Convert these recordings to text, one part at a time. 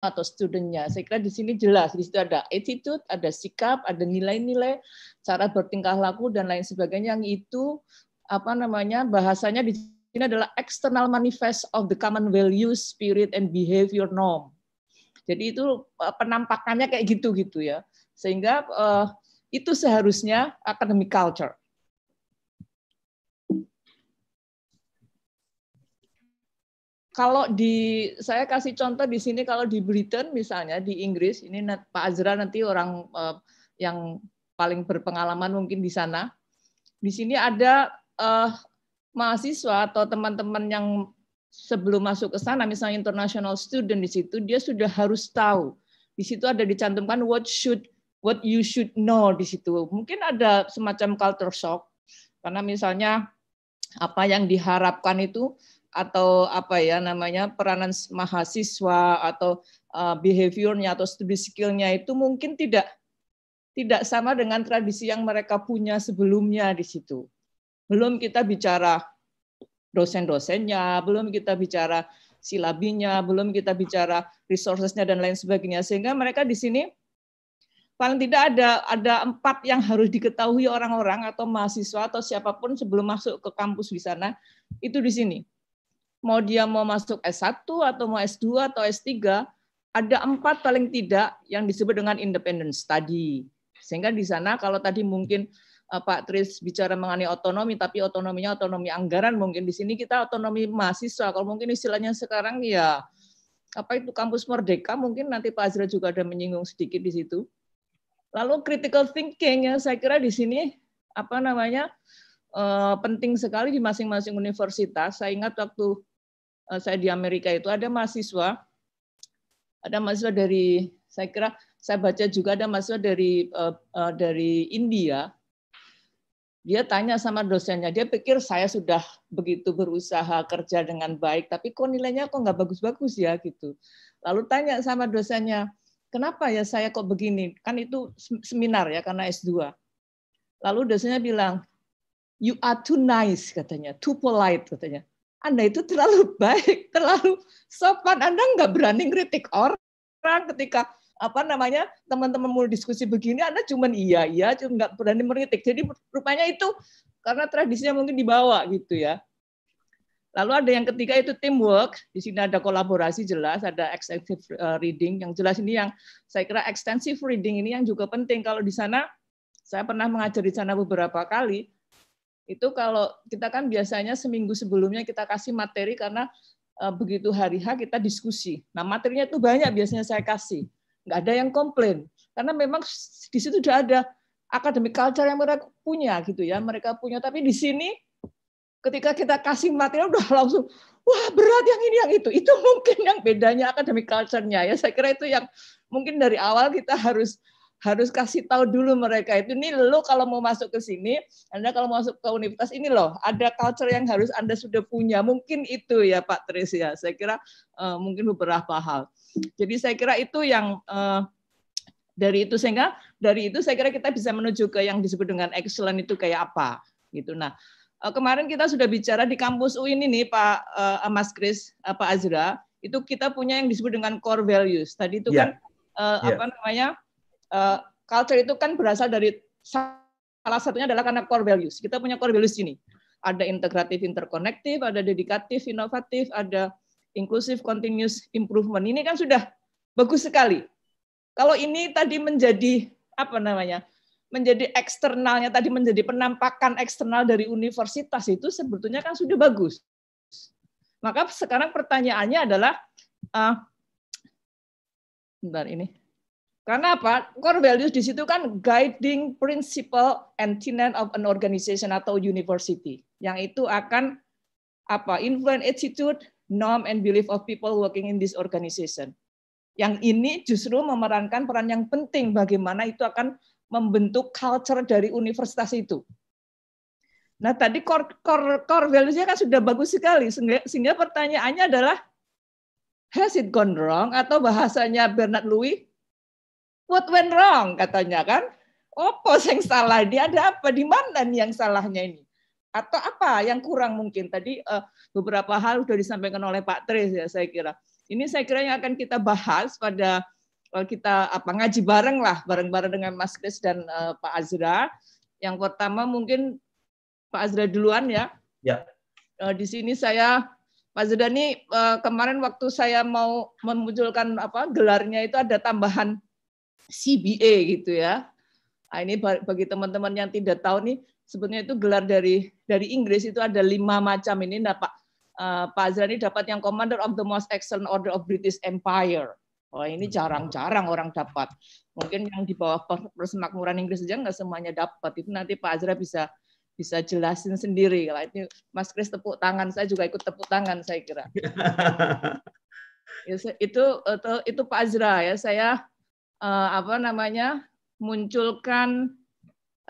atau studentnya. Saya kira di sini jelas, di situ ada attitude, ada sikap, ada nilai-nilai, cara bertingkah laku dan lain sebagainya yang itu apa namanya bahasanya di sini adalah external manifest of the common values, spirit and behavior norm. Jadi itu eh, penampakannya kayak gitu gitu ya. Sehingga uh, itu seharusnya academic culture. kalau di saya kasih contoh di sini kalau di Britain misalnya di Inggris ini Pak Azra nanti orang eh, yang paling berpengalaman mungkin di sana. Di sini ada eh, mahasiswa atau teman-teman yang sebelum masuk ke sana misalnya international student di situ dia sudah harus tahu. Di situ ada dicantumkan what should what you should know di situ. Mungkin ada semacam culture shock karena misalnya apa yang diharapkan itu atau apa ya namanya peranan mahasiswa atau uh, behaviornya atau studi skillnya itu mungkin tidak tidak sama dengan tradisi yang mereka punya sebelumnya di situ. Belum kita bicara dosen-dosennya, belum kita bicara silabinya, belum kita bicara resourcesnya dan lain sebagainya. Sehingga mereka di sini paling tidak ada ada empat yang harus diketahui orang-orang atau mahasiswa atau siapapun sebelum masuk ke kampus di sana itu di sini mau dia mau masuk S1 atau mau S2 atau S3, ada empat paling tidak yang disebut dengan independent study. Sehingga di sana kalau tadi mungkin eh, Pak Tris bicara mengenai otonomi, tapi otonominya otonomi anggaran. Mungkin di sini kita otonomi mahasiswa. Kalau mungkin istilahnya sekarang ya apa itu kampus merdeka, mungkin nanti Pak Azra juga ada menyinggung sedikit di situ. Lalu critical thinking ya saya kira di sini apa namanya eh, penting sekali di masing-masing universitas. Saya ingat waktu Eh, saya di Amerika itu ada mahasiswa ada mahasiswa dari saya kira saya baca juga ada mahasiswa dari uh, uh, dari India dia tanya sama dosennya, dia pikir saya sudah begitu berusaha kerja dengan baik, tapi kok nilainya kok nggak bagus-bagus ya gitu. Lalu tanya sama dosennya, kenapa ya saya kok begini? Kan itu seminar ya karena S2. Lalu dosennya bilang, you are too nice katanya, too polite katanya. Anda itu terlalu baik, terlalu sopan. Anda nggak berani kritik orang ketika apa namanya teman-teman mau diskusi begini, Anda cuma iya iya, cuma nggak berani mengkritik. Jadi rupanya itu karena tradisinya mungkin dibawa gitu ya. Lalu ada yang ketiga itu teamwork. Di sini ada kolaborasi jelas, ada extensive eh, reading. Yang jelas ini yang saya kira extensive reading ini yang juga penting. Kalau di sana, saya pernah mengajar di sana beberapa kali, itu kalau kita kan biasanya seminggu sebelumnya kita kasih materi karena eh, begitu hari H kita diskusi. Nah materinya itu banyak biasanya saya kasih. Nggak ada yang komplain. Karena memang di situ sudah ada akademik culture yang mereka punya gitu ya. Mereka punya. Tapi di sini ketika kita kasih materi udah langsung wah berat yang ini yang itu itu mungkin yang bedanya akademik culture-nya ya saya kira itu yang mungkin dari awal kita harus harus kasih tahu dulu mereka itu nih lo kalau mau masuk ke sini anda kalau masuk ke universitas ini loh ada culture yang harus anda sudah punya mungkin itu ya Pak Tris ya saya kira uh, mungkin beberapa hal jadi saya kira itu yang uh, dari itu sehingga dari itu saya kira kita bisa menuju ke yang disebut dengan excellent itu kayak apa gitu nah eh, kemarin kita sudah bicara di kampus UIN ini nih Pak uh, Mas Kris uh, Pak Azra itu kita punya yang disebut dengan core values tadi itu yeah. kan uh, yeah. apa iya. namanya Eh, culture itu kan berasal dari salah satunya adalah karena core values. Kita punya core values ini. Ada integratif, interkonektif, ada dedikatif, inovatif, ada inklusif, continuous improvement. Ini kan sudah bagus sekali. Kalau ini tadi menjadi apa namanya? menjadi eksternalnya tadi menjadi penampakan eksternal dari universitas itu sebetulnya kan sudah bagus. Maka sekarang pertanyaannya adalah, uh, ini, karena apa? Core values di situ kan guiding principle and tenet of an organization atau university, yang itu akan apa? Influence attitude, norm and belief of people working in this organization. Yang ini justru memerankan peran yang penting bagaimana itu akan membentuk culture dari universitas itu. Nah, tadi core, core, core values-nya kan sudah bagus sekali, sehingga, sehingga pertanyaannya adalah, has it gone wrong? Atau bahasanya Bernard Louis, what went wrong katanya kan opo yang salah dia. ada apa di mana nih yang salahnya ini atau apa yang kurang mungkin tadi uh, beberapa hal sudah disampaikan oleh Pak Tris ya saya kira ini saya kira yang akan kita bahas pada uh, kita apa ngaji bareng lah bareng-bareng dengan Mas Kris dan uh, Pak Azra yang pertama mungkin Pak Azra duluan ya ya uh, di sini saya Pak Azra ini kemarin waktu saya mau memunculkan apa gelarnya itu ada tambahan CBA gitu ya. Nah, ini bagi teman-teman yang tidak tahu nih, sebetulnya itu gelar dari dari Inggris itu ada lima macam ini dapat nah, uh, eh, Pak Azrani dapat yang Commander of the Most Excellent Order of British Empire. oh, ini hmm. jarang-jarang orang dapat. Mungkin yang di bawah persemakmuran Inggris saja nggak semuanya dapat. Itu nanti Pak Azra bisa bisa jelasin sendiri. Kalau ini Mas Kris tepuk tangan, saya juga ikut tepuk tangan saya kira. Ya, itu, itu itu Pak Azra ya. Saya Eh, apa namanya munculkan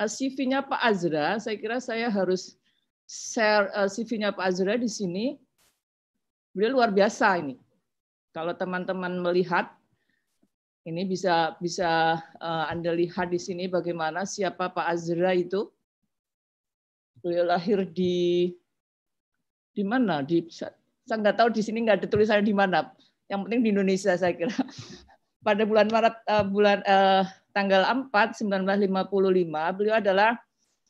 eh, CV-nya Pak Azra. Saya kira saya harus share eh, CV-nya Pak Azra di sini. Beliau luar biasa ini. Kalau teman-teman melihat ini bisa bisa Anda lihat di sini bagaimana siapa Pak Azra itu. Beliau lahir di di mana? Di saya nggak tahu di sini nggak ada tulisannya di mana. Yang penting di Indonesia saya kira pada bulan Maret uh, bulan uh, tanggal 4 1955 beliau adalah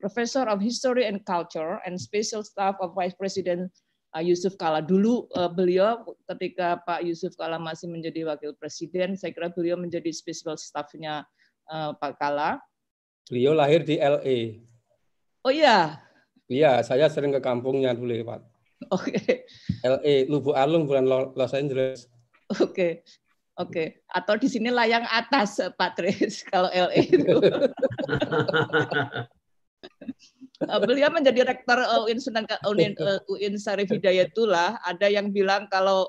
Professor of History and Culture and Special Staff of Vice President uh, Yusuf Kala. Dulu uh, beliau ketika Pak Yusuf Kala masih menjadi wakil presiden, saya kira beliau menjadi special staffnya uh, Pak Kala. Beliau lahir di LA. Oh iya. Iya, saya sering ke kampungnya dulu, Pak. Oke. Okay. LA, Lubuk Alung, bulan Los Angeles. Oke. Okay. Oke, okay. atau di sini layang atas Pak Tris kalau LA itu. Eh, beliau menjadi rektor eh, UIN Sunan UIN, eh, UIN Syarif Hidayatullah. Ada yang bilang kalau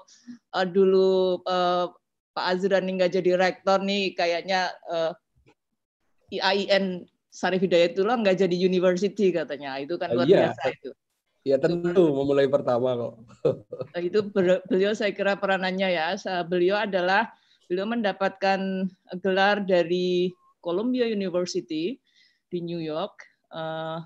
uh, dulu uh, Pak Azran nggak jadi rektor nih, kayaknya uh, IAIN Syarif Hidayatullah nggak jadi university katanya. Itu kan luar yeah. biasa itu. Ya tentu memulai pertama kok. Itu beliau saya kira peranannya ya. Beliau adalah Beliau mendapatkan gelar dari Columbia University di New York, uh,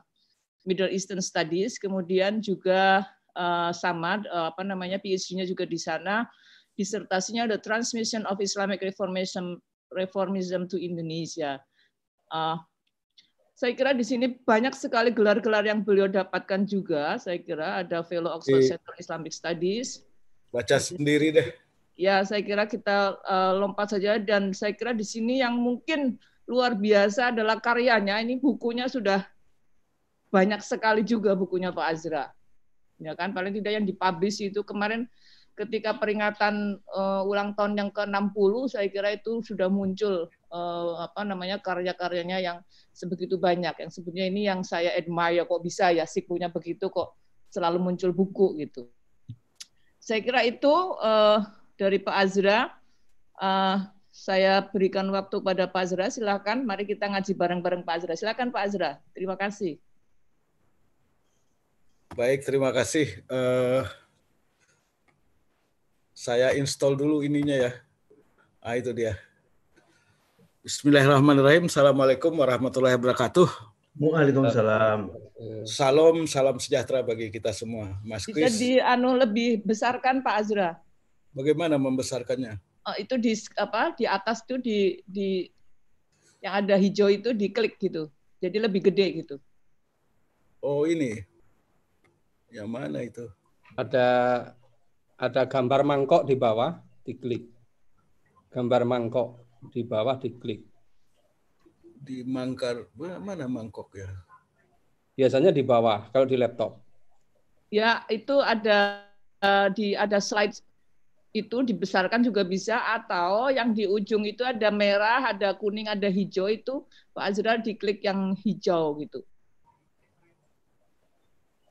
Middle Eastern Studies, kemudian juga uh, eh, sama uh, eh, apa namanya PhD-nya juga di sana. Disertasinya The Transmission of Islamic Reformism Reformism to Indonesia. Uh, saya kira di sini banyak sekali gelar-gelar yang beliau dapatkan juga. Saya kira ada Fellow Oxford Center Islamic Studies. Baca sendiri deh ya saya kira kita uh, lompat saja dan saya kira di sini yang mungkin luar biasa adalah karyanya ini bukunya sudah banyak sekali juga bukunya Pak Azra ya kan paling tidak yang dipublish itu kemarin ketika peringatan uh, ulang tahun yang ke-60 saya kira itu sudah muncul uh, apa namanya karya-karyanya yang sebegitu banyak yang sebetulnya ini yang saya admire kok bisa ya sih punya begitu kok selalu muncul buku gitu saya kira itu uh, dari Pak Azra. Uh, saya berikan waktu pada Pak Azra. Silakan, mari kita ngaji bareng-bareng Pak Azra. Silakan Pak Azra. Terima kasih. Baik, terima kasih. Uh, saya install dulu ininya ya. Ah, itu dia. Bismillahirrahmanirrahim. Assalamualaikum warahmatullahi wabarakatuh. Waalaikumsalam. Salam, salam sejahtera bagi kita semua. Mas Bisa Chris. di anu lebih besarkan Pak Azra. Bagaimana membesarkannya? Uh, itu di apa di atas tuh di di yang ada hijau itu diklik gitu. Jadi lebih gede gitu. Oh ini. Yang mana itu? Ada ada gambar mangkok di bawah, diklik. Gambar mangkok di bawah diklik. Di mangkar mana mangkok ya? Biasanya di bawah kalau di laptop. Ya, itu ada eh, di ada slide itu dibesarkan juga bisa atau yang di ujung itu ada merah, ada kuning, ada hijau itu Pak Azra diklik yang hijau gitu.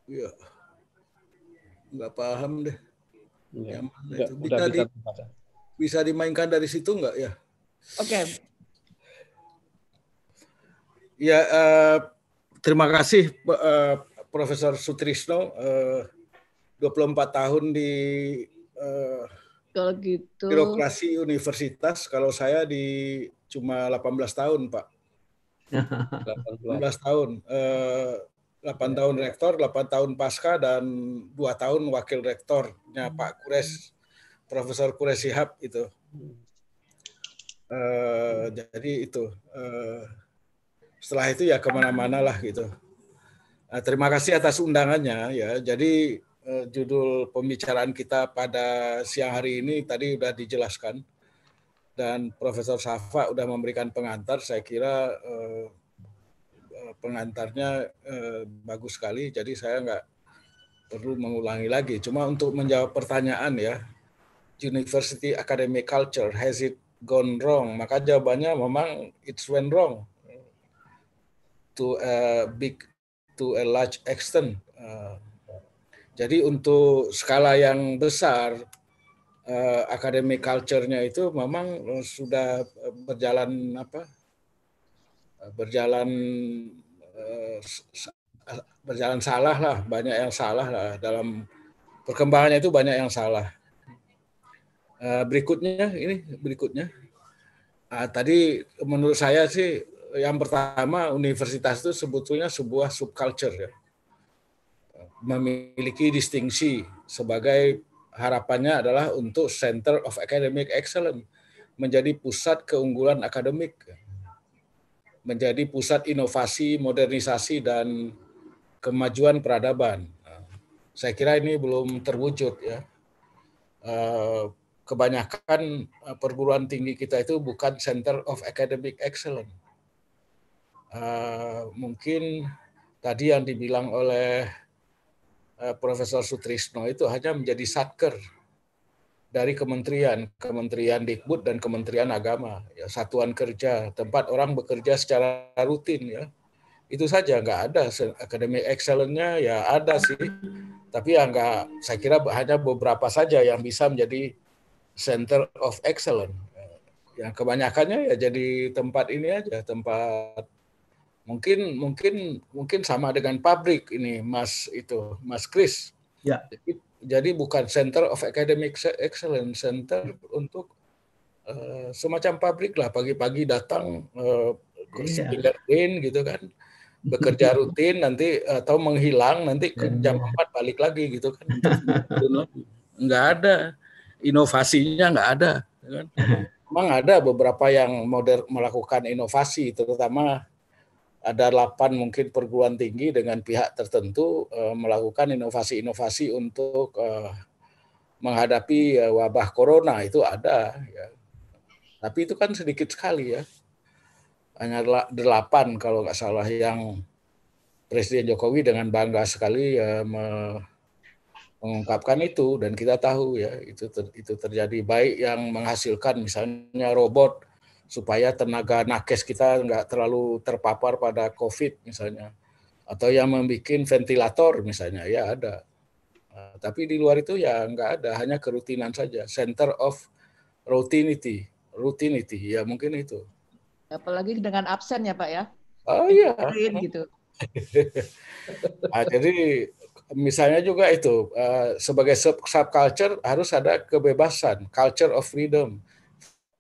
Iya. Enggak paham deh. Ya, itu. Bisa, di, bisa, dimainkan dari situ enggak ya? Oke. Okay. Ya, uh, terima kasih uh, Profesor Sutrisno. Eh, uh, 24 tahun di uh, kalau gitu. Birokrasi universitas kalau saya di cuma 18 tahun, Pak. 18 tahun. Uh, eh, 8 tahun rektor, 8 tahun pasca dan 2 tahun wakil rektornya Pak Kures, Profesor Kures Sihab itu. hmm. jadi itu uh, setelah itu ya kemana-mana lah gitu. Nah, terima kasih atas undangannya ya. Jadi Eh, judul pembicaraan kita pada siang hari ini tadi sudah dijelaskan dan Profesor Safa sudah memberikan pengantar. Saya kira eh, eh, pengantarnya bagus sekali. Jadi saya nggak perlu mengulangi lagi. Cuma untuk menjawab pertanyaan ya, University Academic Culture has it gone wrong? Maka jawabannya memang it's went wrong to a big to a large extent. Jadi untuk skala yang besar eh, academic culture-nya itu memang eh, sudah eh, berjalan apa? Eh, berjalan eh, berjalan salah lah, banyak yang salah lah dalam perkembangannya itu banyak yang salah. Eh, berikutnya ini berikutnya. Nah, tadi menurut saya sih yang pertama universitas itu sebetulnya sebuah subculture ya memiliki distingsi sebagai harapannya adalah untuk Center of Academic Excellence menjadi pusat keunggulan akademik, menjadi pusat inovasi, modernisasi dan kemajuan peradaban. Saya kira ini belum terwujud ya. Eh, kebanyakan eh, perguruan tinggi kita itu bukan Center of Academic Excellence. Eh, mungkin tadi yang dibilang oleh Eh, Profesor Sutrisno itu hanya menjadi satker dari kementerian, Kementerian Dikbud dan Kementerian Agama, ya, satuan kerja, tempat orang bekerja secara rutin ya. Itu saja nggak ada akademi excellence-nya ya ada sih, tapi ya nggak saya kira hanya beberapa saja yang bisa menjadi center of excellence. Yang kebanyakannya ya jadi tempat ini aja, tempat mungkin mungkin mungkin sama dengan pabrik ini Mas itu Mas Chris Ya. Jadi, jadi bukan Center of Academic Excellence Center untuk uh, semacam pabrik lah pagi-pagi datang uh, eh, yeah. Iya. gitu kan bekerja rutin nanti atau menghilang nanti ke iya. jam 4 balik lagi gitu kan nggak ada inovasinya nggak ada ya kan memang ada beberapa yang modern melakukan inovasi terutama ada delapan mungkin perguruan tinggi dengan pihak tertentu uh, melakukan inovasi-inovasi untuk uh, menghadapi uh, wabah corona itu ada ya. Tapi itu kan sedikit sekali ya. Hanya delapan kalau nggak salah yang Presiden Jokowi dengan bangga sekali ya me mengungkapkan itu dan kita tahu ya itu ter, itu terjadi baik yang menghasilkan misalnya robot supaya tenaga nakes kita nggak terlalu terpapar pada COVID misalnya, atau yang membuat ventilator misalnya ya ada. Nah, tapi di luar itu ya nggak ada, hanya kerutinan saja. Center of routinity, routinity ya mungkin itu. Apalagi dengan absen ya Pak ya? Oh iya. Gitu. nah, jadi misalnya juga itu eh, sebagai sub subculture harus ada kebebasan, culture of freedom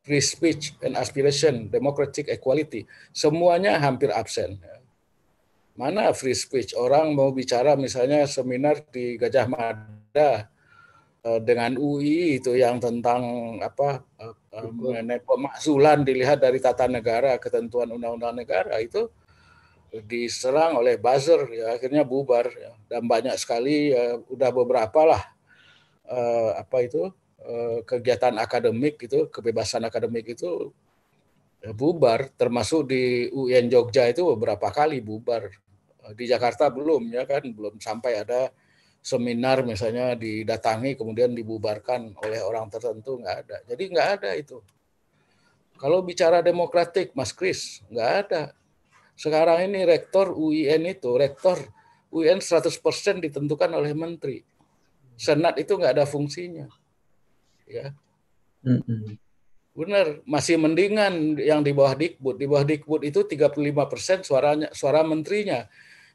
free speech and aspiration, democratic equality, semuanya hampir absen. Mana free speech? Orang mau bicara misalnya seminar di Gajah Mada eh, dengan UI itu yang tentang apa eh, eh, mengenai pemaksulan dilihat dari tata negara, ketentuan undang-undang negara itu diserang oleh buzzer ya akhirnya bubar ya. dan banyak sekali ya, udah beberapa lah uh, apa itu Eh, kegiatan akademik itu kebebasan akademik itu eh, bubar termasuk di UIN Jogja itu beberapa kali bubar eh, di Jakarta belum ya kan belum sampai ada seminar misalnya didatangi kemudian dibubarkan oleh orang tertentu nggak ada jadi nggak ada itu kalau bicara demokratik Mas Kris nggak ada sekarang ini rektor UIN itu rektor UIN 100% ditentukan oleh menteri Senat itu nggak ada fungsinya ya. Benar, masih mendingan yang di bawah Dikbud. Di bawah Dikbud itu 35 persen suaranya, suara menterinya.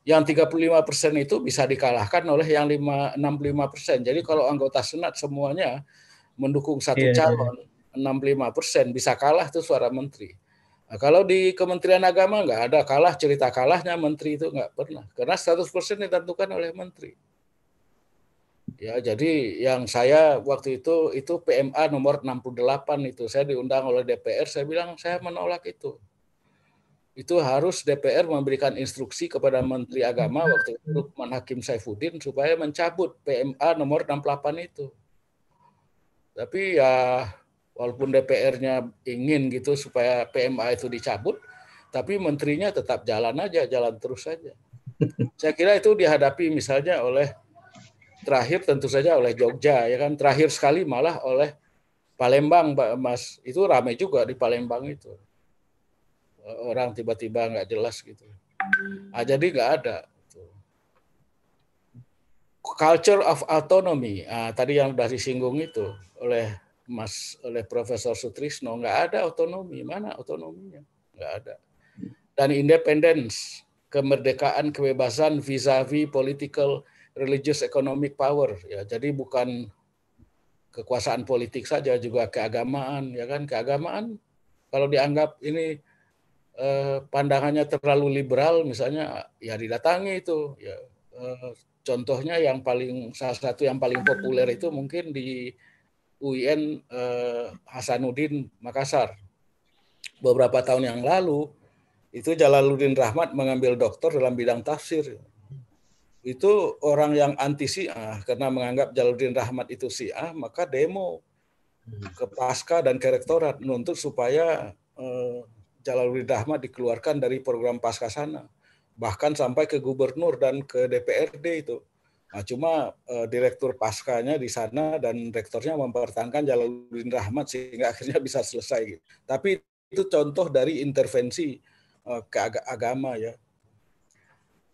Yang 35 persen itu bisa dikalahkan oleh yang 5, 65 persen. Jadi kalau anggota Senat semuanya mendukung satu yeah. Iya. calon, 65 persen bisa kalah tuh suara menteri. Nah, kalau di Kementerian Agama nggak ada kalah cerita kalahnya menteri itu nggak pernah karena 100 persen ditentukan oleh menteri. Ya, jadi yang saya waktu itu itu PMA nomor 68 itu saya diundang oleh DPR, saya bilang saya menolak itu. Itu harus DPR memberikan instruksi kepada Menteri Agama waktu itu Lukman Hakim Saifuddin supaya mencabut PMA nomor 68 itu. Tapi ya walaupun DPR-nya ingin gitu supaya PMA itu dicabut, tapi menterinya tetap jalan aja, jalan terus saja. Saya kira itu dihadapi misalnya oleh terakhir tentu saja oleh Jogja ya kan terakhir sekali malah oleh Palembang Pak Mas itu ramai juga di Palembang itu orang tiba-tiba nggak jelas gitu ah jadi nggak ada gitu. culture of autonomy ah, tadi yang dari singgung itu oleh Mas oleh Profesor Sutrisno nggak ada otonomi mana otonominya nggak ada dan independence kemerdekaan kebebasan vis-a-vis -vis political religious economic power ya. Jadi bukan kekuasaan politik saja juga keagamaan ya kan keagamaan kalau dianggap ini eh, pandangannya terlalu liberal misalnya ya didatangi itu ya eh, contohnya yang paling salah satu yang paling populer itu mungkin di UIN eh, Hasanuddin Makassar beberapa tahun yang lalu itu Jalaluddin Rahmat mengambil doktor dalam bidang tafsir itu orang yang anti Syiah karena menganggap Jaludin Rahmat itu Syiah, maka demo hmm. ke Pasca dan ke Rektorat menuntut supaya eh, Jaludin Rahmat dikeluarkan dari program Pasca sana, bahkan sampai ke gubernur dan ke DPRD itu. Nah, cuma eh, direktur Paskanya di sana dan rektornya mempertahankan Jaludin Rahmat sehingga akhirnya bisa selesai. Gitu. Tapi itu contoh dari intervensi eh, ke agama ya.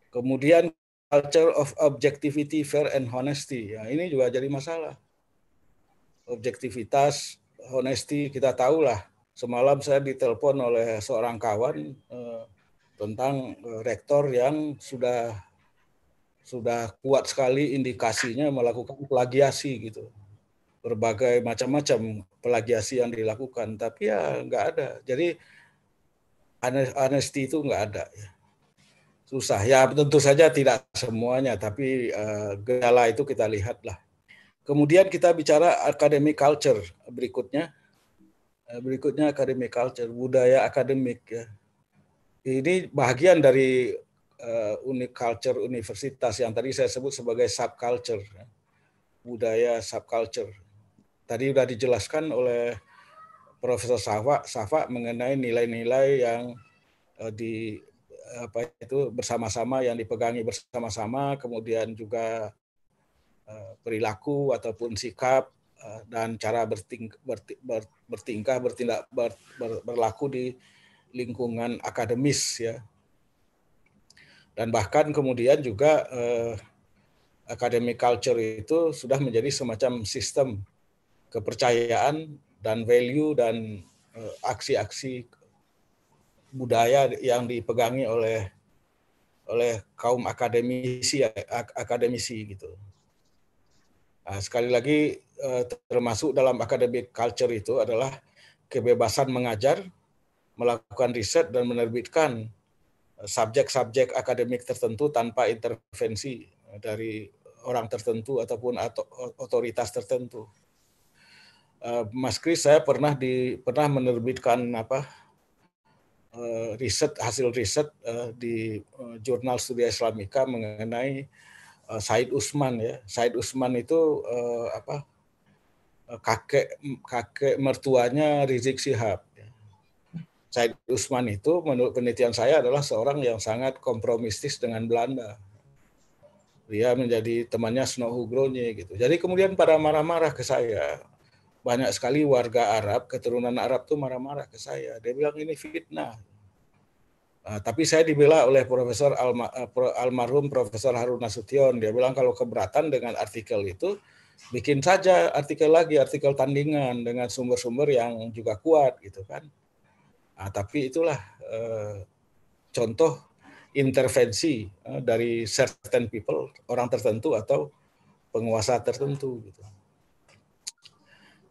Kemudian culture of objectivity, fair and honesty. Ya, ini juga jadi masalah. Objektivitas, honesty kita tahulah. Semalam saya ditelepon oleh seorang kawan eh, tentang eh, rektor yang sudah sudah kuat sekali indikasinya melakukan plagiasi gitu berbagai macam-macam plagiasi yang dilakukan tapi ya nggak ada jadi honesty itu nggak ada ya susah. Ya tentu saja tidak semuanya, tapi uh, gejala itu kita lihatlah. Kemudian kita bicara akademik culture berikutnya. Eh, berikutnya akademik culture, budaya akademik. Ya. Ini bagian dari uh, eh, unik culture universitas yang tadi saya sebut sebagai subculture. Ya. Budaya subculture. Tadi sudah dijelaskan oleh Profesor Safa, Safa mengenai nilai-nilai yang di apa itu bersama-sama yang dipegangi bersama-sama, kemudian juga eh, perilaku ataupun sikap eh, dan cara berting, bertingkah bertindak ber, ber, berlaku di lingkungan akademis ya dan bahkan kemudian juga eh, academic culture itu sudah menjadi semacam sistem kepercayaan dan value dan eh, aksi-aksi budaya yang dipegangi oleh oleh kaum akademisi akademisi gitu. Nah, sekali lagi eh, termasuk dalam akademik culture itu adalah kebebasan mengajar, melakukan riset dan menerbitkan eh, subjek-subjek akademik tertentu tanpa intervensi dari orang tertentu ataupun otoritas tertentu. Eh, Mas Kris saya pernah di pernah menerbitkan apa Eh, riset hasil riset eh, di eh, jurnal studi Islamika mengenai Said Usman ya. Said Usman itu apa? kakek kakek mertuanya Rizik Sihab. Ya. Said Usman itu menurut penelitian saya adalah seorang yang sangat kompromistis dengan Belanda. Dia menjadi temannya Snow gitu. Jadi kemudian pada marah-marah ke saya, banyak sekali warga Arab, keturunan Arab tuh marah-marah ke saya. Dia bilang ini fitnah. Uh, tapi saya dibela oleh Profesor Alma, eh, almarhum Profesor Harun Nasution. Dia bilang kalau keberatan dengan artikel itu, bikin saja artikel lagi, artikel tandingan dengan sumber-sumber yang juga kuat gitu kan. Nah, tapi itulah eh, contoh intervensi eh, dari certain people, orang tertentu atau penguasa tertentu gitu.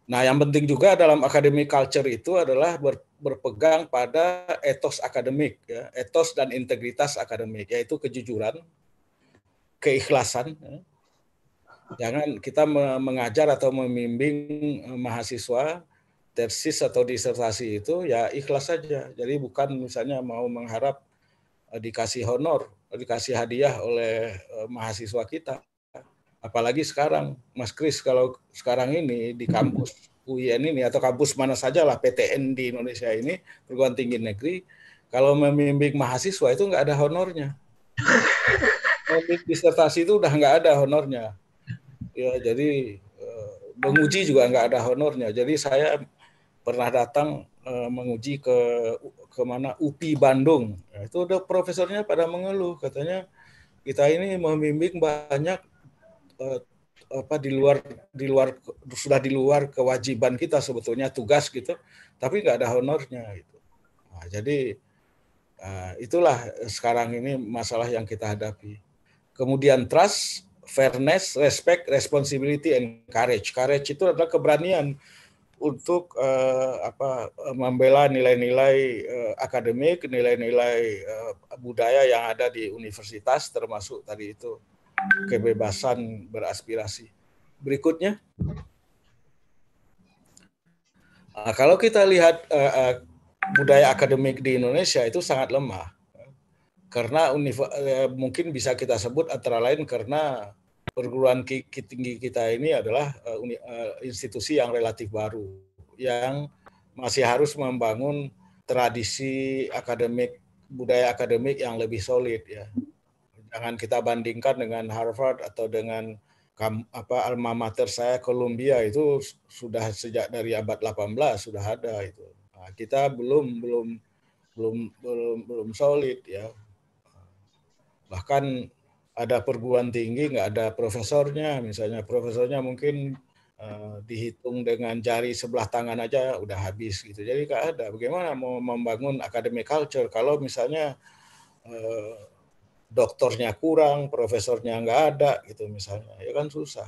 Nah, yang penting juga dalam akademik culture itu adalah ber, berpegang pada etos akademik, ya, etos dan integritas akademik, yaitu kejujuran, keikhlasan. Ya. Jangan kita mengajar atau membimbing e, mahasiswa tesis atau disertasi itu ya ikhlas saja. Jadi bukan misalnya mau mengharap e, dikasih honor, dikasih hadiah oleh e, mahasiswa kita apalagi sekarang Mas Kris kalau sekarang ini di kampus UIN ini atau kampus mana saja lah PTN di Indonesia ini perguruan tinggi negeri kalau membimbing mahasiswa itu nggak ada honornya membimbing disertasi itu udah nggak ada honornya ya jadi eh, menguji juga nggak ada honornya jadi saya pernah datang eh, menguji ke ke mana UPI Bandung itu udah profesornya pada mengeluh katanya kita ini membimbing banyak uh, apa di luar di luar sudah di luar kewajiban kita sebetulnya tugas gitu tapi nggak ada honornya gitu nah, jadi uh, itulah sekarang ini masalah yang kita hadapi kemudian trust fairness respect responsibility and courage courage itu adalah keberanian untuk uh, apa membela nilai-nilai uh, akademik nilai-nilai uh, budaya yang ada di universitas termasuk tadi itu kebebasan beraspirasi. Berikutnya, nah, kalau kita lihat uh, uh, budaya akademik di Indonesia itu sangat lemah karena uh, mungkin bisa kita sebut antara lain karena perguruan tinggi kita ini adalah uh, uh, institusi yang relatif baru yang masih harus membangun tradisi akademik budaya akademik yang lebih solid ya Jangan kita bandingkan dengan Harvard atau dengan apa alma mater saya Columbia itu sudah sejak dari abad 18 sudah ada itu. Nah, kita belum belum belum belum belum solid ya. Bahkan ada perguruan tinggi nggak ada profesornya, misalnya profesornya mungkin uh, dihitung dengan jari sebelah tangan aja udah habis gitu. Jadi nggak ada. Bagaimana mau membangun academic culture kalau misalnya uh, dokternya kurang, profesornya nggak ada gitu misalnya, ya kan susah.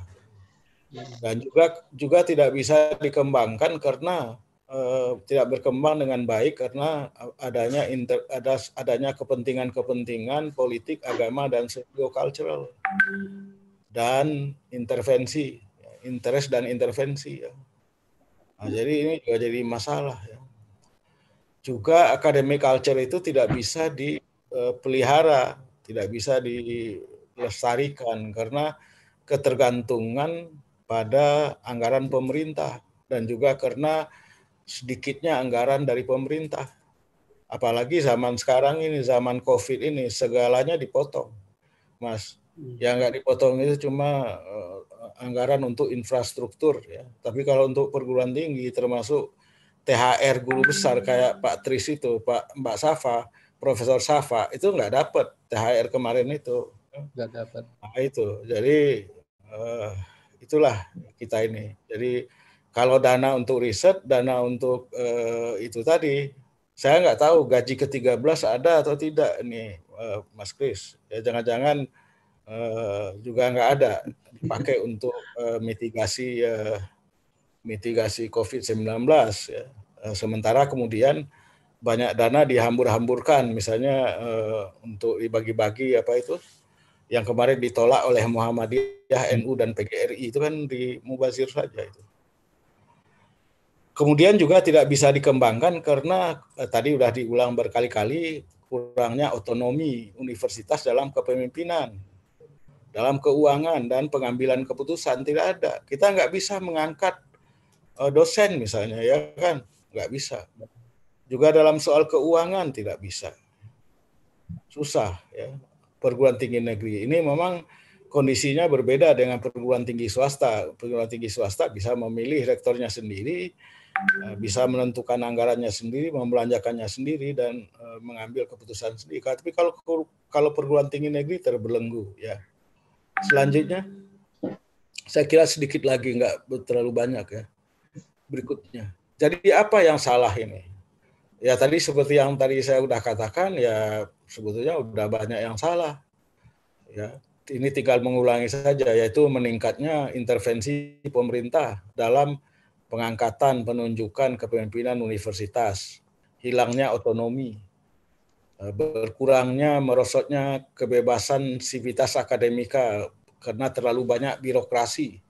Hmm. Dan juga juga tidak bisa dikembangkan karena eh, tidak berkembang dengan baik karena adanya inter, ada adanya kepentingan-kepentingan politik, agama dan socio-cultural dan intervensi, interest dan intervensi. Ya. Nah, jadi ini juga jadi masalah. Ya. Juga akademik culture itu tidak bisa dipelihara eh, tidak bisa dilestarikan karena ketergantungan pada anggaran pemerintah dan juga karena sedikitnya anggaran dari pemerintah. Apalagi zaman sekarang ini, zaman COVID ini, segalanya dipotong, Mas. Yang nggak dipotong itu cuma eh, anggaran untuk infrastruktur ya. Tapi kalau untuk perguruan tinggi termasuk THR guru besar kayak Pak Tris itu, Pak Mbak Safa, Profesor Safa itu nggak dapat THR kemarin itu. Nggak dapat. Nah, itu jadi uh, itulah kita ini. Jadi kalau dana untuk riset, dana untuk uh, itu tadi, saya nggak tahu gaji ke-13 ada atau tidak nih eh, uh, Mas Kris. Ya jangan-jangan uh, juga nggak ada dipakai untuk uh, mitigasi uh, mitigasi COVID-19 ya. Uh, sementara kemudian banyak dana dihambur-hamburkan misalnya uh, untuk dibagi-bagi apa itu yang kemarin ditolak oleh Muhammadiyah, NU dan PGRI itu kan di mubazir saja itu. Kemudian juga tidak bisa dikembangkan karena eh, tadi sudah diulang berkali-kali kurangnya otonomi universitas dalam kepemimpinan, dalam keuangan dan pengambilan keputusan tidak ada. Kita nggak bisa mengangkat eh, dosen misalnya ya kan, nggak bisa juga dalam soal keuangan tidak bisa. Susah ya. Perguruan tinggi negeri ini memang kondisinya berbeda dengan perguruan tinggi swasta. Perguruan tinggi swasta bisa memilih rektornya sendiri, eh, bisa menentukan anggarannya sendiri, membelanjakannya sendiri dan eh, mengambil keputusan sendiri. Tapi kalau kalau perguruan tinggi negeri terbelenggu ya. Selanjutnya saya kira sedikit lagi nggak terlalu banyak ya berikutnya. Jadi apa yang salah ini? ya tadi seperti yang tadi saya sudah katakan ya sebetulnya sudah banyak yang salah ya ini tinggal mengulangi saja yaitu meningkatnya intervensi pemerintah dalam pengangkatan penunjukan kepemimpinan universitas hilangnya otonomi e, berkurangnya merosotnya kebebasan sivitas akademika karena terlalu banyak birokrasi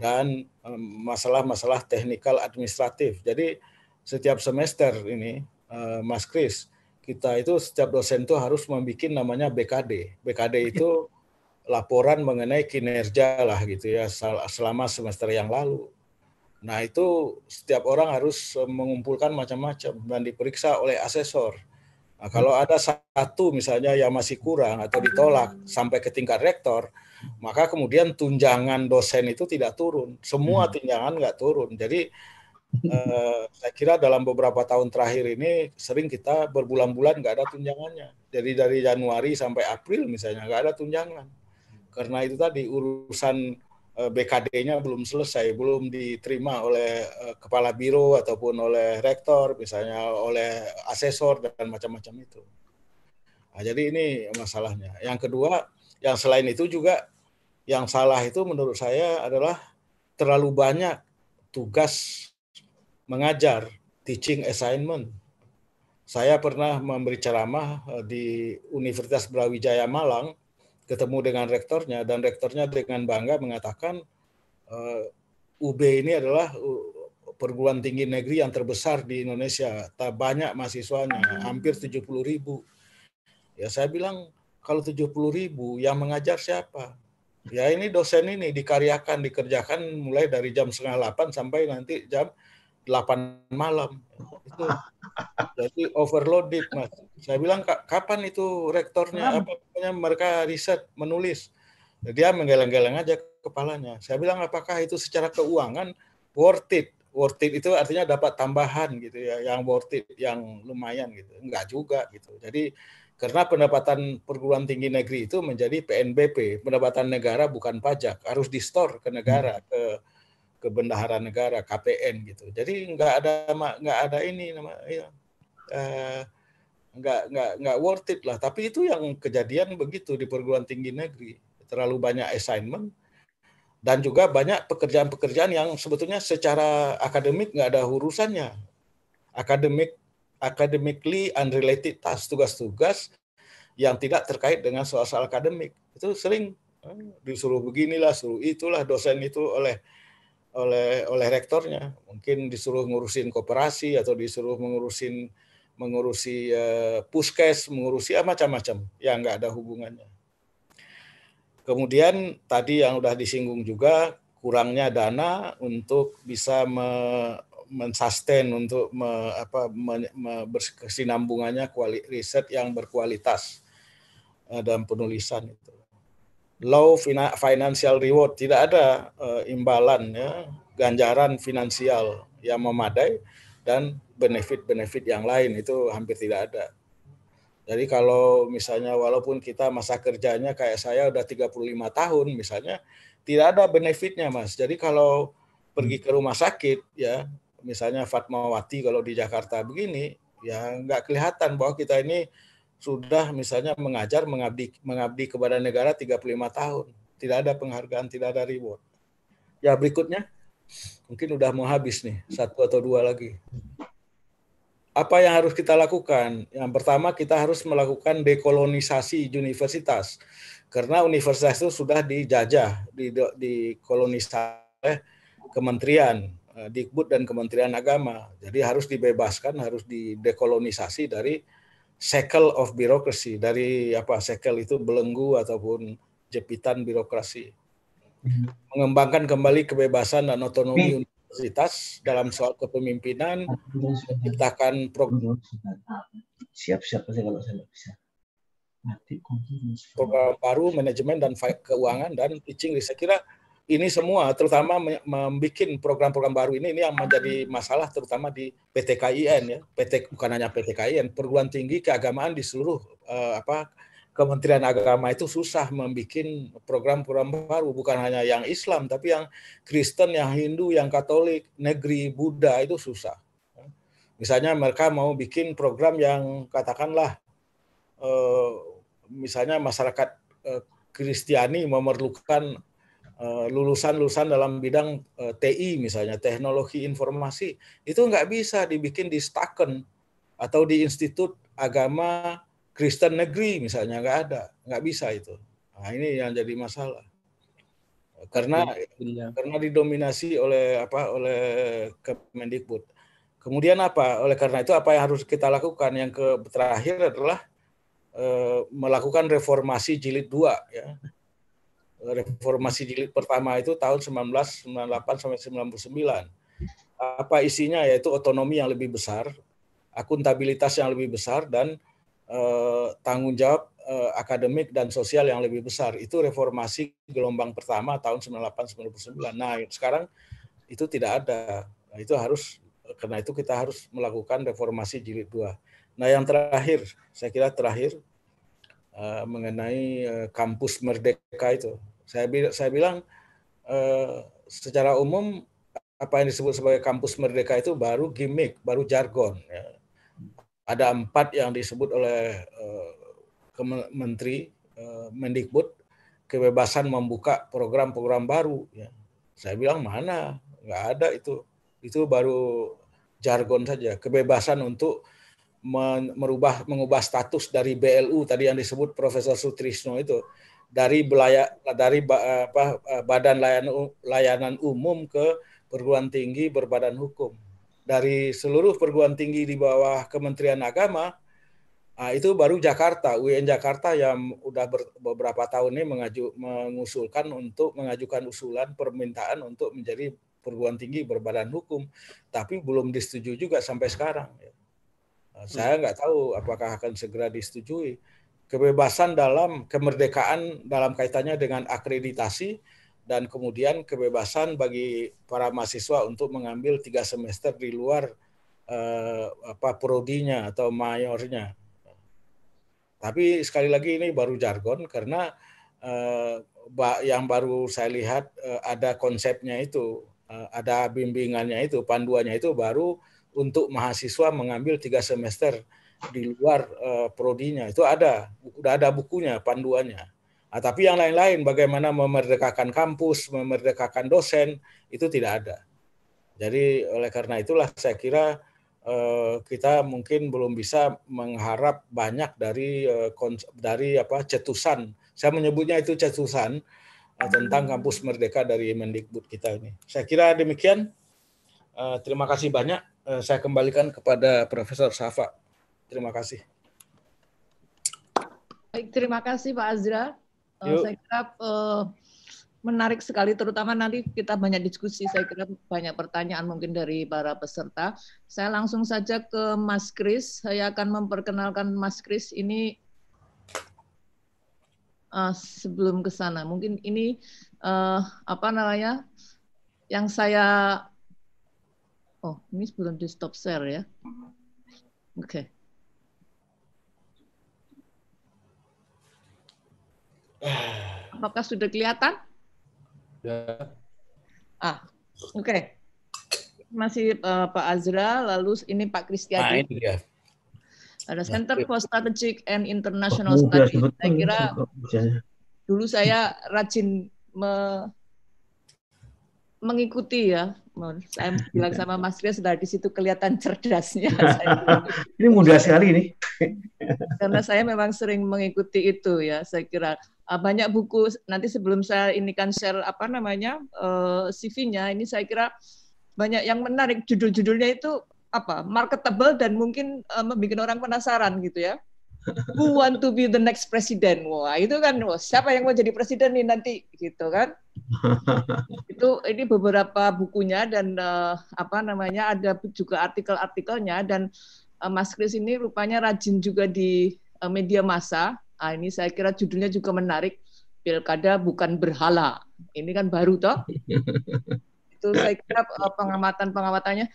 dan e, masalah-masalah teknikal administratif jadi setiap semester ini eh, Mas Kris kita itu setiap dosen itu harus membuat namanya BKD. BKD itu laporan mengenai kinerja lah gitu ya selama semester yang lalu. Nah itu setiap orang harus eh, mengumpulkan macam-macam dan diperiksa oleh asesor. Nah, kalau ada satu misalnya yang masih kurang atau ditolak sampai ke tingkat rektor, maka kemudian tunjangan dosen itu tidak turun. Semua hmm. tunjangan nggak turun. Jadi eh, saya kira dalam beberapa tahun terakhir ini sering kita berbulan-bulan nggak ada tunjangannya. Jadi dari Januari sampai April misalnya nggak ada tunjangan. Karena itu tadi urusan eh, BKD-nya belum selesai, belum diterima oleh eh, kepala biro ataupun oleh rektor, misalnya oleh asesor dan macam-macam itu. Nah, jadi ini masalahnya. Yang kedua, yang selain itu juga yang salah itu menurut saya adalah terlalu banyak tugas mengajar teaching assignment. Saya pernah memberi ceramah eh, di Universitas Brawijaya Malang, ketemu dengan rektornya dan rektornya dengan bangga mengatakan eh, UB ini adalah eh, perguruan tinggi negeri yang terbesar di Indonesia. Tak banyak mahasiswanya, hampir 70 ribu. Ya saya bilang kalau 70 ribu yang mengajar siapa? Ya ini dosen ini dikaryakan, dikerjakan mulai dari jam setengah 8 sampai nanti jam 8 malam. Itu jadi overloaded, Mas. Saya bilang kapan itu rektornya apa namanya mereka riset menulis. Dia menggeleng-geleng aja kepalanya. Saya bilang apakah itu secara keuangan worth it? Worth it itu artinya dapat tambahan gitu ya, yang worth it, yang lumayan gitu. Enggak juga gitu. Jadi karena pendapatan perguruan tinggi negeri itu menjadi PNBP, pendapatan negara bukan pajak, harus di store ke negara, hmm. ke bendahara negara KPN gitu. Jadi nggak ada nggak ada ini nama ya, uh, nggak nggak nggak worth it lah. Tapi itu yang kejadian begitu di perguruan tinggi negeri terlalu banyak assignment dan juga banyak pekerjaan-pekerjaan yang sebetulnya secara akademik nggak ada urusannya. Akademik academically unrelated task tugas-tugas yang tidak terkait dengan soal-soal akademik itu sering eh, disuruh beginilah suruh itulah dosen itu oleh oleh oleh rektornya mungkin disuruh ngurusin kooperasi atau disuruh mengurusin mengurusi uh, puskes mengurusi ah, macam-macam ya nggak ada hubungannya kemudian tadi yang sudah disinggung juga kurangnya dana untuk bisa me, mensustain untuk me, apa me, me, kuali, riset yang berkualitas uh, dalam penulisan itu low financial reward, tidak ada uh, imbalan ya, ganjaran finansial yang memadai dan benefit-benefit yang lain itu hampir tidak ada. Jadi kalau misalnya walaupun kita masa kerjanya kayak saya udah 35 tahun misalnya, tidak ada benefitnya Mas. Jadi kalau pergi ke rumah sakit ya, misalnya Fatmawati kalau di Jakarta begini, ya nggak kelihatan bahwa kita ini sudah misalnya mengajar mengabdi mengabdi kepada negara 35 tahun. Tidak ada penghargaan, tidak ada reward. Ya berikutnya mungkin sudah mau habis nih, satu atau dua lagi. Apa yang harus kita lakukan? Yang pertama kita harus melakukan dekolonisasi universitas. Karena universitas itu sudah dijajah, di kolonisasi kementerian eh, Dikbud dan Kementerian Agama. Jadi harus dibebaskan, harus didekolonisasi dari Sekel of Bureaucracy dari apa cycle itu belenggu ataupun jepitan birokrasi. Hmm. Mengembangkan kembali kebebasan dan otonomi hmm. universitas dalam soal kepemimpinan, menciptakan program siap-siap kalau saya bisa. Program baru manajemen dan keuangan dan teaching. Saya kira ini semua terutama membuat program-program baru ini ini yang menjadi masalah terutama di PT KIN ya PT bukan hanya PT KIN perguruan tinggi keagamaan di seluruh uh, apa Kementerian Agama itu susah membuat program-program baru bukan hanya yang Islam tapi yang Kristen yang Hindu yang Katolik negeri Buddha itu susah misalnya mereka mau bikin program yang katakanlah uh, misalnya masyarakat eh, Kristiani memerlukan Eh, lulusan-lulusan dalam bidang eh, TI misalnya teknologi informasi itu nggak bisa dibikin di Staken atau di Institut Agama Kristen Negeri misalnya nggak ada nggak bisa itu nah ini yang jadi masalah karena ya. karena didominasi oleh apa oleh Kemendikbud kemudian apa oleh karena itu apa yang harus kita lakukan yang ke terakhir adalah eh, melakukan reformasi jilid dua ya reformasi jilid pertama itu tahun 1998 sampai 99. Apa isinya yaitu otonomi yang lebih besar, akuntabilitas yang lebih besar dan eh, tanggung jawab eh, akademik dan sosial yang lebih besar. Itu reformasi gelombang pertama tahun 98 99. Nah, sekarang itu tidak ada. Nah, itu harus karena itu kita harus melakukan reformasi jilid dua. Nah, yang terakhir, saya kira terakhir eh, mengenai eh, kampus merdeka itu. Saya saya bilang eh, secara umum apa yang disebut sebagai kampus merdeka itu baru gimmick, baru jargon. Ya. Ada empat yang disebut oleh eh, Menteri eh, Mendikbud kebebasan membuka program-program baru. Ya. Saya bilang mana, nggak ada itu. Itu baru jargon saja. Kebebasan untuk merubah mengubah status dari BLU tadi yang disebut Profesor Sutrisno itu dari belaya, dari apa, badan layanan layanan umum ke perguruan tinggi berbadan hukum. Dari seluruh perguruan tinggi di bawah Kementerian Agama ah, itu baru Jakarta, UIN Jakarta yang udah ber, beberapa tahun ini mengaju, mengusulkan untuk mengajukan usulan permintaan untuk menjadi perguruan tinggi berbadan hukum, tapi belum disetujui juga sampai sekarang. Ya. Ah, saya hmm. nggak tahu apakah akan segera disetujui kebebasan dalam kemerdekaan dalam kaitannya dengan akreditasi dan kemudian kebebasan bagi para mahasiswa untuk mengambil tiga semester di luar eh, apa prodinya atau mayornya. Tapi sekali lagi ini baru jargon karena eh, yang baru saya lihat eh, ada konsepnya itu, eh, ada bimbingannya itu, panduannya itu baru untuk mahasiswa mengambil tiga semester di luar uh, prodinya itu ada udah ada bukunya panduannya nah, tapi yang lain-lain bagaimana memerdekakan kampus memerdekakan dosen itu tidak ada jadi oleh karena itulah saya kira uh, kita mungkin belum bisa mengharap banyak dari uh, dari apa cetusan saya menyebutnya itu cetusan uh, tentang kampus merdeka dari Mendikbud kita ini saya kira demikian terima kasih banyak saya kembalikan kepada Profesor Safa Terima kasih. Baik, terima kasih Pak Azra. Eh, Yuk. Saya kira eh, menarik sekali, terutama nanti kita banyak diskusi. Saya kira banyak pertanyaan mungkin dari para peserta. Saya langsung saja ke Mas Kris. Saya akan memperkenalkan Mas Kris ini uh, sebelum ke sana. Mungkin ini uh, apa namanya yang saya oh ini sebelum di stop share ya. Oke. Okay. Apakah sudah kelihatan? Ya. Ah, oke. Okay. Masih uh, Pak Azra, lalu ini Pak Kristiadi. Nah, ini dia. Ada Center for Strategic and International oh, Studies. saya kira dulu saya rajin me mengikuti ya saya bilang iya. sama Mas Rio sudah di situ kelihatan cerdasnya. ini mudah sekali ini. Karena saya memang sering mengikuti itu ya, saya kira ah, banyak buku nanti sebelum saya ini kan share apa namanya eh, CV-nya ini saya kira banyak yang menarik judul-judulnya itu apa marketable dan mungkin eh, membuat orang penasaran gitu ya who want to be the next president wah itu kan wah, siapa yang mau jadi presiden nih nanti gitu kan itu ini beberapa bukunya dan uh, apa namanya ada juga artikel-artikelnya dan uh, Mas Kris ini rupanya rajin juga di uh, media massa nah, ini saya kira judulnya juga menarik pilkada bukan berhala ini kan baru toh itu saya kira pengamatan pengamatannya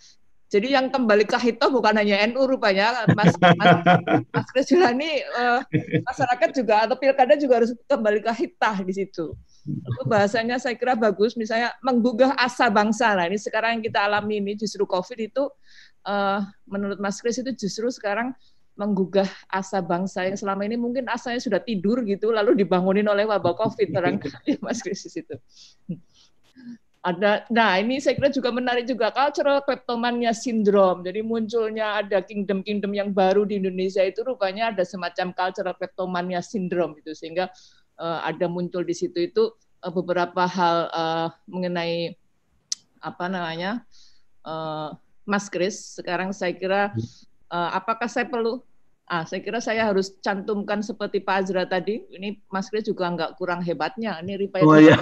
jadi yang kembali ke Hito bukan hanya NU rupanya, Mas Mas, Mas Chris uh, eh, masyarakat juga atau pilkada juga harus kembali ke Hitah di situ. Itu bahasanya saya kira bagus, misalnya menggugah asa bangsa. Nah ini sekarang yang kita alami ini justru COVID itu, uh, menurut Mas Chris itu justru sekarang menggugah asa bangsa yang selama ini mungkin asanya sudah tidur gitu lalu dibangunin oleh wabah covid terangkat ya, mas Kris itu ada nah ini saya kira juga menarik juga cultural kleptomania syndrome jadi munculnya ada kingdom-kingdom yang baru di Indonesia itu rupanya ada semacam cultural kleptomania syndrome itu sehingga uh, ada muncul di situ itu uh, beberapa hal uh, mengenai apa namanya uh, Mas Kris sekarang saya kira uh, apakah saya perlu Ah, saya kira saya harus cantumkan seperti Pak Azra tadi. Ini Mas Kris juga nggak kurang hebatnya. Ini Ripaya. Oh iya.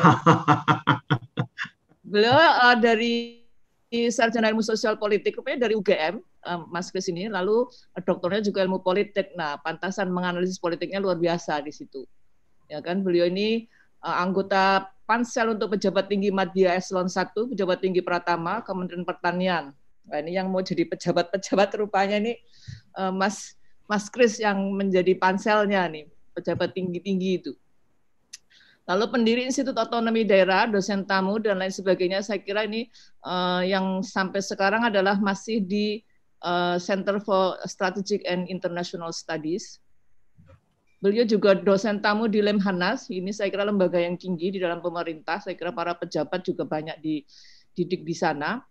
Beliau uh, dari sarjana ilmu sosial politik, rupanya dari UGM, uh, eh, Mas Kris ini, lalu uh, doktornya juga ilmu politik. Nah, pantasan menganalisis politiknya luar biasa di situ. Ya kan, beliau ini uh, anggota pansel untuk pejabat tinggi Madya Eselon 1, pejabat tinggi Pratama, Kementerian Pertanian. Nah, ini yang mau jadi pejabat-pejabat rupanya ini uh, Mas Mas Kris yang menjadi panselnya nih, pejabat tinggi-tinggi itu. Lalu pendiri Institut Otonomi Daerah, dosen tamu dan lain sebagainya, saya kira ini uh, yang sampai sekarang adalah masih di uh, Center for Strategic and International Studies. Beliau juga dosen tamu di Lemhanas. Ini saya kira lembaga yang tinggi di dalam pemerintah. Saya kira para pejabat juga banyak dididik di sana.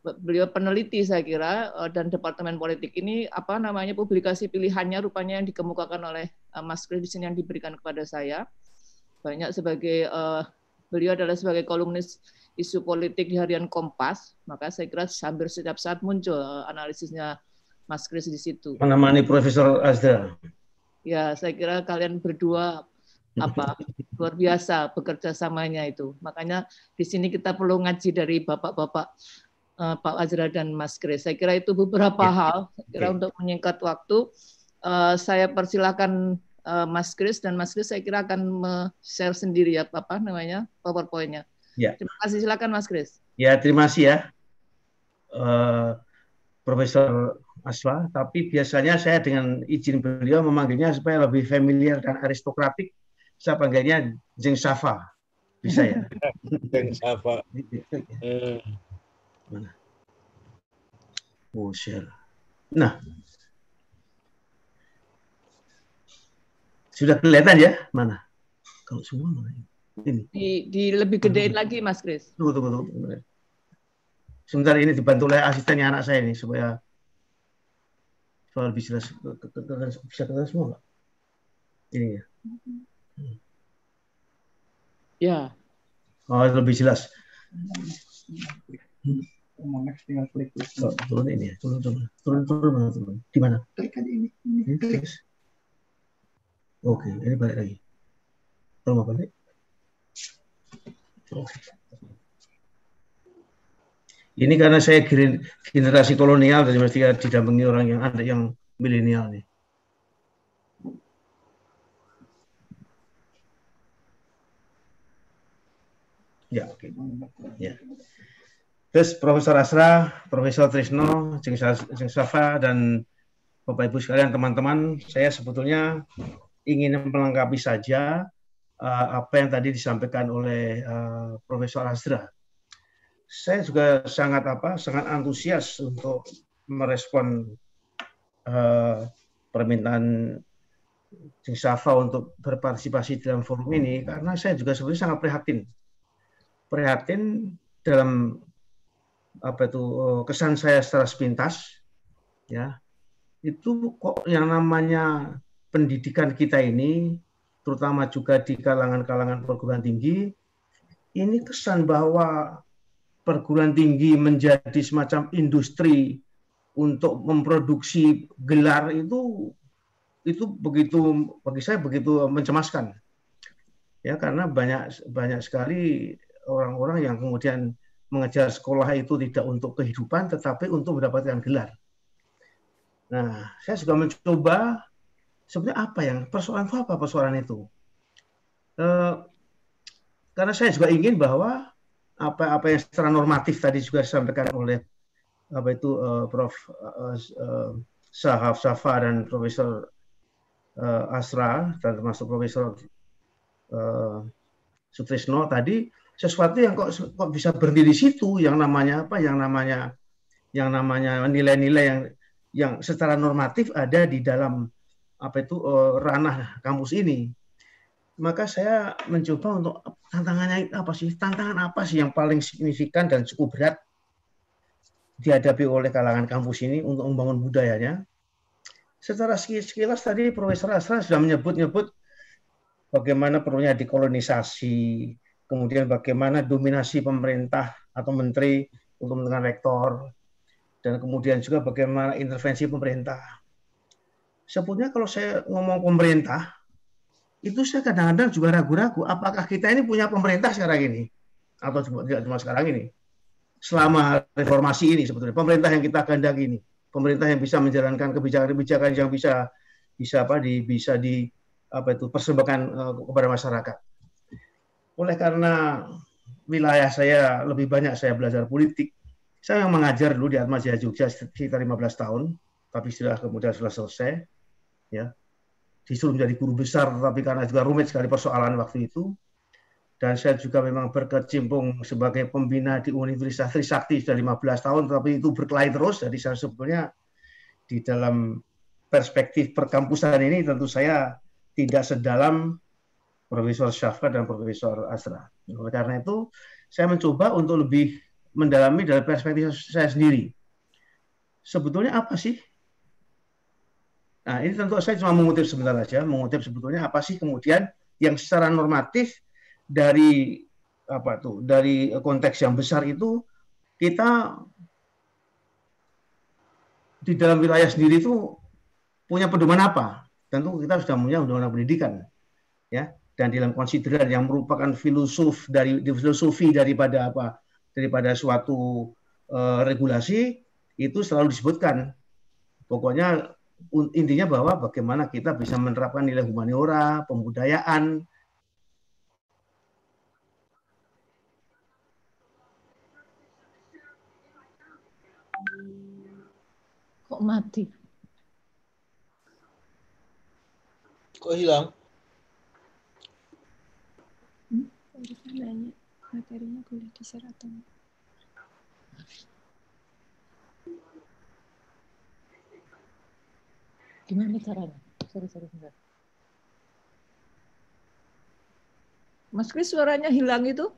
Beliau peneliti saya kira eh, dan departemen politik ini apa namanya publikasi pilihannya rupanya yang dikemukakan oleh Mas Kredisin yang diberikan kepada saya banyak sebagai uh, beliau adalah sebagai kolumnis isu politik di harian Kompas, maka saya kira hampir setiap saat muncul eh, analisisnya Mas Kris di situ. Menemani Profesor Azra. Ya, saya kira kalian berdua apa luar biasa bekerja samanya itu. Makanya di sini kita perlu ngaji dari bapak-bapak uh, Pak Azra dan Mas Kris. Saya kira itu beberapa ya. hal. Saya kira okay. Ya. untuk menyingkat waktu, uh, saya persilahkan. Eh, Mas Kris dan Mas Kris saya kira akan share sendiri ya apa namanya powerpointnya. Ya. Terima kasih silakan Mas Kris. Ya terima kasih ya uh, Profesor Aswa. Tapi biasanya saya dengan izin beliau memanggilnya supaya lebih familiar dan aristokratik. Saya panggilnya Jeng Safa. Bisa ya? Jeng Safa. Mana? Oh, share. Nah, Sudah kelihatan ya mana? Kalau semua mana? Ini. Di, di lebih gedein lagi Mas Kris. Tunggu, tunggu, tunggu, Sebentar ini dibantu oleh asistennya anak saya ini supaya soal bisa kelihatan bisa kelihatan semua nggak? Ini ya. Ya. Oh, lebih jelas. Mau next tinggal klik. Oh, turun ini ya. Turun, turun. Turun, turun Di mana? Klik ini. Ini. Klik. Oke, okay, ini balik lagi. Kalau mau balik. Oke. Okay. Ini karena saya generasi kolonial jadi mesti didampingi orang yang ada yang milenial nih. Ya, oke. Okay. Ya. Terus Profesor Asra, Profesor Trisno, Jeng Safa, dan Bapak Ibu sekalian teman-teman, saya sebetulnya ingin melengkapi saja uh, apa yang tadi disampaikan oleh uh, Profesor Azra. Saya juga sangat apa sangat antusias untuk merespon uh, permintaan Cing Safa untuk berpartisipasi dalam forum ini karena saya juga sebenarnya sangat prihatin. Prihatin dalam apa itu kesan saya secara sepintas ya itu kok yang namanya pendidikan kita ini, terutama juga di kalangan-kalangan perguruan tinggi, ini kesan bahwa perguruan tinggi menjadi semacam industri untuk memproduksi gelar itu itu begitu bagi saya begitu mencemaskan ya karena banyak banyak sekali orang-orang yang kemudian mengejar sekolah itu tidak untuk kehidupan tetapi untuk mendapatkan gelar. Nah, saya juga mencoba sebenarnya apa yang persoalan apa persoalan itu? E, karena saya juga ingin bahwa apa-apa yang secara normatif tadi juga disampaikan oleh apa itu uh, Prof. Uh, uh, Sahaf Safa dan Profesor uh, Asra dan termasuk Profesor uh, Sutrisno tadi sesuatu yang kok kok bisa berdiri di situ yang namanya apa yang namanya yang namanya nilai-nilai yang yang secara normatif ada di dalam apa itu eh, ranah kampus ini maka saya mencoba untuk tantangannya apa sih tantangan apa sih yang paling signifikan dan cukup berat dihadapi oleh kalangan kampus ini untuk membangun budayanya secara sekilas tadi Profesor Asra sudah menyebut-nyebut bagaimana perlunya dikolonisasi kemudian bagaimana dominasi pemerintah atau menteri untuk menentukan rektor dan kemudian juga bagaimana intervensi pemerintah sebetulnya kalau saya ngomong pemerintah, itu saya kadang-kadang juga ragu-ragu apakah kita ini punya pemerintah sekarang ini atau tidak cuma sekarang ini. Selama reformasi ini sebetulnya pemerintah yang kita kehendaki ini, pemerintah yang bisa menjalankan kebijakan-kebijakan yang bisa bisa apa di bisa di apa itu persembahkan eh, kepada masyarakat. Oleh karena wilayah saya lebih banyak saya belajar politik, saya yang mengajar dulu di Atmajaya Jogja sekitar 15 tahun, tapi sudah kemudian sudah selesai ya disuruh menjadi guru besar tapi karena juga rumit sekali persoalan waktu itu dan saya juga memang berkecimpung sebagai pembina di Universitas Trisakti sudah 15 tahun tapi itu berkelahi terus jadi saya sebetulnya di dalam perspektif perkampusan ini tentu saya tidak sedalam Profesor Syafka dan Profesor Asra. karena itu, saya mencoba untuk lebih mendalami dari perspektif saya sendiri. Sebetulnya apa sih Nah, ini tentu saya cuma mengutip sebentar saja, mengutip sebetulnya apa sih kemudian yang secara normatif dari apa tuh, dari konteks yang besar itu kita di dalam wilayah sendiri itu punya pedoman apa? Tentu kita sudah punya undang-undang pendidikan. Ya, dan dalam konsideran yang merupakan filosof dari filosofi daripada apa? daripada suatu uh, regulasi itu selalu disebutkan. Pokoknya intinya bahwa bagaimana kita bisa menerapkan nilai humaniora, pembudayaan, kok mati? Kok hilang? Hmm, materinya boleh di atau enggak? gimana caranya? Sorry, sorry, sorry. Mas Kris suaranya hilang itu?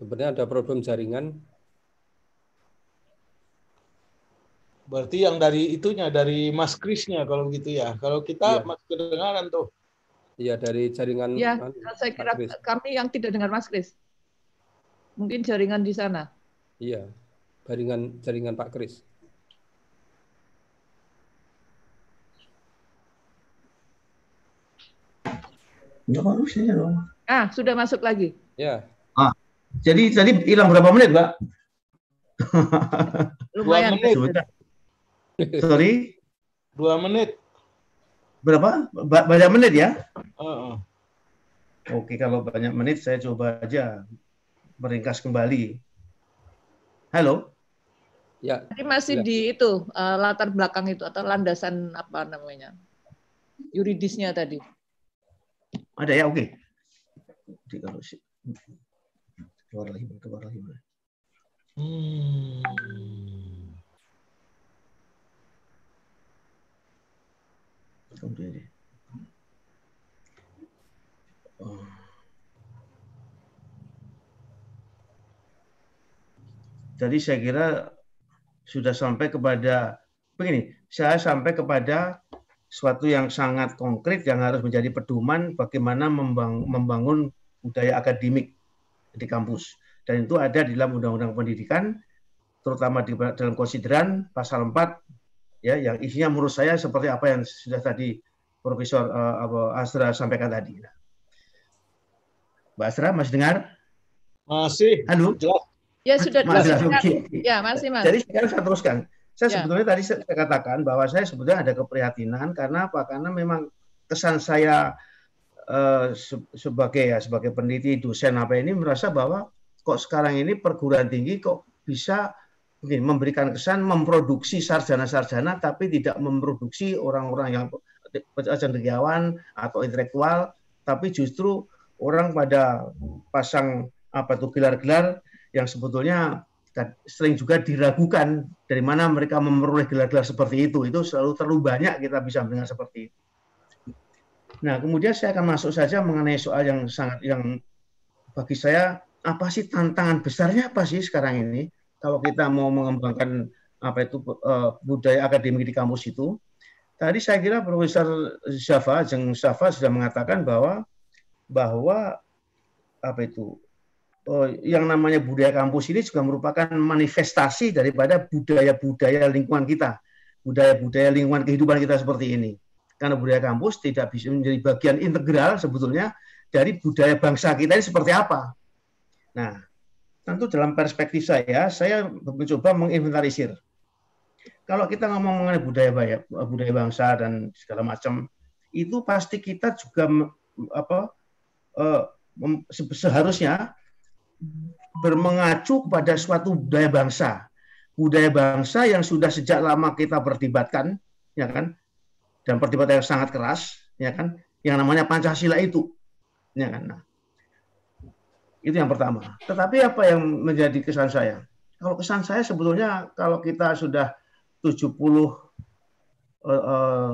Sebenarnya ada problem jaringan. Berarti yang dari itunya dari Mas Krisnya kalau begitu ya. Kalau kita ya. masih kedengaran tuh. Iya dari jaringan. Iya, saya kira kami yang tidak dengar Mas Kris. Mungkin jaringan di sana. Iya, jaringan jaringan Pak Kris. Ah, sudah masuk lagi. Ya. Jadi tadi hilang berapa menit, Pak? Lumayan. Dua menit. Sorry? Dua menit. Berapa? Ba banyak menit ya? Uh -uh. Oke, kalau banyak menit saya coba aja meringkas kembali. Halo? Ya. Tadi masih ya. di itu uh, latar belakang itu atau landasan apa namanya? Yuridisnya tadi. Ada ya, oke. Okay. Jadi keluar keluar hmm. oh. jadi saya kira sudah sampai kepada begini saya sampai kepada suatu yang sangat konkret yang harus menjadi pedoman bagaimana membangun budaya akademik di kampus. Dan itu ada di dalam Undang-Undang Pendidikan, terutama di dalam konsideran pasal 4 ya yang isinya menurut saya seperti apa yang sudah tadi Profesor uh, eh, Asra sampaikan tadi. Mbak Asra masih dengar? Masih. Halo. Ya sudah jelas. Masih, okay. Ya masih mas. Jadi sekarang saya teruskan. Saya ya. sebetulnya tadi saya katakan bahwa saya sebetulnya ada keprihatinan karena apa? Karena memang kesan saya Eh, sebagai ya sebagai peneliti dosen apa ini merasa bahwa kok sekarang ini perguruan tinggi kok bisa mungkin memberikan kesan memproduksi sarjana-sarjana tapi tidak memproduksi orang-orang yang cendekiawan atau intelektual tapi justru orang pada pasang apa tuh gelar-gelar yang sebetulnya sering juga diragukan dari mana mereka memperoleh gelar-gelar seperti itu itu selalu terlalu banyak kita bisa mendengar seperti itu Nah, kemudian saya akan masuk saja mengenai soal yang sangat yang bagi saya apa sih tantangan besarnya apa sih sekarang ini kalau kita mau mengembangkan apa itu eh, budaya akademik di kampus itu. Tadi saya kira Profesor Syafa, Jeng Syafa sudah mengatakan bahwa bahwa apa itu eh, yang namanya budaya kampus ini juga merupakan manifestasi daripada budaya-budaya lingkungan kita, budaya-budaya lingkungan kehidupan kita seperti ini karena budaya kampus tidak bisa menjadi bagian integral sebetulnya dari budaya bangsa kita ini seperti apa. Nah, tentu dalam perspektif saya, saya mencoba menginventarisir. Kalau kita ngomong mengenai budaya budaya bangsa dan segala macam, itu pasti kita juga apa eh, seharusnya bermengacu kepada suatu budaya bangsa, budaya bangsa yang sudah sejak lama kita perdebatkan, ya kan? dan perdebatan yang sangat keras, ya kan? Yang namanya Pancasila itu, ya kan? Nah, itu yang pertama. Tetapi apa yang menjadi kesan saya? Kalau kesan saya sebetulnya kalau kita sudah 70 uh, uh,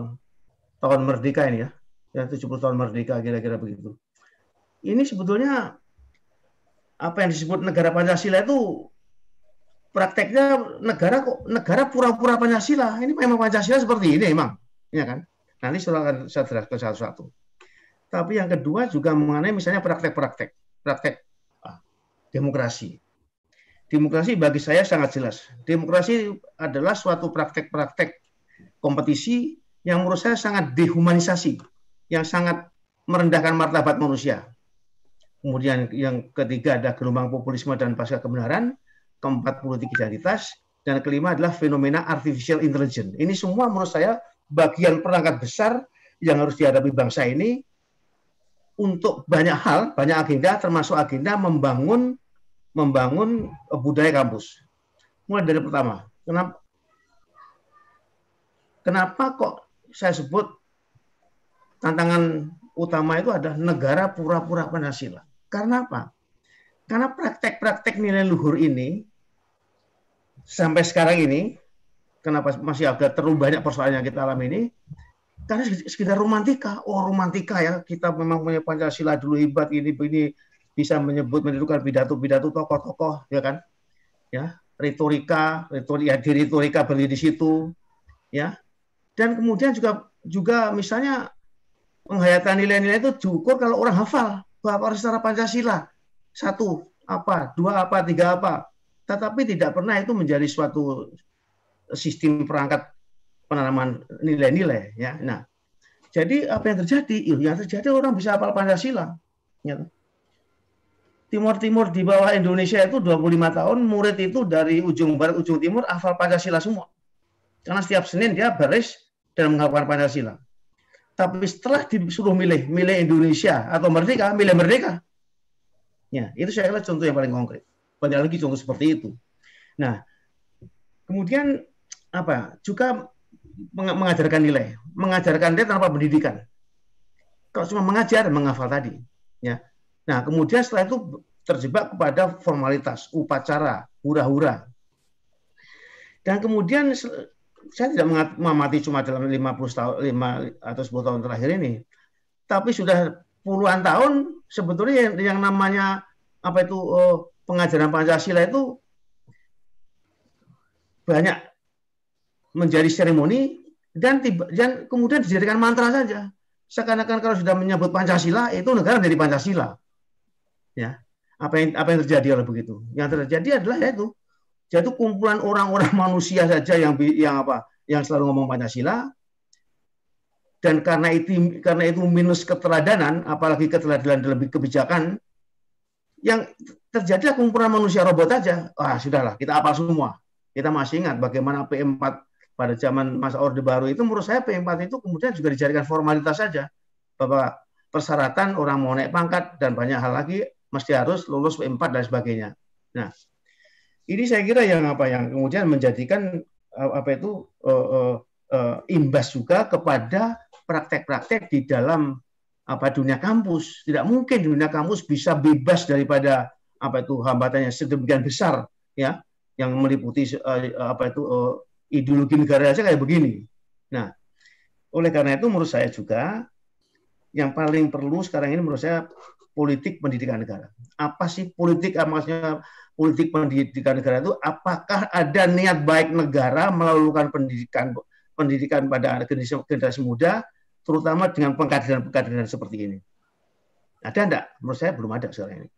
tahun merdeka ini ya, ya 70 tahun merdeka kira-kira begitu. Ini sebetulnya apa yang disebut negara Pancasila itu prakteknya negara kok negara pura-pura Pancasila. Ini memang Pancasila seperti ini emang ya kan? Nah ini sudah akan saya jelaskan satu-satu. Tapi yang kedua juga mengenai misalnya praktek-praktek, praktek ah, demokrasi. Demokrasi bagi saya sangat jelas. Demokrasi adalah suatu praktek-praktek kompetisi yang menurut saya sangat dehumanisasi, yang sangat merendahkan martabat manusia. Kemudian yang ketiga ada gelombang populisme dan pasca kebenaran, keempat politik identitas, dan kelima adalah fenomena artificial intelligence. Ini semua menurut saya bagian perangkat besar yang harus dihadapi bangsa ini untuk banyak hal, banyak agenda, termasuk agenda membangun membangun eh, budaya kampus. Mulai dari pertama, kenapa kenapa kok saya sebut tantangan utama itu adalah negara pura-pura Pancasila. Karena apa? Karena praktek-praktek nilai luhur ini sampai sekarang ini kenapa masih agak terlalu banyak persoalan yang kita alami ini karena sekitar romantika oh romantika ya kita memang punya pancasila dulu hebat ini ini bisa menyebut menirukan pidato-pidato tokoh-tokoh ya kan ya retorika retorika ya, di retorika beli di situ ya dan kemudian juga juga misalnya penghayatan nilai-nilai itu diukur kalau orang hafal bahwa secara pancasila satu apa dua apa tiga apa tetapi tidak pernah itu menjadi suatu sistem perangkat penanaman nilai-nilai ya. Nah, jadi apa yang terjadi? Iya, yang terjadi orang bisa apal Pancasila. Ya. Timur-timur di bawah Indonesia itu 25 tahun, murid itu dari ujung barat ujung timur hafal Pancasila semua. Karena setiap Senin dia baris dan menghafal Pancasila. Tapi setelah disuruh milih, milih Indonesia atau merdeka, milih merdeka. Ya, itu saya kira contoh yang paling konkret. Banyak lagi contoh seperti itu. Nah, kemudian apa juga mengajarkan nilai, mengajarkan nilai tanpa pendidikan. Kalau cuma mengajar, menghafal tadi, ya. Nah, kemudian setelah itu terjebak kepada formalitas, upacara, hura-hura. Dan kemudian saya tidak mengamati cuma dalam 50 tahun 5 atau 10 tahun terakhir ini, tapi sudah puluhan tahun sebetulnya yang, yang namanya apa itu eh, pengajaran Pancasila itu banyak menjadi seremoni dan tiba, dan kemudian dijadikan mantra saja. Seakan-akan kalau sudah menyebut Pancasila itu negara dari Pancasila. Ya. Apa yang apa yang terjadi oleh begitu? Yang terjadi adalah yaitu jatuh kumpulan orang-orang manusia saja yang yang apa? Yang selalu ngomong Pancasila, dan karena itu karena itu minus keteladanan apalagi keteladanan dalam kebijakan yang terjadilah kumpulan manusia robot aja ah sudahlah kita apa semua kita masih ingat bagaimana PM4 pada zaman masa Orde Baru itu menurut saya P4 itu kemudian juga dijadikan formalitas saja bahwa persyaratan orang mau naik pangkat dan banyak hal lagi mesti harus lulus P4 dan sebagainya. Nah, ini saya kira yang apa yang kemudian menjadikan eh, apa itu uh, uh, uh, imbas juga kepada praktek-praktek di dalam apa dunia kampus. Tidak mungkin dunia kampus bisa bebas daripada apa itu hambatannya sedemikian besar ya yang meliputi uh, apa itu uh, ideologi negara saja kayak begini. Nah, oleh karena itu menurut saya juga yang paling perlu sekarang ini menurut saya politik pendidikan negara. Apa sih politik ah, maksudnya politik pendidikan negara itu apakah ada niat baik negara melakukan pendidikan pendidikan pada generasi, generasi muda terutama dengan pengkaderan-pengkaderan seperti ini. Ada enggak? Menurut saya belum ada sekarang ini.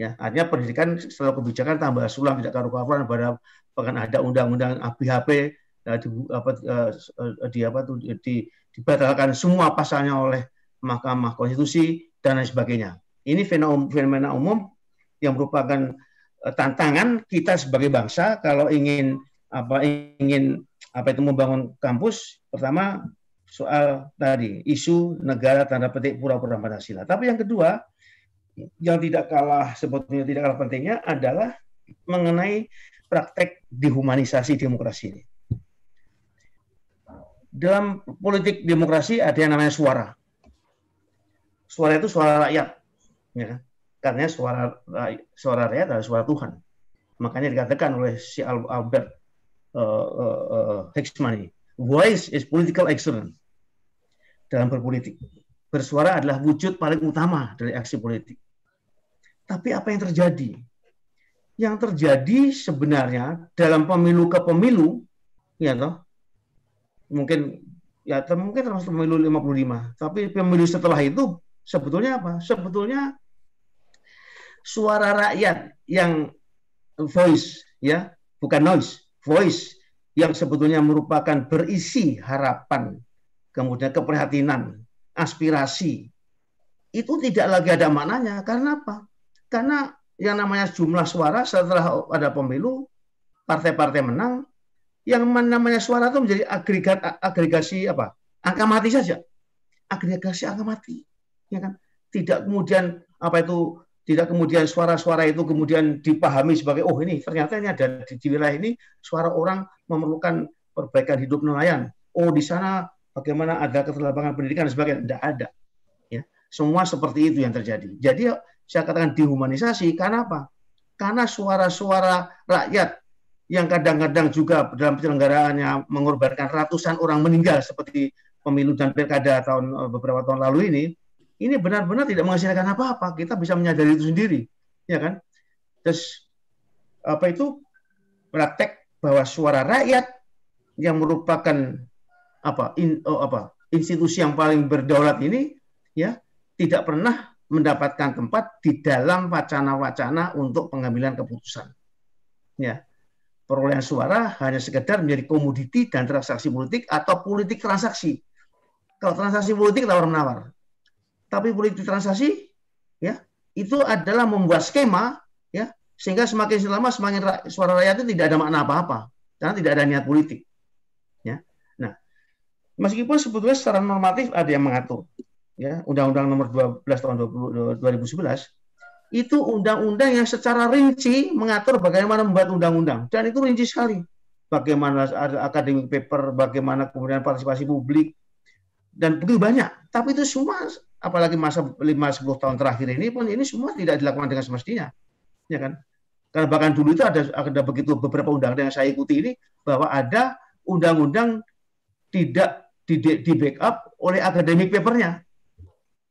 Ya, artinya pendidikan selalu kebijakan tambah sulam tidak karu-karuan pada bahkan ada undang-undang ABHP ya, eh, di apa eh, eh, di apa tuh di, dibatalkan semua pasalnya oleh Mahkamah Konstitusi dan lain sebagainya. Ini fenomena umum yang merupakan tantangan kita sebagai bangsa kalau ingin apa ingin apa itu membangun kampus pertama soal tadi isu negara tanda petik pura-pura Pancasila. Tapi yang kedua yang tidak kalah sebetulnya tidak kalah pentingnya adalah mengenai praktek dehumanisasi demokrasi ini. Dalam politik demokrasi ada yang namanya suara. Suara itu suara rakyat, ya. Kan? Karena suara suara rakyat adalah suara Tuhan. Makanya dikatakan oleh si Albert uh, uh, Hexman voice is political excellence dalam berpolitik. Bersuara adalah wujud paling utama dari aksi politik tapi apa yang terjadi? Yang terjadi sebenarnya dalam pemilu ke pemilu, ya toh, mungkin ya mungkin termasuk pemilu 55, tapi pemilu setelah itu sebetulnya apa? Sebetulnya suara rakyat yang voice ya, bukan noise, voice yang sebetulnya merupakan berisi harapan, kemudian keprihatinan, aspirasi. Itu tidak lagi ada maknanya karena apa? Karena yang namanya jumlah suara setelah ada pemilu, partai-partai menang, yang namanya suara itu menjadi agregat agregasi apa? Angka mati saja. Agregasi angka mati, ya kan? Tidak kemudian apa itu tidak kemudian suara-suara itu kemudian dipahami sebagai oh ini ternyata ini ada di, di wilayah ini suara orang memerlukan perbaikan hidup nelayan. Oh di sana bagaimana ada keterlambangan pendidikan dan sebagainya. Tidak ada. Ya. Semua seperti itu yang terjadi. Jadi saya katakan dihumanisasi karena apa? Karena suara-suara rakyat yang kadang-kadang juga dalam penyelenggaraannya mengorbankan ratusan orang meninggal seperti pemilu dan pilkada tahun eh, beberapa tahun lalu ini, ini benar-benar tidak menghasilkan apa-apa. Kita bisa menyadari itu sendiri, ya kan? Terus apa itu praktek bahwa suara rakyat yang merupakan apa in, oh, apa institusi yang paling berdaulat ini ya tidak pernah mendapatkan tempat di dalam wacana-wacana untuk pengambilan keputusan. Ya. Perolehan suara hanya sekedar menjadi komoditi dan transaksi politik atau politik transaksi. Kalau transaksi politik tawar-menawar. Tapi politik transaksi ya, itu adalah membuat skema ya, sehingga semakin lama semakin suara rakyat itu tidak ada makna apa-apa karena tidak ada niat politik. Ya. Nah, meskipun sebetulnya secara normatif ada yang mengatur, ya Undang-Undang Nomor 12 Tahun 2011 itu undang-undang yang secara rinci mengatur bagaimana membuat undang-undang dan itu rinci sekali bagaimana ada academic paper, bagaimana kemudian partisipasi publik dan begitu banyak. Tapi itu semua apalagi masa 5 10 tahun terakhir ini pun ini semua tidak dilakukan dengan semestinya. Ya kan? Karena bahkan dulu itu ada ada begitu beberapa undang-undang yang saya ikuti ini bahwa ada undang-undang tidak di, di backup oleh akademik papernya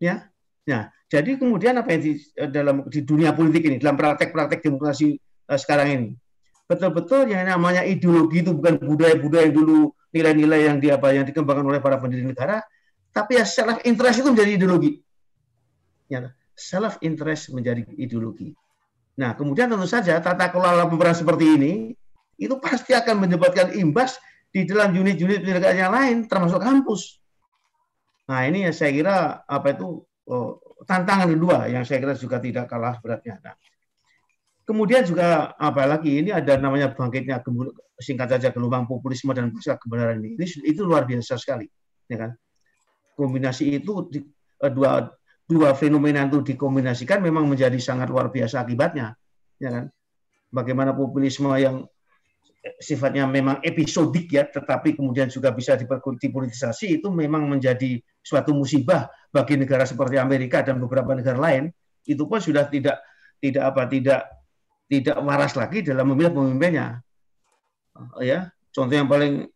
ya nah jadi kemudian apa yang di eh, dalam di dunia politik ini dalam praktek-praktek demokrasi uh, sekarang ini betul-betul yang namanya ideologi itu bukan budaya-budaya dulu nilai-nilai yang di apa yang dikembangkan oleh para pendiri negara tapi ya self interest itu menjadi ideologi ya self interest menjadi ideologi nah kemudian tentu saja tata kelola perang seperti ini itu pasti akan menyebabkan imbas di dalam unit-unit pendidikan yang lain termasuk kampus Nah ini yang saya kira apa itu oh, tantangan kedua yang saya kira juga tidak kalah beratnya. Nah, kemudian juga apa lagi ini ada namanya bangkitnya singkat saja gelombang populisme dan pusat kebenaran ini. Ini itu luar biasa sekali, ya kan? Kombinasi itu di, eh, dua dua fenomena itu dikombinasikan memang menjadi sangat luar biasa akibatnya, ya kan? Bagaimana populisme yang sifatnya memang episodik ya, tetapi kemudian juga bisa dipolitisasi itu memang menjadi suatu musibah bagi negara seperti Amerika dan beberapa negara lain. Itu pun sudah tidak tidak apa tidak tidak waras lagi dalam memilih pemimpinnya. Ya, contoh yang paling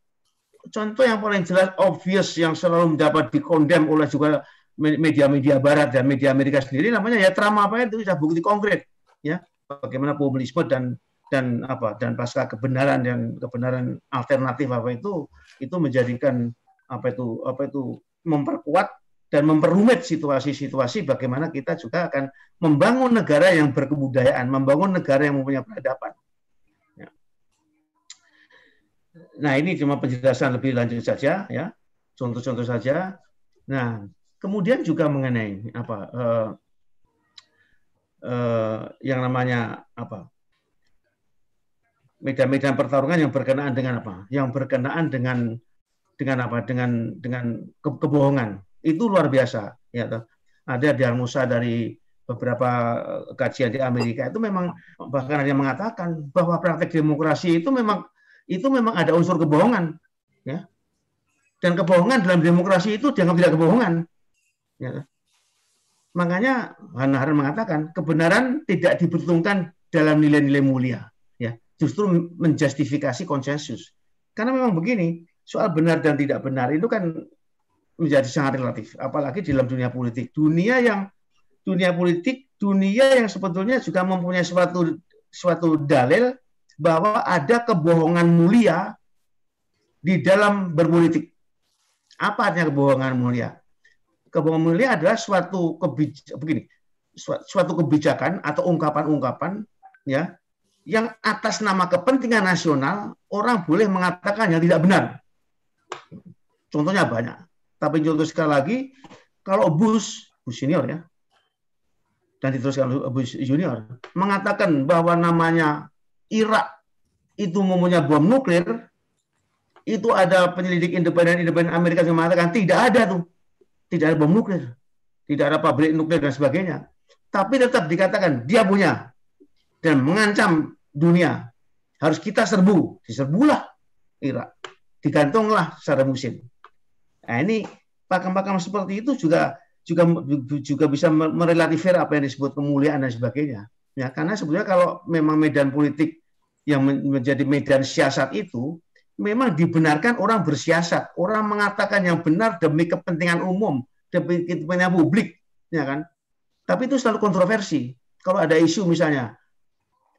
contoh yang paling jelas obvious yang selalu mendapat dikondem oleh juga media-media barat dan media Amerika sendiri namanya ya trauma apa itu sudah bukti konkret ya bagaimana populisme dan dan apa dan pasca kebenaran yang kebenaran alternatif apa itu itu menjadikan apa itu apa itu memperkuat dan memperumit situasi-situasi bagaimana kita juga akan membangun negara yang berkebudayaan, membangun negara yang mempunyai peradaban. Ya. Nah ini cuma penjelasan lebih lanjut saja ya, contoh-contoh saja. Nah kemudian juga mengenai apa eh, eh, yang namanya apa medan-medan pertarungan yang berkenaan dengan apa? Yang berkenaan dengan dengan apa? Dengan dengan ke kebohongan. Itu luar biasa. Ya, toh. ada Musa dari beberapa eh, kajian di Amerika itu memang bahkan ada yang mengatakan bahwa praktek demokrasi itu memang itu memang ada unsur kebohongan, ya. Dan kebohongan dalam demokrasi itu dianggap tidak kebohongan. Ya. Makanya Hannah mengatakan kebenaran tidak diperhitungkan dalam nilai-nilai mulia justru menjustifikasi konsensus. Karena memang begini, soal benar dan tidak benar itu kan menjadi sangat relatif, apalagi di dalam dunia politik. Dunia yang dunia politik, dunia yang sebetulnya juga mempunyai suatu suatu dalil bahwa ada kebohongan mulia di dalam berpolitik. Apa artinya kebohongan mulia? Kebohongan mulia adalah suatu kebijakan, begini, suatu kebijakan atau ungkapan-ungkapan ya yang atas nama kepentingan nasional orang boleh mengatakan yang tidak benar. Contohnya banyak. Tapi contoh sekali lagi, kalau Bush, Bush senior ya, dan diteruskan Bush junior, mengatakan bahwa namanya Irak itu mempunyai bom nuklir, itu ada penyelidik independen independen Amerika yang mengatakan tidak ada tuh, tidak ada bom nuklir, tidak ada pabrik nuklir dan sebagainya. Tapi tetap dikatakan dia punya dan mengancam dunia. Harus kita serbu, diserbulah Irak, digantunglah secara musim. Nah, ini pakam-pakam seperti itu juga juga juga bisa merelatifir apa yang disebut kemuliaan dan sebagainya. Ya, karena sebetulnya kalau memang medan politik yang menjadi medan siasat itu memang dibenarkan orang bersiasat, orang mengatakan yang benar demi kepentingan umum, demi kepentingan publik, ya kan? Tapi itu selalu kontroversi. Kalau ada isu misalnya,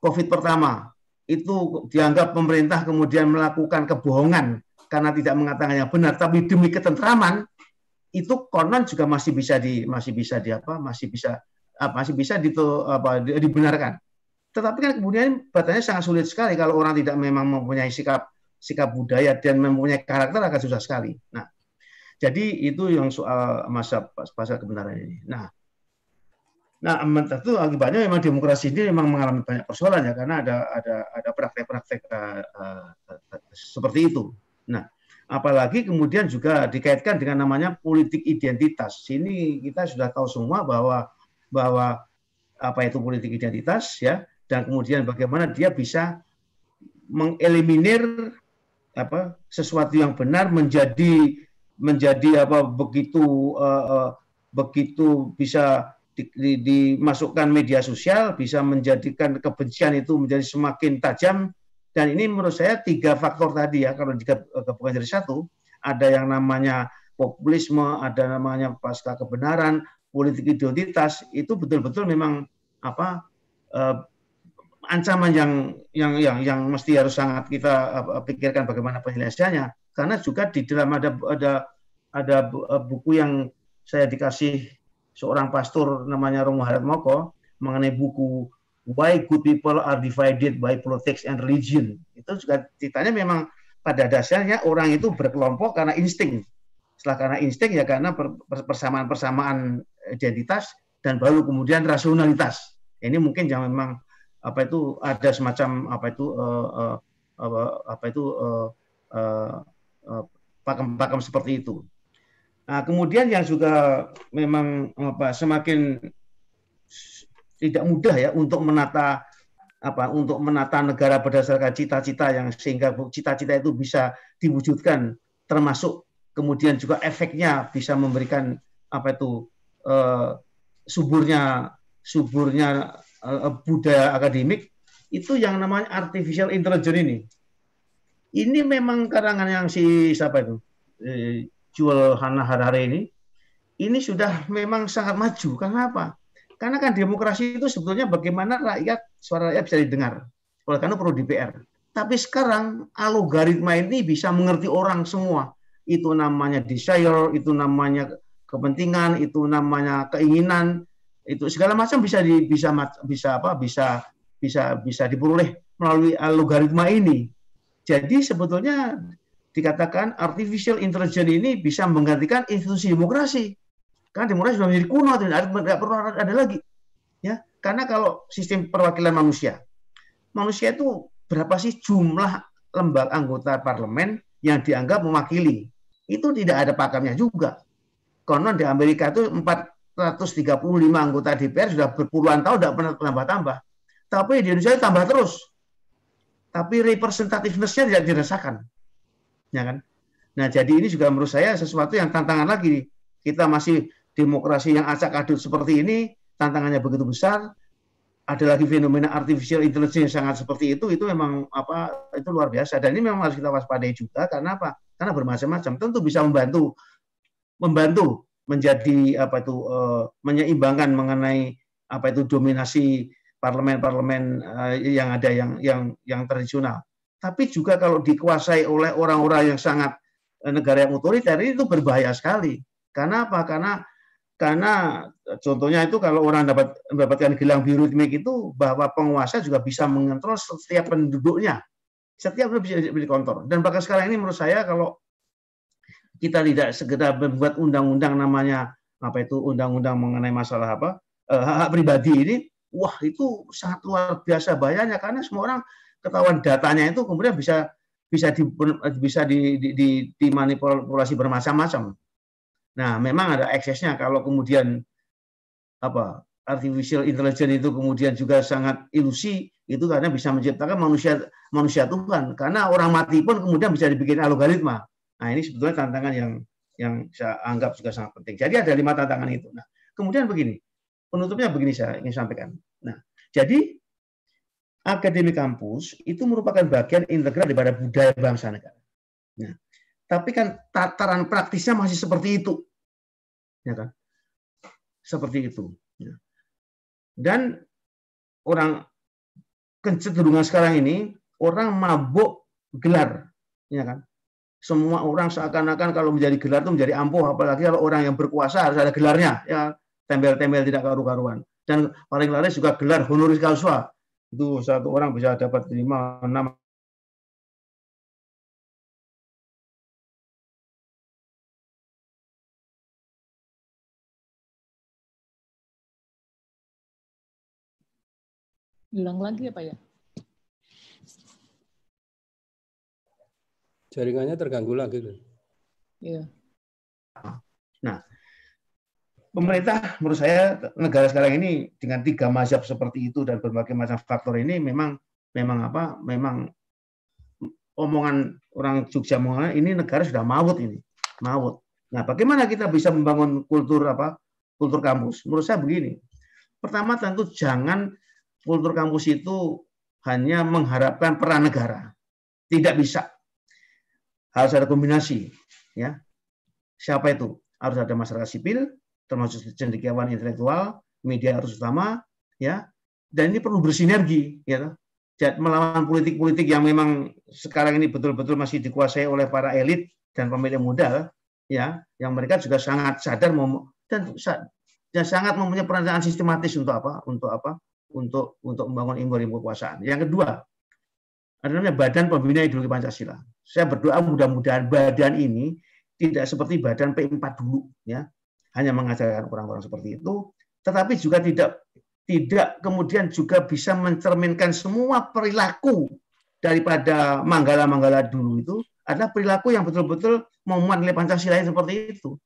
COVID pertama itu dianggap pemerintah kemudian melakukan kebohongan karena tidak mengatakan yang benar, tapi demi ketentraman itu konon juga masih bisa di masih bisa di apa masih bisa apa, ah, masih bisa di, apa, di, dibenarkan. Tetapi kan kemudian batasnya sangat sulit sekali kalau orang tidak memang mempunyai sikap sikap budaya dan mempunyai karakter akan susah sekali. Nah, jadi itu yang soal masa pasal kebenaran ini. Nah, Nah, tentu akibatnya memang demokrasi ini memang mengalami banyak persoalan ya karena ada ada ada praktek-praktek uh, uh, seperti itu. Nah, apalagi kemudian juga dikaitkan dengan namanya politik identitas. sini kita sudah tahu semua bahwa bahwa apa itu politik identitas ya dan kemudian bagaimana dia bisa mengeliminir apa sesuatu yang benar menjadi menjadi apa begitu uh, begitu bisa di, dimasukkan media sosial bisa menjadikan kebencian itu menjadi semakin tajam dan ini menurut saya tiga faktor tadi ya kalau digabungkan eh, jadi satu ada yang namanya populisme ada namanya pasca kebenaran politik identitas itu betul-betul memang apa eh, ancaman yang yang yang yang mesti harus sangat kita eh, pikirkan bagaimana penyelesaiannya karena juga di dalam ada ada ada eh, buku yang saya dikasih seorang pastor namanya Romo Harat Moko mengenai buku Why Good People Are Divided by Politics and Religion. Itu juga ceritanya memang pada dasarnya orang itu berkelompok karena insting. Setelah karena insting ya karena persamaan-persamaan identitas dan baru kemudian rasionalitas. Ini mungkin yang memang apa itu ada semacam apa itu uh, uh, apa, apa itu uh, uh, pakem-pakem seperti itu. Nah, kemudian yang juga memang apa semakin tidak mudah ya untuk menata apa untuk menata negara berdasarkan cita-cita yang sehingga cita-cita itu bisa diwujudkan termasuk kemudian juga efeknya bisa memberikan apa itu eh, suburnya suburnya eh, budaya akademik itu yang namanya artificial intelligence ini ini memang karangan yang si siapa itu eh, jual Hana Harare ini, ini sudah memang sangat maju. Karena apa? Karena kan demokrasi itu sebetulnya bagaimana rakyat suara rakyat bisa didengar. Oleh karena perlu DPR. Tapi sekarang algoritma ini bisa mengerti orang semua. Itu namanya desire, itu namanya kepentingan, itu namanya keinginan, itu segala macam bisa di, bisa bisa apa bisa bisa bisa diperoleh melalui algoritma ini. Jadi sebetulnya dikatakan artificial intelligence ini bisa menggantikan institusi demokrasi. Karena demokrasi sudah menjadi kuno, tidak perlu ada lagi. Ya, karena kalau sistem perwakilan manusia, manusia itu berapa sih jumlah lembaga anggota parlemen yang dianggap mewakili? Itu tidak ada pakamnya juga. Konon di Amerika itu 435 anggota DPR sudah berpuluhan tahun tidak pernah tambah-tambah. Tapi di Indonesia tambah terus. Tapi representativeness-nya tidak dirasakan ya kan? Nah, jadi ini juga menurut saya sesuatu yang tantangan lagi nih. Kita masih demokrasi yang acak-adut seperti ini, tantangannya begitu besar. Ada lagi fenomena artificial intelligence yang sangat seperti itu, itu memang apa itu luar biasa. Dan ini memang harus kita waspadai juga karena apa? Karena bermacam-macam. Tentu bisa membantu membantu menjadi apa itu e, menyeimbangkan mengenai apa itu dominasi parlemen-parlemen e, yang ada yang yang yang tradisional tapi juga kalau dikuasai oleh orang-orang yang sangat eh, negara yang otoriter itu berbahaya sekali. Karena apa? Karena karena eh, contohnya itu kalau orang dapat mendapatkan gelang biru itu bahwa penguasa juga bisa mengontrol setiap penduduknya. Setiap penduduk bisa dikontrol. Dan bahkan sekarang ini menurut saya kalau kita tidak segera membuat undang-undang namanya apa itu undang-undang mengenai masalah apa eh, hak, hak pribadi ini wah itu sangat luar biasa bahayanya karena semua orang ketahuan datanya itu kemudian bisa bisa di, bisa di, di, di, dimanipulasi bermacam-macam. Nah, memang ada aksesnya kalau kemudian apa artificial intelligence itu kemudian juga sangat ilusi itu karena bisa menciptakan manusia manusia Tuhan karena orang mati pun kemudian bisa dibikin algoritma. Nah, ini sebetulnya tantangan yang yang saya anggap juga sangat penting. Jadi ada lima tantangan itu. Nah, kemudian begini. Penutupnya begini saya ingin sampaikan. Nah, jadi akademi kampus itu merupakan bagian integral daripada budaya bangsa negara. Ya. tapi kan tataran praktisnya masih seperti itu, ya kan? Seperti itu. Ya. Dan orang kecenderungan sekarang ini orang mabuk gelar, ya kan? Semua orang seakan-akan kalau menjadi gelar itu menjadi ampuh, apalagi kalau orang yang berkuasa harus ada gelarnya, ya tembel tembel tidak karu-karuan. Dan paling laris juga gelar honoris causa, itu satu orang bisa dapat lima enam hilang lagi apa ya? Jaringannya terganggu lagi. Iya. Nah, pemerintah menurut saya negara sekarang ini dengan tiga mazhab seperti itu dan berbagai macam faktor ini memang memang apa memang omongan orang Jogja mengatakan ini negara sudah maut ini maut. nah bagaimana kita bisa membangun kultur apa kultur kampus menurut saya begini pertama tentu jangan kultur kampus itu hanya mengharapkan peran negara tidak bisa harus ada kombinasi ya siapa itu harus ada masyarakat sipil termasuk cendekiawan intelektual, media harus utama, ya. Dan ini perlu bersinergi, ya. melawan politik-politik yang memang sekarang ini betul-betul masih dikuasai oleh para elit dan pemilik modal, ya, yang mereka juga sangat sadar dan, dan sangat mempunyai perencanaan sistematis untuk apa? Untuk apa? Untuk untuk membangun ilmu-ilmu kekuasaan. Yang kedua, ada namanya Badan Pembina Ideologi Pancasila. Saya berdoa mudah-mudahan badan ini tidak seperti badan P4 dulu ya hanya mengajarkan orang-orang seperti itu, tetapi juga tidak tidak kemudian juga bisa mencerminkan semua perilaku daripada manggala-manggala dulu itu adalah perilaku yang betul-betul memuat nilai Pancasila seperti itu.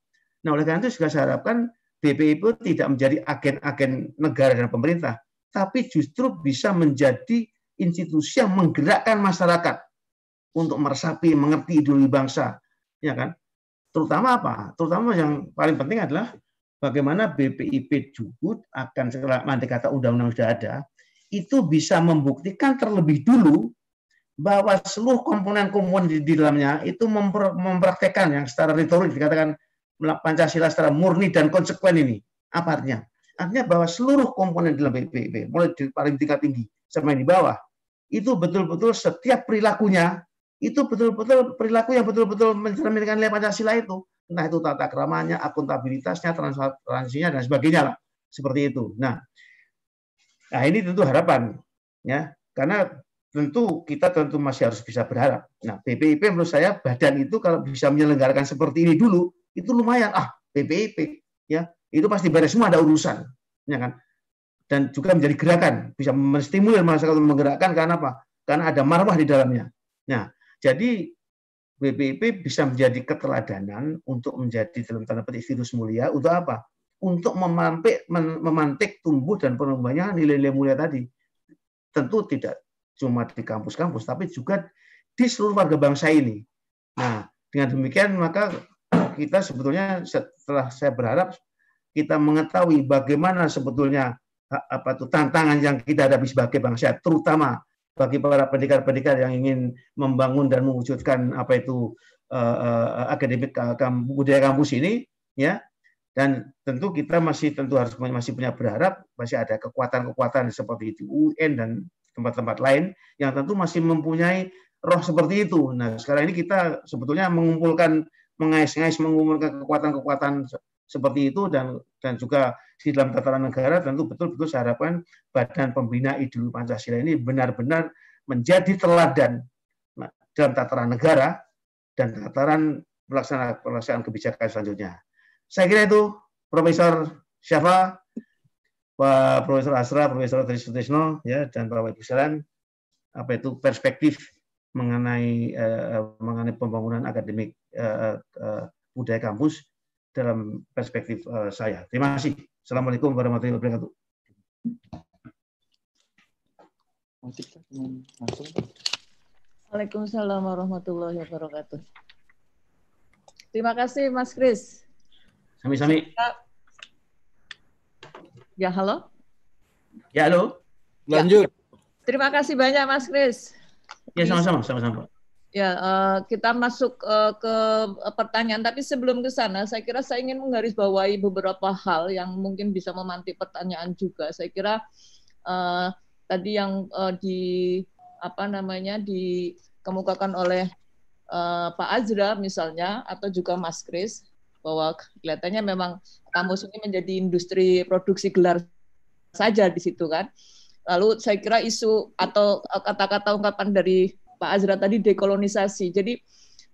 Nah, oleh karena itu juga saya harapkan BPI itu tidak menjadi agen-agen negara dan pemerintah, tapi justru bisa menjadi institusi yang menggerakkan masyarakat untuk meresapi, mengerti ideologi bangsa, ya kan? Terutama apa? Terutama yang paling penting adalah bagaimana BPIP Jukut akan segera mandi kata undang-undang sudah ada, itu bisa membuktikan terlebih dulu bahwa seluruh komponen-komponen di, di dalamnya itu memper, mempraktekkan yang secara retorik dikatakan Pancasila secara murni dan konsekuen ini. Apa artinya? Artinya bahwa seluruh komponen dalam BPIP, mulai dari paling tingkat tinggi sampai di bawah, itu betul-betul setiap perilakunya itu betul-betul perilaku yang betul-betul mencerminkan nilai Pancasila itu. Nah itu tata keramanya, akuntabilitasnya, transparansinya dan sebagainya lah. Seperti itu. Nah, nah ini tentu harapan ya. Karena tentu kita tentu masih harus bisa berharap. Nah, BPIP menurut saya badan itu kalau bisa menyelenggarakan seperti ini dulu itu lumayan. Ah, BPIP ya. Itu pasti beres semua ada urusan, ya kan? Dan juga menjadi gerakan, bisa menstimulir masyarakat untuk menggerakkan karena apa? Karena ada marwah di dalamnya. Nah, jadi BPIP bisa menjadi keteladanan untuk menjadi dalam tanda petik virus mulia untuk apa? Untuk memantik, memantik tumbuh dan penumbuhannya kan nilai-nilai mulia tadi. Tentu tidak cuma di kampus-kampus, tapi juga di seluruh warga bangsa ini. Nah, dengan demikian maka kita sebetulnya setelah saya berharap kita mengetahui bagaimana sebetulnya apa tuh tantangan yang kita hadapi sebagai bangsa, terutama bagi para pendekar-pendekar yang ingin membangun dan mewujudkan apa itu uh, uh, akademik budaya kampus ini ya dan tentu kita masih tentu harus masih punya berharap masih ada kekuatan-kekuatan seperti itu UN dan tempat-tempat lain yang tentu masih mempunyai roh seperti itu. Nah, sekarang ini kita sebetulnya mengumpulkan mengais-ngais mengumpulkan kekuatan-kekuatan seperti itu dan dan juga di dalam tataran negara tentu betul-betul saya harapkan Badan Pembina Ideologi Pancasila ini benar-benar menjadi teladan nah, dalam tataran negara dan tataran pelaksanaan pelaksanaan kebijakan selanjutnya. Saya kira itu Profesor Syafa, Pak Profesor Asra, Profesor Trisutrisno, ya dan Pak Wahid Busalan, apa itu perspektif mengenai eh, mengenai pembangunan akademik eh, eh, eh budaya kampus dalam perspektif uh, saya. Terima kasih. Assalamualaikum warahmatullahi wabarakatuh. Waalaikumsalam warahmatullahi wabarakatuh. Terima kasih Mas Kris. Sami-sami. Ya, halo. Ya, halo. Lanjut. Ya. Terima kasih banyak Mas Kris. Ya, sama-sama, sama-sama. Ya, uh, kita masuk uh, ke eh, pertanyaan, tapi sebelum ke sana, saya kira saya ingin menggarisbawahi beberapa hal yang mungkin bisa memantik pertanyaan juga. Saya kira uh, tadi yang uh, di apa namanya dikemukakan oleh uh, Pak Azra misalnya, atau juga Mas Kris, bahwa kelihatannya memang kampus ini menjadi industri produksi gelar saja di situ kan. Lalu saya kira isu atau kata-kata ungkapan dari Pak Azra tadi dekolonisasi. Jadi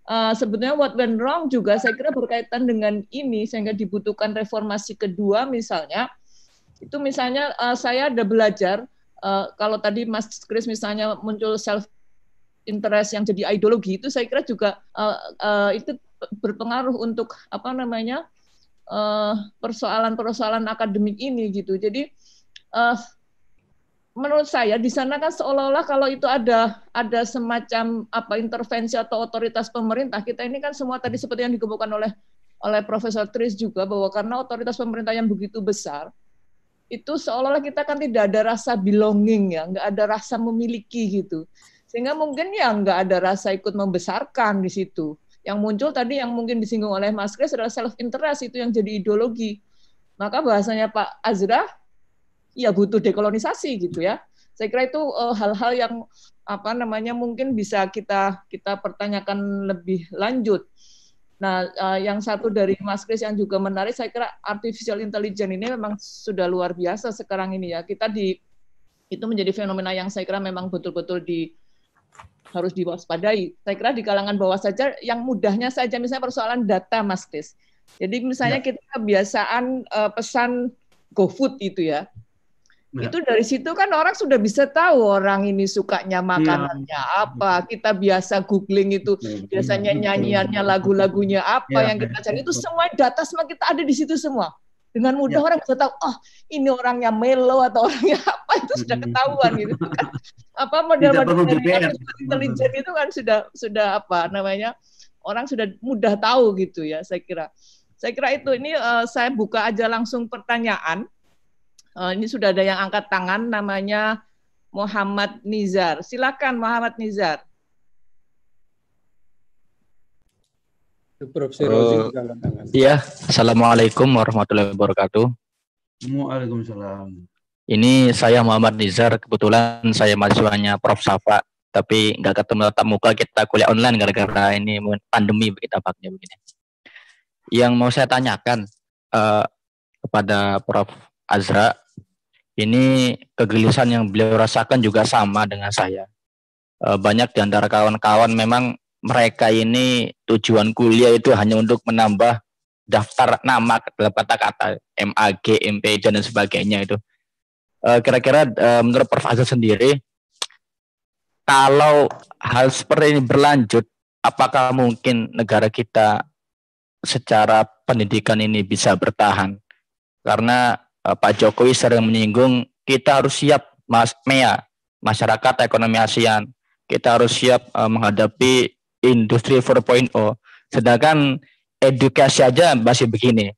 uh, sebetulnya what went wrong juga saya kira berkaitan dengan ini sehingga dibutuhkan reformasi kedua misalnya. Itu misalnya uh, saya ada belajar uh, kalau tadi Mas Kris misalnya muncul self interest yang jadi ideologi itu saya kira juga uh, uh, itu berpengaruh untuk apa namanya persoalan-persoalan uh, akademik ini gitu. Jadi uh, menurut saya di sana kan seolah-olah kalau itu ada ada semacam apa intervensi atau otoritas pemerintah kita ini kan semua tadi seperti yang dikemukakan oleh oleh Profesor Tris juga bahwa karena otoritas pemerintah yang begitu besar itu seolah-olah kita kan tidak ada rasa belonging ya nggak ada rasa memiliki gitu sehingga mungkin ya nggak ada rasa ikut membesarkan di situ yang muncul tadi yang mungkin disinggung oleh Mas Kris adalah self interest itu yang jadi ideologi maka bahasanya Pak Azra ya butuh dekolonisasi gitu ya. Saya kira itu eh, hal-hal uh, yang apa namanya mungkin bisa kita kita pertanyakan lebih lanjut. Nah, uh, yang satu dari Mas Kris yang juga menarik, saya kira artificial intelligence ini memang sudah luar biasa sekarang ini ya. Kita di itu menjadi fenomena yang saya kira memang betul-betul di harus diwaspadai. Saya kira di kalangan bawah saja yang mudahnya saja misalnya persoalan data Mas Kris. Jadi misalnya ya. kita kebiasaan uh, pesan GoFood itu ya. Ya. Itu dari situ kan orang sudah bisa tahu orang ini sukanya iya. makanannya ya. apa. Kita biasa googling itu biasanya nyanyiannya lagu-lagunya apa ya. yang kita cari itu semua data semua kita ada di situ semua. Dengan mudah ya. orang bisa tahu oh ini orangnya melo atau orangnya apa itu sudah ketahuan gitu kan. Apa model-model intelijen itu kan sudah sudah apa namanya? Orang sudah mudah tahu gitu ya saya kira. Saya kira itu ini uh, saya buka aja langsung pertanyaan Uh, ini sudah ada yang angkat tangan namanya Muhammad Nizar. Silakan Muhammad Nizar. Prof. Uh, iya, Assalamualaikum warahmatullahi wabarakatuh. Waalaikumsalam. Ini saya Muhammad Nizar, kebetulan saya mahasiswanya Prof. Safa, tapi nggak ketemu tatap muka, kita kuliah online gara-gara ini pandemi begitu tampaknya begini. Yang mau saya tanyakan uh, kepada Prof. Azra, ini kegelisahan yang beliau rasakan juga sama dengan saya. Eh, banyak di antara kawan-kawan memang mereka ini tujuan kuliah itu hanya untuk menambah daftar nama dalam kata-kata MAG, MP dan sebagainya itu. Eh, kira-kira eh, menurut Prof Azhar sendiri, kalau hal seperti ini berlanjut, apakah mungkin negara kita secara pendidikan ini bisa bertahan? Karena Eh, Pak Jokowi sering menyinggung kita harus siap Mas MEA, masyarakat ekonomi ASEAN. Kita harus siap eh, menghadapi industri 4.0. Sedangkan edukasi aja masih begini.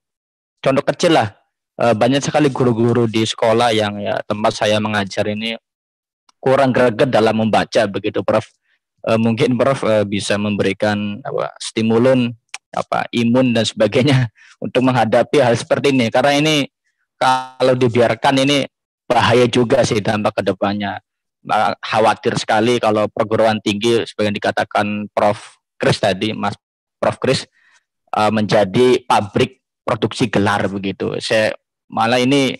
Contoh kecil lah, eh, banyak sekali guru-guru di sekolah yang ya tempat saya mengajar ini kurang greget dalam membaca begitu Prof. mungkin Prof bisa memberikan apa stimulan apa imun dan sebagainya untuk menghadapi hal seperti ini karena ini kalau dibiarkan ini bahaya juga sih dampak kedepannya. Khawatir sekali kalau perguruan tinggi sebagian dikatakan Prof. Kris tadi, Mas Prof. Kris eh, menjadi pabrik produksi gelar begitu. Saya malah ini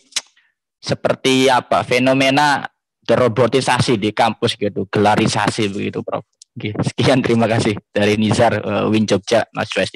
seperti apa fenomena robotisasi di kampus gitu, gelarisasi begitu, Prof. Sekian terima kasih dari Nizar eh, Win Jogja, Mas 3.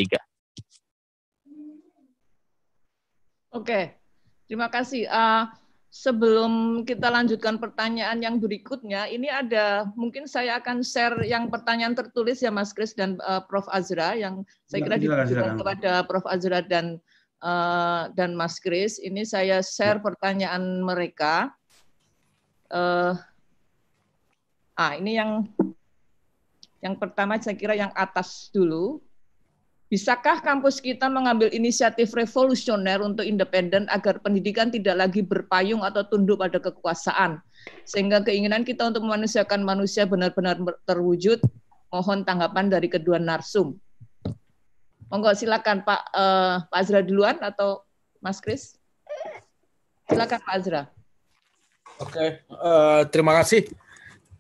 Oke, Terima kasih. Uh, sebelum kita lanjutkan pertanyaan yang berikutnya, ini ada mungkin saya akan share yang pertanyaan tertulis ya Mas Kris dan uh, Prof Azra yang saya kira ditujukan kepada Prof Azra dan uh, dan Mas Kris. Ini saya share ya. pertanyaan mereka. Uh, ah ini yang yang pertama saya kira yang atas dulu. Bisakah kampus kita mengambil inisiatif revolusioner untuk independen agar pendidikan tidak lagi berpayung atau tunduk pada kekuasaan? Sehingga keinginan kita untuk memanusiakan manusia benar-benar terwujud. Mohon tanggapan dari kedua narsum. Monggo silakan Pak eh, Pak Azra duluan atau Mas Kris? Silakan Pak Azra. Oke, uh, terima kasih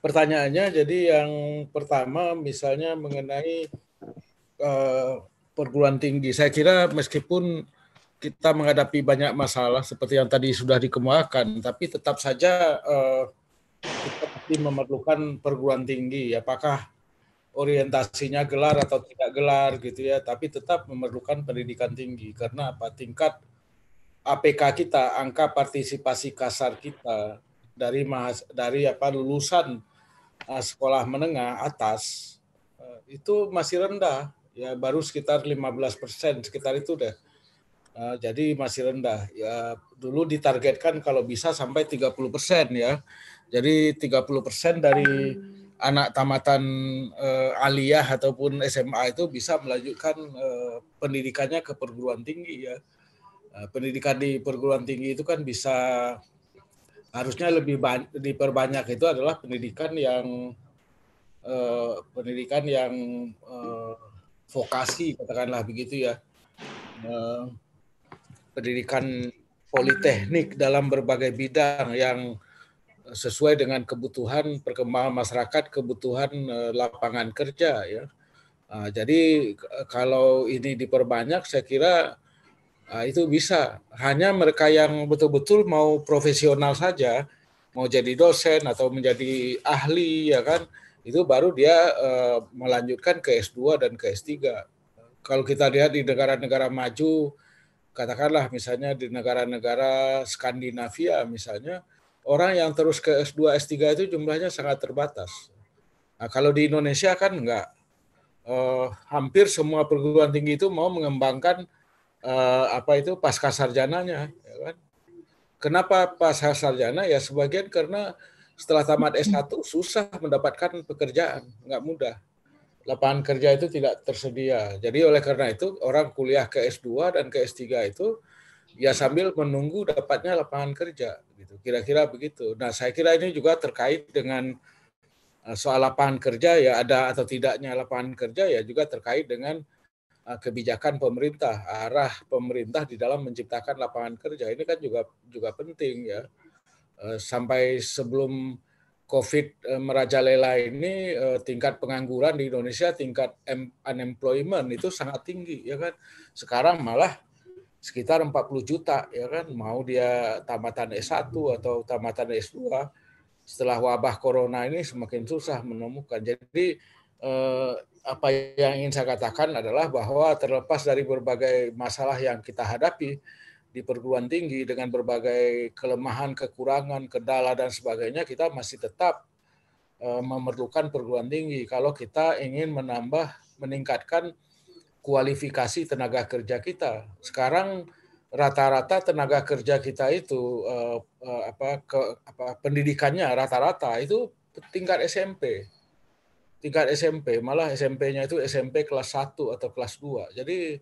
pertanyaannya. Jadi yang pertama misalnya mengenai uh, perguruan tinggi. Saya kira meskipun kita menghadapi banyak masalah seperti yang tadi sudah dikemukakan, tapi tetap saja eh, kita pasti memerlukan perguruan tinggi. Apakah orientasinya gelar atau tidak gelar gitu ya, tapi tetap memerlukan pendidikan tinggi karena apa tingkat APK kita, angka partisipasi kasar kita dari mahas, dari apa lulusan eh, sekolah menengah atas eh, itu masih rendah ya baru sekitar 15 persen sekitar itu deh. Uh, jadi masih rendah. Ya dulu ditargetkan kalau bisa sampai 30 persen ya. Jadi 30 persen dari anak tamatan uh, aliyah ataupun SMA itu bisa melanjutkan uh, pendidikannya ke perguruan tinggi ya. Uh, pendidikan di perguruan tinggi itu kan bisa harusnya lebih diperbanyak itu adalah pendidikan yang uh, pendidikan yang uh, vokasi katakanlah begitu ya eh, pendidikan politeknik dalam berbagai bidang yang sesuai dengan kebutuhan perkembangan masyarakat, kebutuhan eh, lapangan kerja ya. Ah, jadi eh, kalau ini diperbanyak saya kira ah, itu bisa. Hanya mereka yang betul-betul mau profesional saja, mau jadi dosen atau menjadi ahli ya kan itu baru dia uh, melanjutkan ke S2 dan ke S3. Kalau kita lihat di negara-negara maju, katakanlah misalnya di negara-negara Skandinavia misalnya, orang yang terus ke S2, S3 itu jumlahnya sangat terbatas. Nah, kalau di Indonesia kan enggak. Uh, hampir semua perguruan tinggi itu mau mengembangkan uh, apa itu pasca sarjananya. Ya kan? Kenapa pasca sarjana? Ya sebagian karena setelah tamat S1 susah mendapatkan pekerjaan, nggak mudah. Lapangan kerja itu tidak tersedia. Jadi oleh karena itu orang kuliah ke S2 dan ke S3 itu ya sambil menunggu dapatnya lapangan kerja gitu. Kira-kira begitu. Nah, saya kira ini juga terkait dengan eh, soal lapangan kerja ya ada atau tidaknya lapangan kerja ya juga terkait dengan eh, kebijakan pemerintah, arah pemerintah di dalam menciptakan lapangan kerja. Ini kan juga juga penting ya Eh, sampai sebelum COVID eh, merajalela ini eh, tingkat pengangguran di Indonesia, tingkat unemployment itu sangat tinggi ya kan. Sekarang malah sekitar 40 juta ya kan, mau dia tamatan S1 atau tamatan S2 setelah wabah corona ini semakin susah menemukan. Jadi apa yang ingin saya katakan adalah bahwa terlepas dari berbagai masalah yang kita hadapi, di perguruan tinggi dengan berbagai kelemahan, kekurangan, kendala dan sebagainya kita masih tetap e, memerlukan perguruan tinggi kalau kita ingin menambah meningkatkan kualifikasi tenaga kerja kita. Sekarang rata-rata tenaga kerja kita itu e, e, apa ke, apa pendidikannya rata-rata itu tingkat SMP. Tingkat SMP, malah SMP-nya itu SMP kelas 1 atau kelas 2. Jadi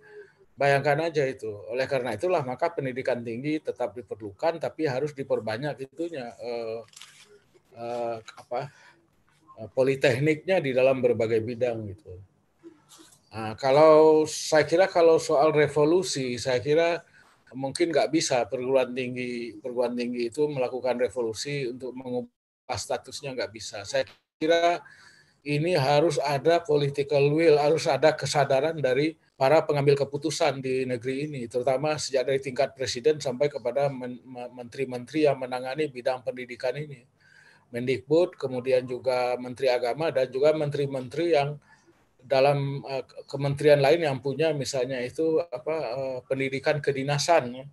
Bayangkan aja itu. Oleh karena itulah maka pendidikan tinggi tetap diperlukan, tapi harus diperbanyak itunya eh, eh, apa eh, politekniknya di dalam berbagai bidang gitu. Nah, kalau saya kira kalau soal revolusi, saya kira mungkin nggak bisa perguruan tinggi perguruan tinggi itu melakukan revolusi untuk mengubah statusnya nggak bisa. Saya kira ini harus ada political will, harus ada kesadaran dari para pengambil keputusan di negeri ini, terutama sejak dari tingkat presiden sampai kepada menteri-menteri yang menangani bidang pendidikan ini. Mendikbud, kemudian juga Menteri Agama dan juga menteri-menteri yang dalam eh, kementerian lain yang punya misalnya itu apa eh, pendidikan kedinasan ya.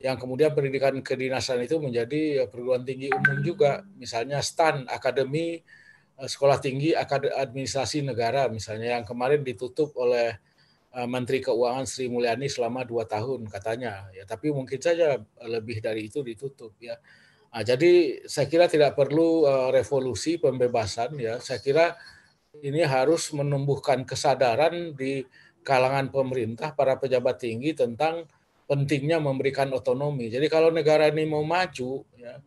yang kemudian pendidikan kedinasan itu menjadi eh, perguruan tinggi umum juga misalnya STAN akademi sekolah tinggi administrasi negara misalnya yang kemarin ditutup oleh Eh, Menteri Keuangan Sri Mulyani selama dua tahun katanya ya tapi mungkin saja lebih dari itu ditutup ya nah, jadi saya kira tidak perlu uh, revolusi pembebasan ya saya kira ini harus menumbuhkan kesadaran di kalangan pemerintah para pejabat tinggi tentang pentingnya memberikan otonomi jadi kalau negara ini mau maju ya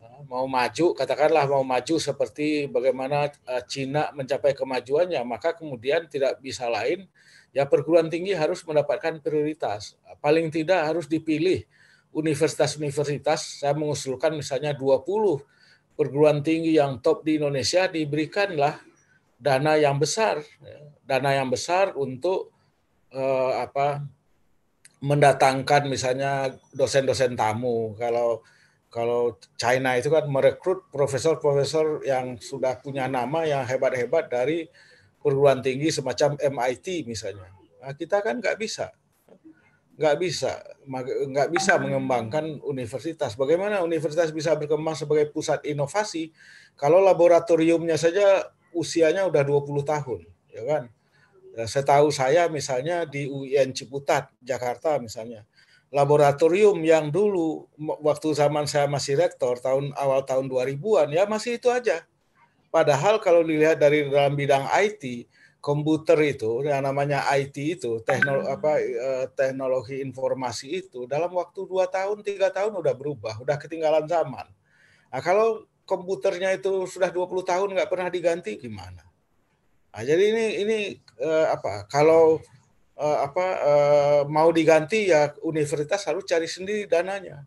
eh, mau maju katakanlah mau maju seperti bagaimana uh, Cina mencapai kemajuannya maka kemudian tidak bisa lain ya perguruan tinggi harus mendapatkan prioritas. Paling tidak harus dipilih universitas-universitas, saya mengusulkan misalnya 20 perguruan tinggi yang top di Indonesia diberikanlah dana yang besar, ya. dana yang besar untuk eh, apa mendatangkan misalnya dosen-dosen tamu. Kalau kalau China itu kan merekrut profesor-profesor yang sudah punya nama yang hebat-hebat dari perguruan tinggi semacam MIT misalnya. Nah, kita kan nggak bisa, nggak bisa, nggak bisa mengembangkan universitas. Bagaimana universitas bisa berkembang sebagai pusat inovasi kalau laboratoriumnya saja usianya udah 20 tahun, ya kan? Ya, setahu saya misalnya di UIN Ciputat, Jakarta misalnya, laboratorium yang dulu waktu zaman saya masih rektor tahun awal tahun 2000-an ya masih itu aja Padahal kalau dilihat dari dalam bidang IT, komputer itu yang namanya IT itu, teknologi, hmm. apa eh, teknologi informasi itu dalam waktu dua tahun, tiga tahun udah berubah, udah ketinggalan zaman. Nah, kalau komputernya itu sudah 20 tahun nggak pernah diganti gimana? Nah, jadi ini ini eh, apa? Kalau eh, apa eh, mau diganti ya universitas harus cari sendiri dananya.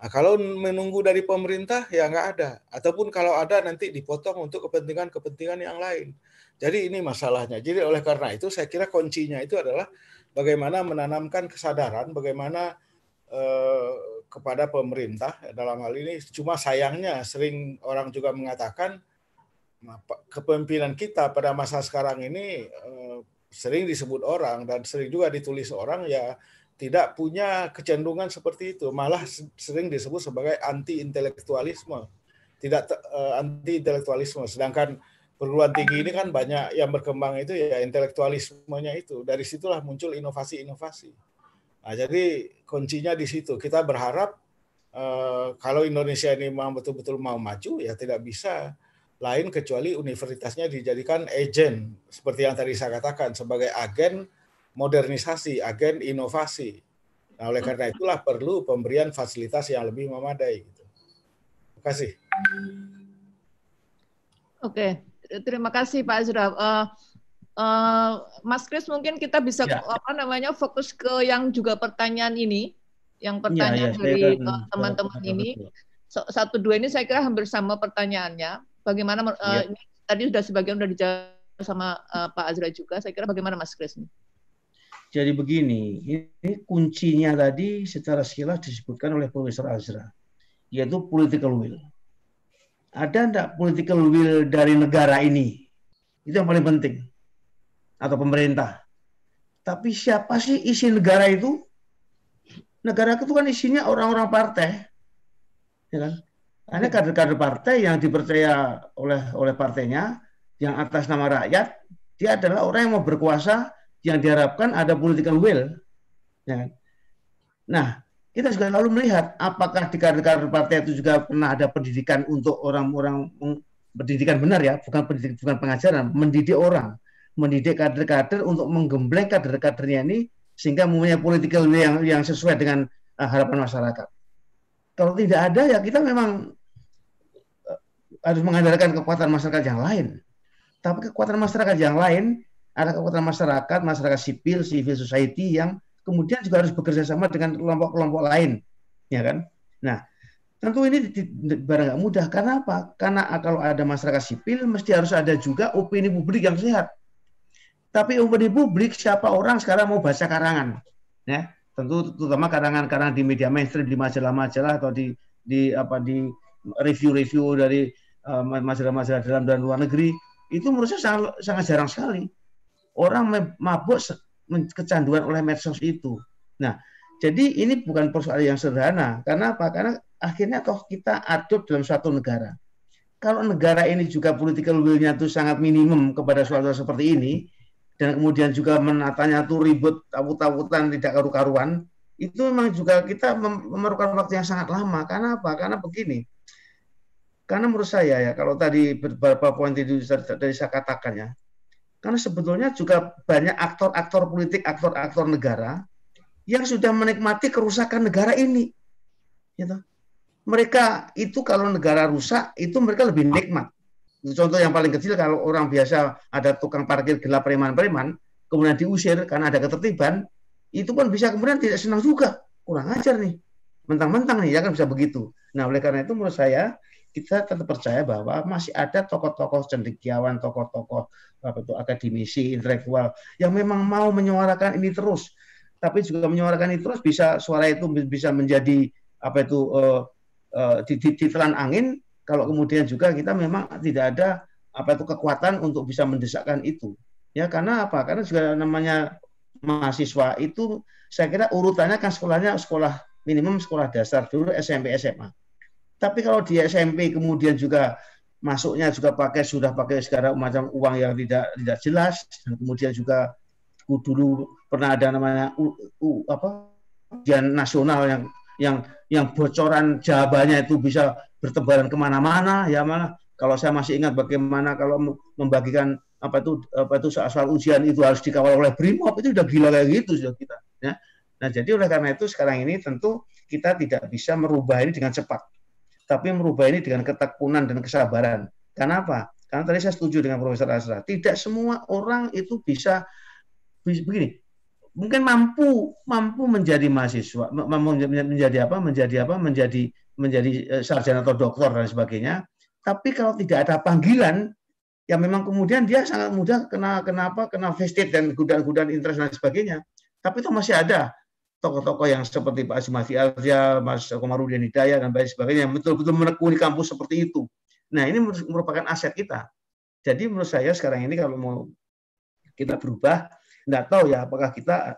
Nah, kalau menunggu dari pemerintah ya nggak ada, ataupun kalau ada nanti dipotong untuk kepentingan-kepentingan yang lain. Jadi ini masalahnya. Jadi oleh karena itu saya kira kuncinya itu adalah bagaimana menanamkan kesadaran, bagaimana eh, kepada pemerintah dalam hal ini. Cuma sayangnya sering orang juga mengatakan kepemimpinan kita pada masa sekarang ini eh, sering disebut orang dan sering juga ditulis orang ya tidak punya kecenderungan seperti itu, malah sering disebut sebagai anti-intelektualisme. Tidak uh, anti-intelektualisme. Sedangkan perguruan tinggi ini kan banyak yang berkembang itu ya intelektualismenya itu. Dari situlah muncul inovasi-inovasi. Nah, jadi kuncinya di situ. Kita berharap uh, kalau Indonesia ini memang betul-betul mau maju ya tidak bisa lain kecuali universitasnya dijadikan agen, seperti yang tadi saya katakan sebagai agen modernisasi, agen inovasi. Nah, oleh karena itulah perlu pemberian fasilitas yang lebih memadai. Gitu. Terima kasih. Oke, terima kasih Pak Azra. Uh, eh, uh, eh, Mas Kris mungkin kita bisa ya. apa namanya fokus ke yang juga pertanyaan ini, yang iya, pertanyaan ya, ya, dari eh, teman-teman ini. satu dua ini saya kira hampir sama pertanyaannya. Bagaimana ya. ini tadi sudah sebagian sudah dijawab sama uh, Pak Azra juga. Saya kira bagaimana Mas Kris? Jadi begini, ini kuncinya tadi secara sekilas disebutkan oleh Profesor Azra, yaitu political will. Ada enggak political will dari negara ini? Itu yang paling penting. Atau pemerintah. Tapi siapa sih isi negara itu? Negara itu kan isinya orang-orang partai. Ya kan? Ada kader-kader partai yang dipercaya oleh oleh partainya, yang atas nama rakyat, dia adalah orang yang mau berkuasa yang diharapkan ada political will. Ya. Nah, kita juga lalu melihat apakah di kader-kader partai itu juga pernah ada pendidikan untuk orang-orang pendidikan benar ya, bukan pendidikan bukan pengajaran, mendidik orang, mendidik kader-kader untuk menggembleng kader-kadernya ini sehingga mempunyai political will yang, yang sesuai dengan uh, harapan masyarakat. Kalau tidak ada ya kita memang eh, harus mengandalkan kekuatan masyarakat yang lain. Tapi kekuatan masyarakat yang lain ada kekuatan masyarakat, masyarakat sipil, civil society yang kemudian juga harus bekerja sama dengan kelompok-kelompok lain, ya kan? Nah, tentu ini barang nggak mudah. Karena apa? Karena kalau ada masyarakat sipil, mesti harus ada juga opini publik yang sehat. Tapi opini publik, siapa orang sekarang mau baca karangan, ya? Tentu terutama karangan-karangan di media mainstream, di majalah-majalah atau di di apa di review-review dari eh, majalah-majalah uh, dalam dan luar negeri itu menurut saya sangat, sangat jarang sekali orang mabuk kecanduan oleh medsos itu. Nah, jadi ini bukan persoalan yang sederhana. Karena apa? Karena akhirnya toh kita atur dalam suatu negara. Kalau negara ini juga political will-nya itu sangat minimum kepada suatu seperti ini, dan kemudian juga menatanya itu ribut, takut-takutan, tidak karu-karuan, itu memang juga kita memerlukan waktu yang sangat lama. Karena apa? Karena begini, karena menurut saya ya, kalau tadi beberapa poin tadi saya katakan ya, karena sebetulnya juga banyak aktor-aktor politik, aktor-aktor negara yang sudah menikmati kerusakan negara ini. Gitu. Mereka itu kalau negara rusak itu mereka lebih nikmat. Contoh yang paling kecil kalau orang biasa ada tukang parkir gelap preman-preman, kemudian diusir karena ada ketertiban, itu pun bisa kemudian tidak senang juga. Kurang ajar nih. Mentang-mentang nih ya kan bisa begitu. Nah, oleh karena itu menurut saya kita tetap percaya bahwa masih ada tokoh-tokoh cendekiawan, tokoh-tokoh apa itu akademisi, intelektual yang memang mau menyuarakan ini terus. Tapi juga menyuarakan ini terus bisa suara itu bisa menjadi apa itu uh, uh, ditelan angin kalau kemudian juga kita memang tidak ada apa itu kekuatan untuk bisa mendesakkan itu. Ya karena apa? Karena juga namanya mahasiswa itu saya kira urutannya kan sekolahnya sekolah minimum sekolah dasar dulu SMP SMA tapi kalau di SMP kemudian juga masuknya juga pakai sudah pakai segala macam uang yang tidak tidak jelas dan kemudian juga dulu pernah ada namanya u, u, apa ujian nasional yang yang yang bocoran jawabannya itu bisa bertebaran kemana-mana ya mana kalau saya masih ingat bagaimana kalau membagikan apa itu apa itu soal, soal ujian itu harus dikawal oleh brimob itu sudah gila kayak gitu sudah kita ya nah jadi oleh karena itu sekarang ini tentu kita tidak bisa merubah ini dengan cepat tapi merubah ini dengan ketekunan dan kesabaran. Kenapa? Karena tadi saya setuju dengan Profesor Asra, tidak semua orang itu bisa begini, mungkin mampu mampu menjadi mahasiswa, mampu menjadi apa, menjadi apa, menjadi menjadi e, sarjana atau doktor dan sebagainya. Tapi kalau tidak ada panggilan, ya memang kemudian dia sangat mudah kena kenapa kena vested dan gudang-gudang interest dan sebagainya. Tapi itu masih ada tokoh-tokoh yang seperti Pak Asmati Alja, Mas Komarudin Hidayah, dan lain sebagainya, betul-betul menekuni kampus seperti itu. Nah, ini merupakan aset kita. Jadi menurut saya sekarang ini kalau mau kita berubah, nggak tahu ya apakah kita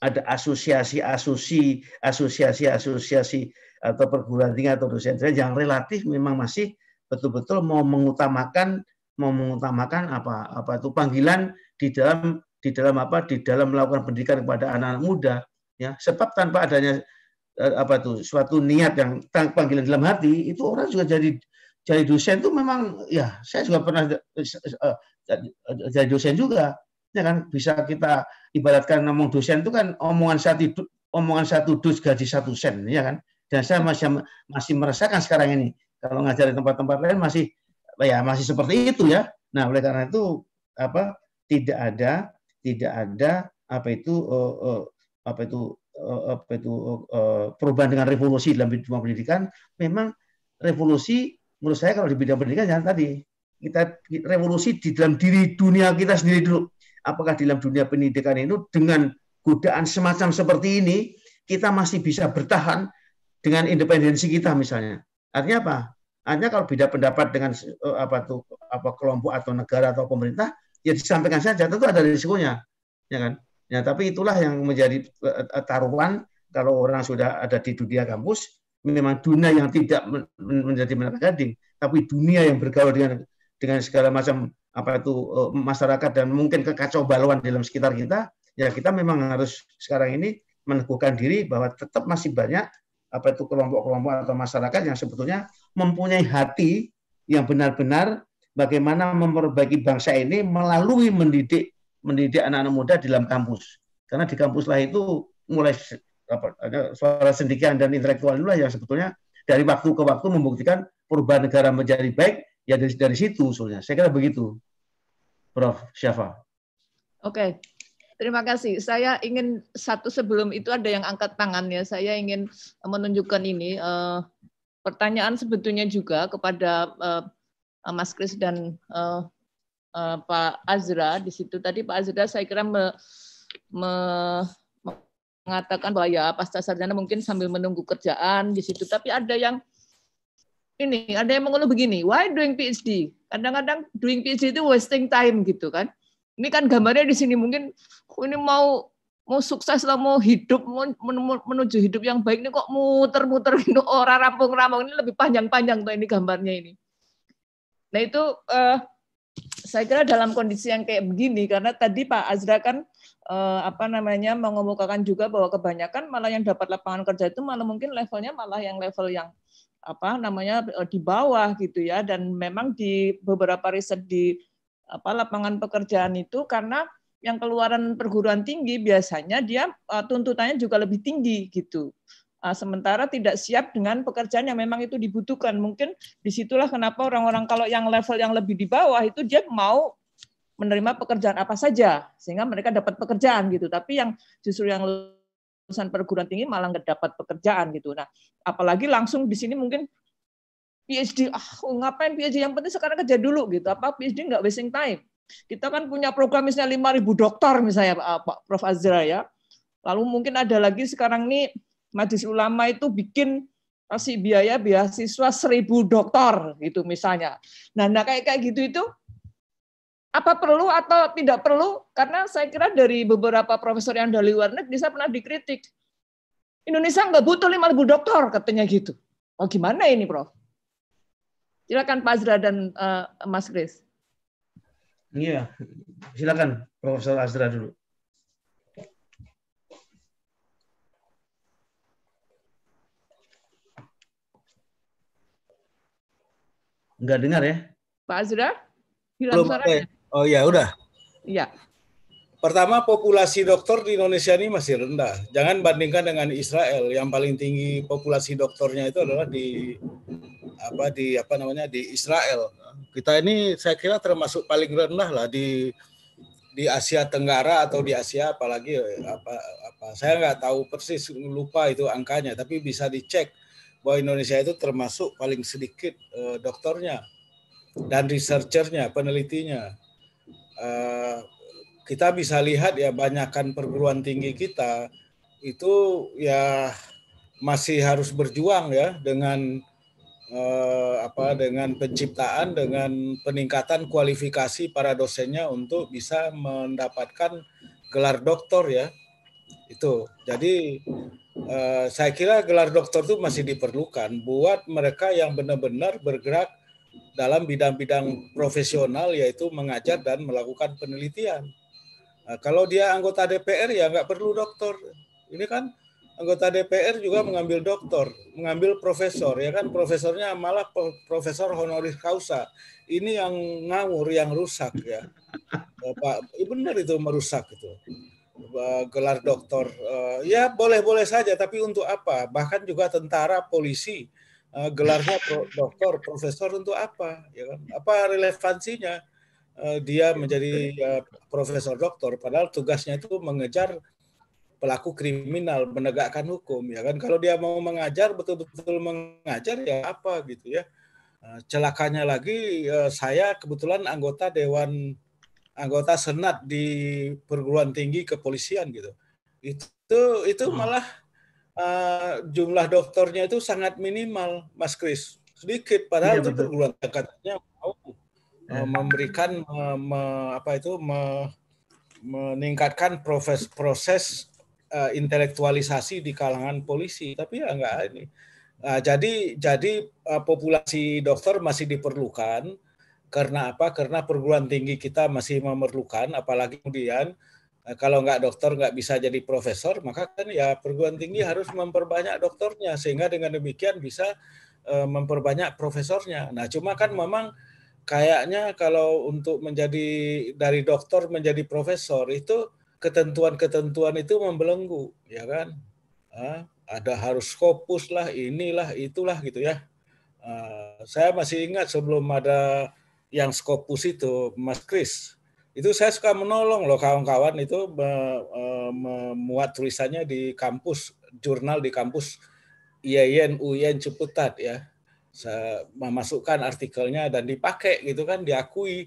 ada asosiasi-asosiasi, asosiasi-asosiasi atau perguruan tinggi atau dosen yang relatif memang masih betul-betul mau mengutamakan mau mengutamakan apa apa itu panggilan di dalam di dalam apa di dalam melakukan pendidikan kepada anak-anak muda ya sebab tanpa adanya eh, apa tuh suatu niat yang panggilan dalam hati itu orang juga jadi jadi dosen itu memang ya saya juga pernah eh, eh, jadi dosen juga ya kan bisa kita ibaratkan ngomong dosen itu kan omongan satu omongan satu dus gaji satu sen ya kan dan saya masih masih merasakan sekarang ini kalau ngajar di tempat-tempat lain masih ya masih seperti itu ya nah oleh karena itu apa tidak ada tidak ada apa itu eh, eh, apa itu eh, apa itu perubahan dengan revolusi dalam bidang pendidikan memang revolusi menurut saya kalau di bidang pendidikan jangan tadi kita revolusi di dalam diri dunia kita sendiri dulu apakah di dalam dunia pendidikan itu dengan godaan semacam seperti ini kita masih bisa bertahan dengan independensi kita misalnya artinya apa artinya kalau beda pendapat dengan apa tuh apa kelompok atau negara atau pemerintah ya disampaikan saja tentu ada risikonya ya kan ya tapi itulah yang menjadi eh, eh, taruhan kalau orang sudah ada di dunia kampus memang dunia yang tidak menjadi menara gading tapi dunia yang bergaul dengan dengan segala macam apa itu eh, masyarakat dan mungkin kekacau balauan dalam sekitar kita ya kita memang harus sekarang ini meneguhkan diri bahwa tetap masih banyak apa itu kelompok-kelompok atau masyarakat yang sebetulnya mempunyai hati yang benar-benar bagaimana memperbaiki bangsa ini melalui mendidik mendidik anak-anak muda di dalam kampus. Karena di kampuslah itu mulai apa, ada suara sendikian dan intelektual itulah yang sebetulnya dari waktu ke waktu membuktikan perubahan negara menjadi baik ya dari dari situ usulnya. Saya kira begitu, Prof. Syafa. Oke, okay. Terima kasih. Saya ingin satu sebelum itu ada yang angkat tangannya. Saya ingin menunjukkan ini. Uh, pertanyaan sebetulnya juga kepada eh, uh, Mas Kris dan uh, uh, Pak Azra di situ tadi Pak Azra saya kira me, me, mengatakan bahwa ya pasca sarjana mungkin sambil menunggu kerjaan di situ tapi ada yang ini ada yang mengeluh begini why doing PhD kadang-kadang doing PhD itu wasting time gitu kan ini kan gambarnya di sini mungkin oh, ini mau mau sukses lah mau hidup mau menuju hidup yang baik ini kok muter-muter ini orang rampung-rampung ini lebih panjang-panjang tuh ini gambarnya ini Nah itu uh, saya kira dalam kondisi yang kayak begini karena tadi Pak Azra kan uh, apa namanya mengemukakan juga bahwa kebanyakan malah yang dapat lapangan kerja itu malah mungkin levelnya malah yang level yang apa namanya eh, di bawah gitu ya dan memang di beberapa riset di apa lapangan pekerjaan itu karena yang keluaran perguruan tinggi biasanya dia tuntutannya juga lebih tinggi gitu. Ah, sementara tidak siap dengan pekerjaan yang memang itu dibutuhkan. Mungkin disitulah kenapa orang-orang kalau yang level yang lebih di bawah itu dia mau menerima pekerjaan apa saja sehingga mereka dapat pekerjaan gitu. Tapi yang justru yang lulusan perguruan tinggi malah nggak dapat pekerjaan gitu. Nah, apalagi langsung di sini mungkin PhD, ah oh, ngapain PhD? Yang penting sekarang kerja dulu gitu. Apa PhD nggak wasting time? Kita kan punya program misalnya 5.000 dokter misalnya Pak Prof Azra ya. Lalu mungkin ada lagi sekarang nih Majelis Ulama itu bikin kasih biaya beasiswa seribu dokter gitu misalnya. Nah, nah kayak kayak gitu itu apa perlu atau tidak perlu? Karena saya kira dari beberapa profesor yang dari luar negeri saya pernah dikritik. Indonesia nggak butuh lima ribu dokter katanya gitu. Oh gimana ini, Prof? Silakan Pak Azra dan uh, Mas Chris. Iya, silakan Profesor Azra dulu. Enggak dengar ya? Pak Azra? Hilang Belum, suaranya. Eh. Oh ya, udah. Iya. Pertama, populasi dokter di Indonesia ini masih rendah. Jangan bandingkan dengan Israel. Yang paling tinggi populasi dokternya itu adalah di apa di apa namanya di Israel. Kita ini saya kira termasuk paling rendah lah di di Asia Tenggara atau di Asia apalagi eh, apa apa saya nggak tahu persis lupa itu angkanya tapi bisa dicek bahwa Indonesia itu termasuk paling sedikit uh, doktornya dan researchernya, penelitinya. Uh, kita bisa lihat ya banyakkan perguruan tinggi kita itu ya masih harus berjuang ya dengan eh, apa dengan penciptaan dengan peningkatan kualifikasi para dosennya untuk bisa mendapatkan gelar doktor ya itu jadi Eh, saya kira gelar doktor itu masih diperlukan buat mereka yang benar-benar bergerak dalam bidang-bidang profesional yaitu mengajar dan melakukan penelitian. Nah, kalau dia anggota DPR ya nggak perlu doktor. Ini kan anggota DPR juga mengambil doktor, mengambil profesor, ya kan profesornya malah profesor honoris causa. Ini yang ngawur, yang rusak ya. Pak, benar itu merusak itu. Eh, gelar doktor uh, ya boleh-boleh saja tapi untuk apa bahkan juga tentara polisi uh, gelarnya pro, doktor profesor untuk apa ya kan apa relevansinya uh, dia menjadi uh, profesor doktor padahal tugasnya itu mengejar pelaku kriminal menegakkan hukum ya kan kalau dia mau mengajar betul-betul mengajar ya apa gitu ya celakanya lagi saya kebetulan anggota dewan anggota senat di perguruan tinggi kepolisian gitu itu itu hmm. malah uh, jumlah dokternya itu sangat minimal Mas Kris sedikit padahal iya, itu betul. perguruan tingkatnya mau uh, memberikan me, me, apa itu me, meningkatkan proses proses uh, intelektualisasi di kalangan polisi tapi ya enggak ini uh, jadi jadi uh, populasi dokter masih diperlukan karena apa? Karena perguruan tinggi kita masih memerlukan, apalagi kemudian eh, kalau nggak dokter nggak bisa jadi profesor, maka kan ya perguruan tinggi harus memperbanyak dokternya sehingga dengan demikian bisa eh, memperbanyak profesornya. Nah, cuma kan memang kayaknya kalau untuk menjadi dari dokter menjadi profesor itu ketentuan-ketentuan itu membelenggu, ya kan? Ah, ada harus skopus lah, inilah, itulah gitu ya. Ah, saya masih ingat sebelum ada yang skopus itu, Mas Kris, itu saya suka menolong loh kawan-kawan itu e, memuat tulisannya di kampus, jurnal di kampus IAIN UIN Ciputat ya. Saya memasukkan artikelnya dan dipakai gitu kan diakui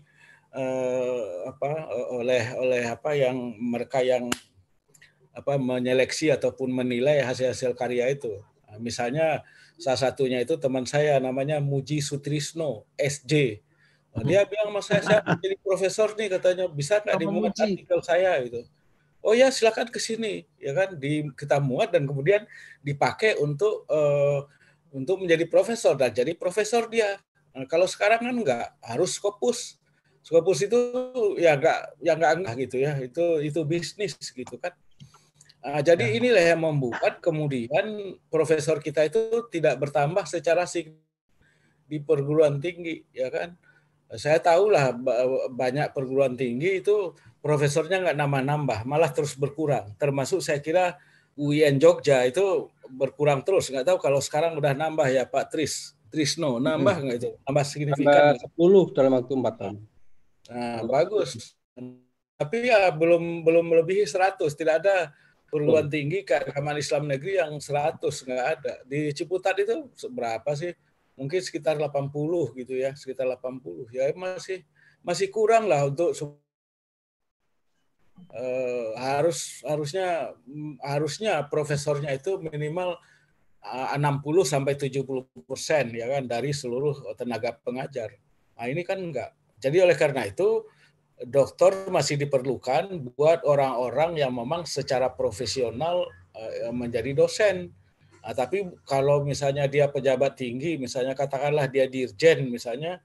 eh, apa e, oleh oleh apa yang mereka yang apa menyeleksi ataupun menilai hasil-hasil karya itu. Misalnya salah satunya itu teman saya namanya Muji Sutrisno SJ Oh, dia bilang mas saya, saya jadi profesor nih katanya bisa nggak dimuat artikel saya gitu. Oh ya silakan ke sini ya kan di kita muat dan kemudian dipakai untuk uh, untuk menjadi profesor dan nah, jadi profesor dia. Nah, kalau sekarang kan nggak harus skopus. Skopus itu ya nggak ya nggak enggak gitu ya itu itu bisnis gitu kan. Nah, jadi ya. inilah yang membuat kemudian profesor kita itu tidak bertambah secara signifikan di perguruan tinggi ya kan saya tahulah banyak perguruan tinggi itu profesornya nggak nambah-nambah, malah terus berkurang. Termasuk saya kira UIN Jogja itu berkurang terus. Nggak tahu kalau sekarang udah nambah ya Pak Tris. Trisno, nambah nggak itu? Nambah signifikan. Nambah 10 dalam waktu empat tahun. Nah, bagus. Tapi ya belum belum melebihi 100. Tidak ada perguruan tinggi keagamaan Islam negeri yang 100 nggak ada. Di Ciputat itu berapa sih? mungkin sekitar 80 gitu ya, sekitar 80. Ya masih masih kurang lah untuk uh, harus harusnya harusnya profesornya itu minimal 60 eh, sampai 70 persen ya kan dari seluruh tenaga pengajar. Nah ini kan enggak. Jadi oleh karena itu dokter masih diperlukan buat orang-orang yang memang secara profesional eh, menjadi dosen Nah, tapi kalau misalnya dia pejabat tinggi, misalnya katakanlah dia dirjen, misalnya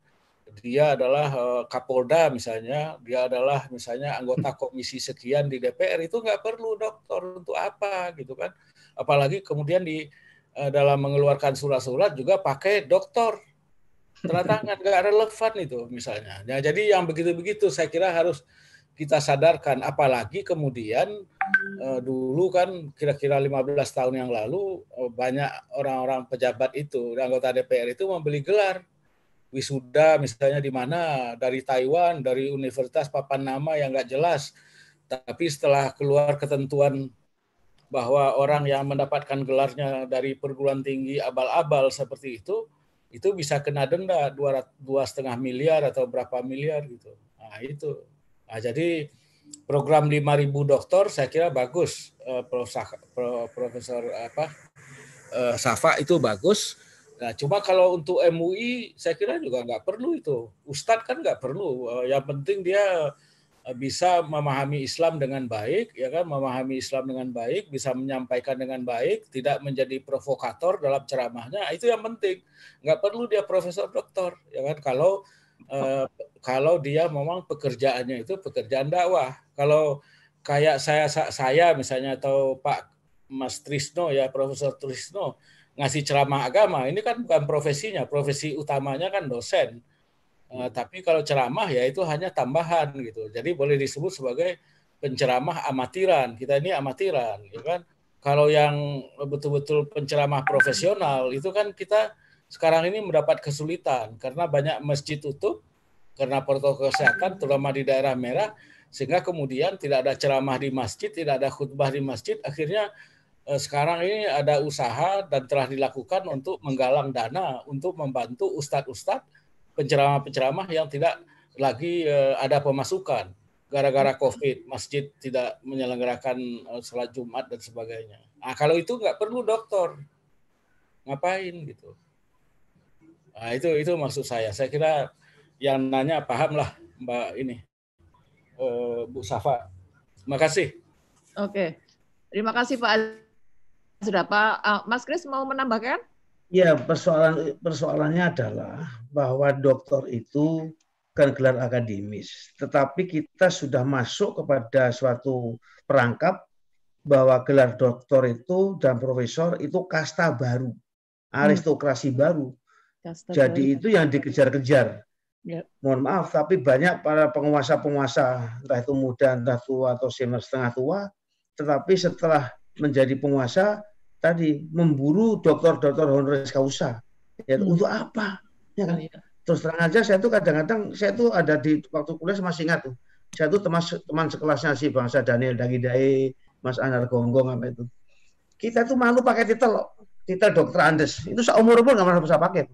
dia adalah eh, Kapolda misalnya, dia adalah misalnya anggota komisi sekian di DPR itu nggak perlu dokter untuk apa gitu kan? Apalagi kemudian di eh, dalam mengeluarkan surat-surat juga pakai dokter tanda tangan nggak relevan itu misalnya. Nah, jadi yang begitu-begitu saya kira harus kita sadarkan apalagi kemudian uh, dulu kan kira-kira 15 tahun yang lalu uh, banyak orang-orang pejabat itu anggota DPR itu membeli gelar wisuda misalnya di mana dari Taiwan dari universitas papan nama yang nggak jelas tapi setelah keluar ketentuan bahwa orang yang mendapatkan gelarnya dari perguruan tinggi abal-abal seperti itu itu bisa kena denda dua setengah miliar atau berapa miliar gitu nah itu Nah, jadi program 5.000 dokter saya kira bagus eh, Prof. Profesor apa eh, Safa itu bagus. Nah, cuma kalau untuk MUI saya kira juga nggak perlu itu. Ustadz kan nggak perlu. Eh, yang penting dia bisa memahami Islam dengan baik, ya kan, memahami Islam dengan baik, bisa menyampaikan dengan baik, tidak menjadi provokator dalam ceramahnya, nah, itu yang penting. Nggak perlu dia profesor doktor, ya kan, kalau Eh, kalau dia memang pekerjaannya itu pekerjaan dakwah. Kalau kayak saya saya misalnya atau Pak Mas Trisno ya Profesor Trisno ngasih ceramah agama ini kan bukan profesinya profesi utamanya kan dosen uh, tapi kalau ceramah ya itu hanya tambahan gitu jadi boleh disebut sebagai penceramah amatiran kita ini amatiran ya kan kalau yang betul-betul penceramah profesional itu kan kita sekarang ini mendapat kesulitan karena banyak masjid tutup karena protokol kesehatan terutama di daerah merah sehingga kemudian tidak ada ceramah di masjid, tidak ada khutbah di masjid, akhirnya eh, sekarang ini ada usaha dan telah dilakukan untuk menggalang dana untuk membantu ustadz-ustadz penceramah-penceramah yang tidak lagi eh, ada pemasukan gara-gara COVID, masjid tidak menyelenggarakan eh, sholat Jumat dan sebagainya. Nah, kalau itu nggak perlu dokter, ngapain gitu? Nah, itu itu maksud saya. Saya kira yang nanya paham lah Mbak ini eh, Bu Safa. Terima kasih. Oke, terima kasih Pak. Sudah eh, Pak Mas Kris mau menambahkan? Ya persoalan persoalannya adalah bahwa doktor itu bukan gelar akademis, tetapi kita sudah masuk kepada suatu perangkap bahwa gelar doktor itu dan profesor itu kasta baru, hmm. aristokrasi hmm. baru Astaga. Jadi itu yang dikejar-kejar. Yep. Ya. Mohon maaf, tapi banyak para penguasa-penguasa, entah itu muda, entah tua, atau senior setengah tua, tetapi setelah menjadi penguasa, tadi memburu dokter-dokter honoris causa. Ya, hmm. Untuk apa? Ya kan? Iya. Terus terang aja, saya tuh kadang-kadang, saya tuh ada di waktu kuliah masih ingat tuh. Saya tuh teman, teman sekelasnya si bangsa Daniel Dagidai, Mas Anar Gonggong, apa itu. Kita tuh malu pakai titel, titel dokter Andes. Itu seumur umur nggak pernah bisa pakai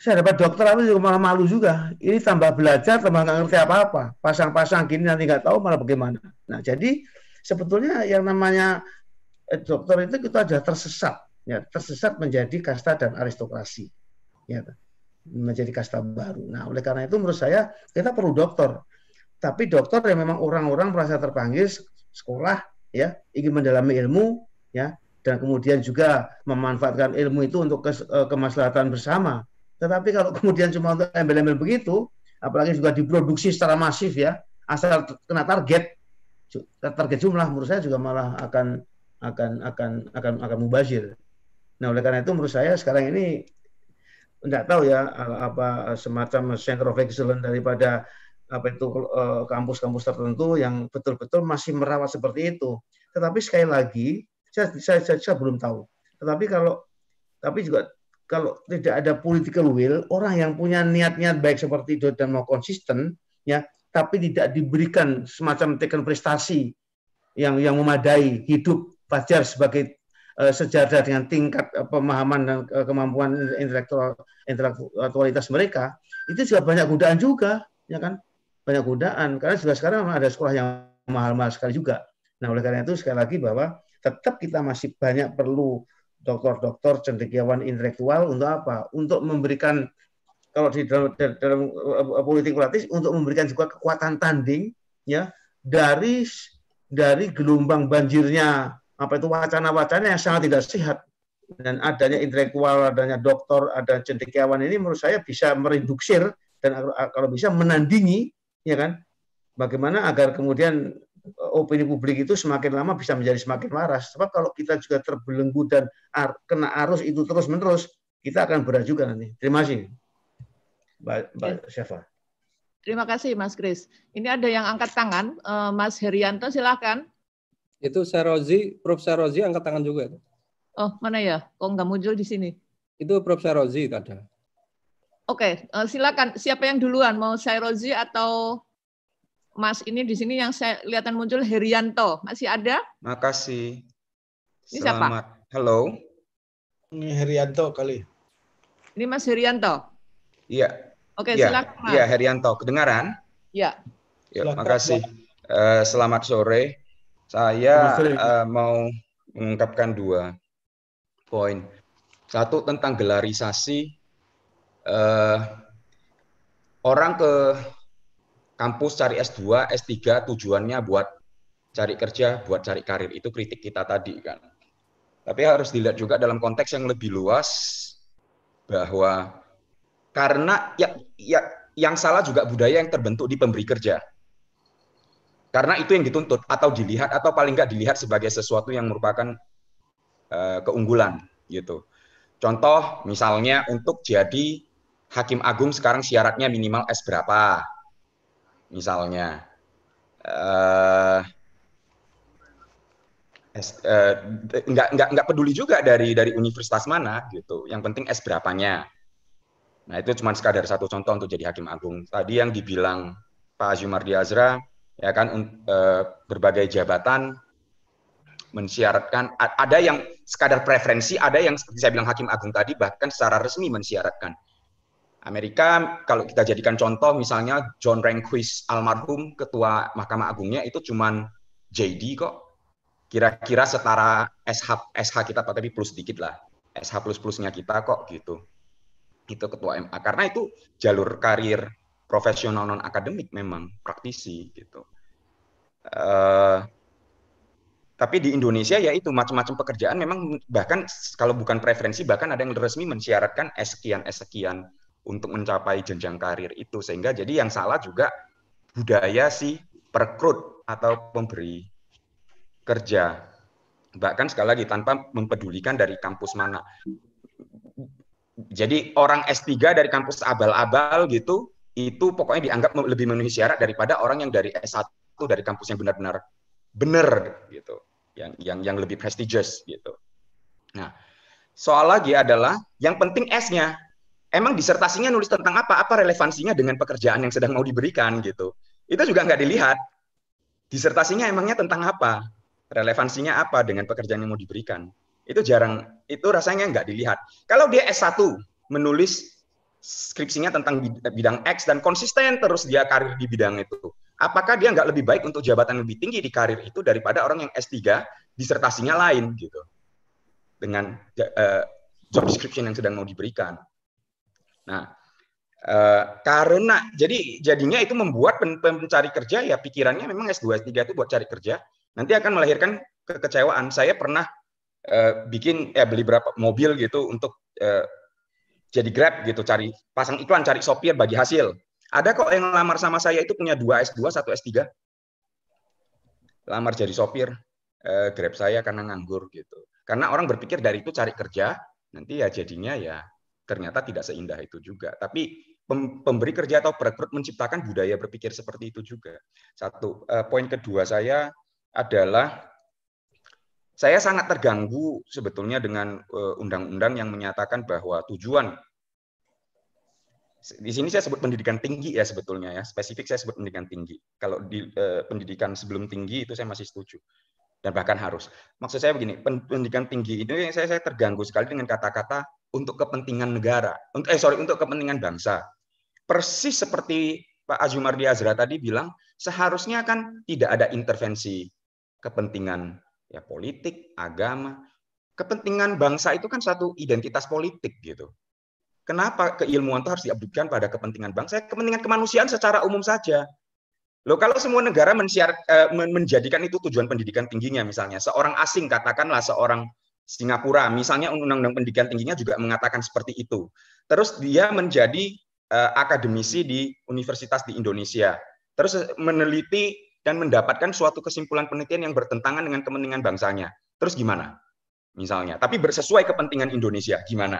saya dapat dokter aku juga malah malu juga. Ini tambah belajar, tambah nggak ngerti apa-apa. Pasang-pasang gini nanti nggak tahu malah bagaimana. Nah, jadi sebetulnya yang namanya eh, dokter itu kita aja tersesat, ya tersesat menjadi kasta dan aristokrasi, ya menjadi kasta baru. Nah, oleh karena itu menurut saya kita perlu dokter, tapi dokter yang memang orang-orang merasa terpanggil sekolah, ya ingin mendalami ilmu, ya dan kemudian juga memanfaatkan ilmu itu untuk eh, kemaslahatan bersama tetapi kalau kemudian cuma untuk embel-embel begitu, apalagi juga diproduksi secara masif ya, asal kena target, target jumlah menurut saya juga malah akan akan akan akan akan mubazir. Nah oleh karena itu menurut saya sekarang ini tidak tahu ya eh, apa eh, semacam center of excellence daripada apa itu eh, kampus-kampus tertentu yang betul-betul masih merawat seperti itu. Tetapi sekali lagi saya saya, saya, saya belum tahu. Tetapi kalau tapi juga kalau tidak ada political will, orang yang punya niat-niat baik seperti itu dan mau konsisten, ya, tapi tidak diberikan semacam tekan prestasi yang yang memadai hidup Fajar sebagai uh, eh, sejajar dengan tingkat uh, pemahaman dan uh, kemampuan intelektual intelektualitas mereka, itu juga banyak godaan juga, ya kan? Banyak godaan karena juga sekarang ada sekolah yang mahal-mahal sekali juga. Nah, oleh karena itu sekali lagi bahwa tetap kita masih banyak perlu Dokter-dokter cendekiawan intelektual untuk apa? Untuk memberikan kalau di dalam, dalam eh, politik praktis untuk memberikan juga kekuatan tanding ya dari dari gelombang banjirnya apa itu wacana-wacana yang sangat tidak sehat dan adanya intelektual, adanya dokter ada cendekiawan ini menurut saya bisa mereduksir dan kalau bisa menandingi ya kan bagaimana agar kemudian opini publik itu semakin lama bisa menjadi semakin waras. Sebab kalau kita juga terbelenggu dan ar kena arus itu terus-menerus, kita akan berat juga nanti. Terima kasih, Mbak, Mbak Syafa. Terima kasih, Mas Kris. Ini ada yang angkat tangan. Eh, Mas Herianto, silakan. Itu Sarozi, Prof. Sarozi angkat tangan juga. Oh, mana ya? Kok nggak muncul di sini? Itu Prof. Sarozi ada. Oke, okay, eh, silakan. Siapa yang duluan? Mau Sarozi atau Mas ini di sini yang saya kelihatan muncul Herianto. Masih ada? Makasih. Ini Selamat. siapa? Halo. Ini Herianto kali. Ini Mas Herianto. Iya. Oke, ya. silakan. Iya, Herianto. Kedengaran? Iya. Ya, ya makasih. Eh, selamat sore. Saya uh, mau mengungkapkan dua poin. Satu tentang gelarisasi uh, orang ke kampus cari S2, S3 tujuannya buat cari kerja, buat cari karir. Itu kritik kita tadi kan. Tapi harus dilihat juga dalam konteks yang lebih luas bahwa karena ya, ya yang salah juga budaya yang terbentuk di pemberi kerja. Karena itu yang dituntut atau dilihat atau paling nggak dilihat sebagai sesuatu yang merupakan uh, keunggulan gitu. Contoh misalnya untuk jadi hakim agung sekarang syaratnya minimal S berapa misalnya uh, nggak nggak nggak peduli juga dari dari universitas mana gitu. Yang penting S berapanya. Nah itu cuma sekadar satu contoh untuk jadi hakim agung. Tadi yang dibilang Pak Azumardi Azra ya kan uh, berbagai jabatan mensyaratkan, ada yang sekadar preferensi, ada yang seperti saya bilang hakim agung tadi bahkan secara resmi mensyaratkan. Amerika kalau kita jadikan contoh misalnya John Rehnquist almarhum ketua Mahkamah Agungnya itu cuma JD kok kira-kira setara SH SH kita tapi plus sedikit lah SH plus plusnya kita kok gitu itu ketua MA karena itu jalur karir profesional non akademik memang praktisi gitu uh, tapi di Indonesia ya itu macam-macam pekerjaan memang bahkan kalau bukan preferensi bahkan ada yang resmi mensyaratkan S sekian sekian untuk mencapai jenjang karir itu sehingga jadi yang salah juga budaya si perekrut atau pemberi kerja bahkan sekali lagi tanpa mempedulikan dari kampus mana jadi orang S3 dari kampus abal-abal gitu itu pokoknya dianggap lebih memenuhi syarat daripada orang yang dari S1 dari kampus yang benar-benar benar gitu yang yang yang lebih prestigious gitu nah soal lagi adalah yang penting S-nya emang disertasinya nulis tentang apa, apa relevansinya dengan pekerjaan yang sedang mau diberikan gitu. Itu juga nggak dilihat. Disertasinya emangnya tentang apa, relevansinya apa dengan pekerjaan yang mau diberikan. Itu jarang, itu rasanya nggak dilihat. Kalau dia S1 menulis skripsinya tentang bidang X dan konsisten terus dia karir di bidang itu. Apakah dia nggak lebih baik untuk jabatan lebih tinggi di karir itu daripada orang yang S3 disertasinya lain gitu dengan uh, job description yang sedang mau diberikan? Nah, e, karena jadi jadinya itu membuat pencari kerja ya pikirannya memang S2 S3 itu buat cari kerja, nanti akan melahirkan kekecewaan. Saya pernah e, bikin ya beli berapa mobil gitu untuk e, jadi Grab gitu, cari pasang iklan, cari sopir bagi hasil. Ada kok yang lamar sama saya itu punya dua S2, satu S3. Lamar jadi sopir, e, Grab saya karena nganggur gitu. Karena orang berpikir dari itu cari kerja, nanti ya jadinya ya ternyata tidak seindah itu juga. Tapi pemberi kerja atau perekrut menciptakan budaya berpikir seperti itu juga. Satu eh, poin kedua saya adalah saya sangat terganggu sebetulnya dengan eh, undang-undang yang menyatakan bahwa tujuan di sini saya sebut pendidikan tinggi ya sebetulnya ya spesifik saya sebut pendidikan tinggi kalau di eh, pendidikan sebelum tinggi itu saya masih setuju dan bahkan harus maksud saya begini pendidikan tinggi itu saya saya terganggu sekali dengan kata-kata untuk kepentingan negara, untuk eh sorry untuk kepentingan bangsa. Persis seperti Pak Azumardi Azra tadi bilang, seharusnya kan tidak ada intervensi kepentingan ya politik, agama, kepentingan bangsa itu kan satu identitas politik gitu. Kenapa keilmuan itu harus diabdikan pada kepentingan bangsa? Ya, kepentingan kemanusiaan secara umum saja. Loh kalau semua negara eh, menjadikan itu tujuan pendidikan tingginya misalnya, seorang asing katakanlah seorang Singapura. Misalnya Undang-Undang Pendidikan Tingginya juga mengatakan seperti itu. Terus dia menjadi uh, akademisi di universitas di Indonesia. Terus eh, meneliti dan mendapatkan suatu kesimpulan penelitian yang bertentangan dengan kepentingan bangsanya. Terus gimana? Misalnya, tapi bersesuai kepentingan Indonesia, gimana?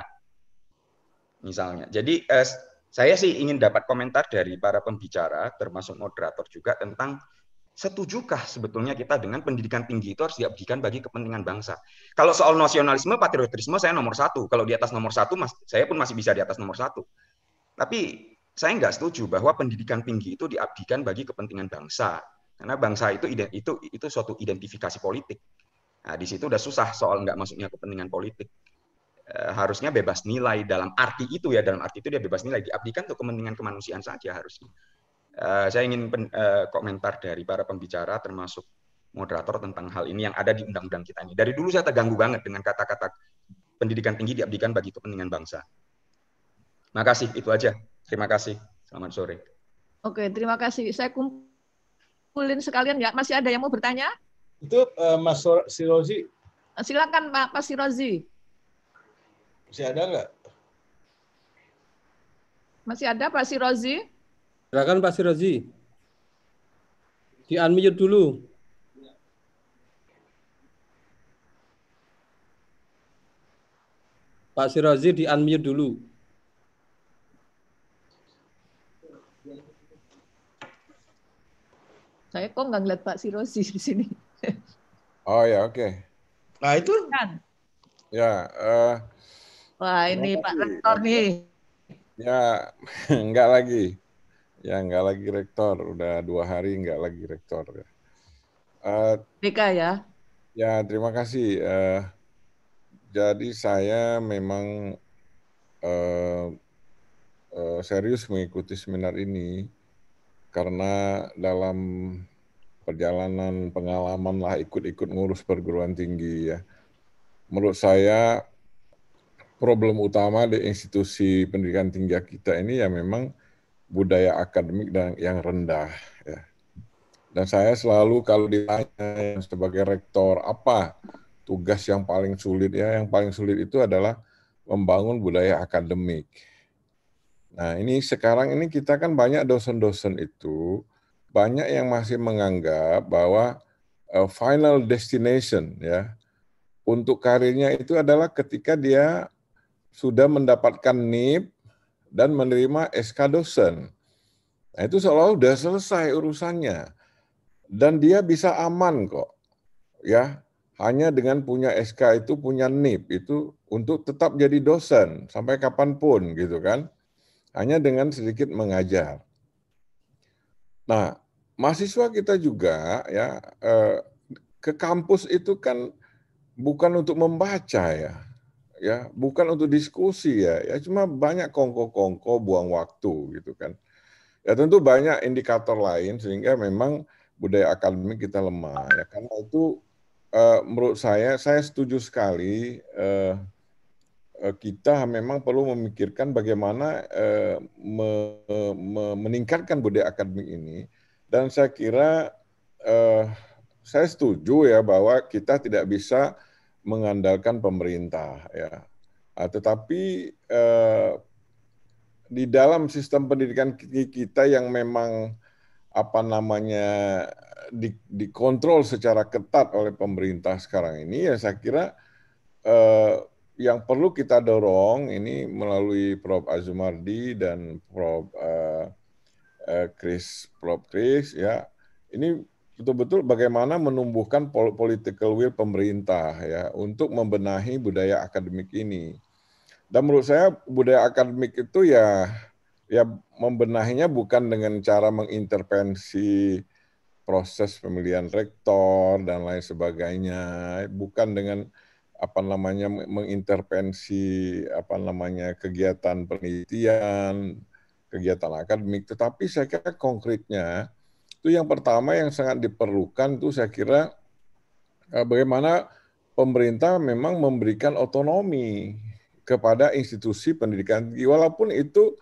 Misalnya. Jadi uh, saya sih ingin dapat komentar dari para pembicara termasuk moderator juga tentang setujukah sebetulnya kita dengan pendidikan tinggi itu harus diabdikan bagi kepentingan bangsa? Kalau soal nasionalisme, patriotisme saya nomor satu. Kalau di atas nomor satu, mas, saya pun masih bisa di atas nomor satu. Tapi saya nggak setuju bahwa pendidikan tinggi itu diabdikan bagi kepentingan bangsa. Karena bangsa itu itu itu suatu identifikasi politik. Nah, di situ udah susah soal nggak masuknya kepentingan politik. Eh, harusnya bebas nilai dalam arti itu ya, dalam arti itu dia bebas nilai diabdikan untuk kepentingan kemanusiaan saja harusnya. Eh, saya ingin pen, uh, komentar dari para pembicara termasuk moderator tentang hal ini yang ada di undang-undang kita ini. Dari dulu saya terganggu banget dengan kata-kata pendidikan tinggi diabdikan bagi kepentingan bangsa. Makasih, itu aja. Terima kasih. Selamat sore. Oke, terima kasih. Saya kumpulin sekalian ya. Masih ada yang mau bertanya? Itu uh, Mas Sirozi. Silakan Pak Mas Sirozi. Masih ada nggak? Masih ada Pak Sirozi? Silakan Pak Sirazi. Di unmute dulu. Pak Sirazi di unmute dulu. Saya kok nggak ngeliat Pak Sirozi di sini. Oh ya, oke. Okay. Nah itu. Kan? Ya. Uh, Wah ini Pak Rektor nih. Ya, enggak lagi. Ya nggak lagi rektor, udah dua hari nggak lagi rektor. Uh, ya. Ya terima kasih. Uh, jadi saya memang uh, uh, serius mengikuti seminar ini karena dalam perjalanan pengalaman lah ikut-ikut ngurus perguruan tinggi ya. Menurut saya problem utama di institusi pendidikan tinggi kita ini ya memang budaya akademik dan yang rendah. Ya. Dan saya selalu kalau ditanya sebagai rektor apa tugas yang paling sulit ya, yang paling sulit itu adalah membangun budaya akademik. Nah ini sekarang ini kita kan banyak dosen-dosen itu banyak yang masih menganggap bahwa eh, final destination ya untuk karirnya itu adalah ketika dia sudah mendapatkan NIP dan menerima SK dosen. Nah, itu seolah sudah selesai urusannya. Dan dia bisa aman kok. Ya, hanya dengan punya SK itu punya NIP itu untuk tetap jadi dosen sampai kapanpun gitu kan. Hanya dengan sedikit mengajar. Nah, mahasiswa kita juga ya eh, ke kampus itu kan bukan untuk membaca ya, ya bukan untuk diskusi ya ya cuma banyak kongko-kongko buang waktu gitu kan ya tentu banyak indikator lain sehingga memang budaya akademik kita lemah ya karena itu uh, menurut saya saya setuju sekali uh, kita memang perlu memikirkan bagaimana uh, me, me, meningkatkan budaya akademik ini dan saya kira uh, saya setuju ya bahwa kita tidak bisa mengandalkan pemerintah ya. Ah, tetapi eh, di dalam sistem pendidikan kita yang memang apa namanya di, dikontrol secara ketat oleh pemerintah sekarang ini ya saya kira eh, yang perlu kita dorong ini melalui Prof Azumardi dan Prof eh, eh Chris Prof Chris ya ini betul-betul bagaimana menumbuhkan political will pemerintah ya untuk membenahi budaya akademik ini. Dan menurut saya budaya akademik itu ya ya membenahinya bukan dengan cara mengintervensi proses pemilihan rektor dan lain sebagainya, bukan dengan apa namanya mengintervensi apa namanya kegiatan penelitian, kegiatan akademik, tetapi saya kira konkretnya itu yang pertama yang sangat diperlukan tuh saya kira eh, bagaimana pemerintah memang memberikan otonomi kepada institusi pendidikan walaupun itu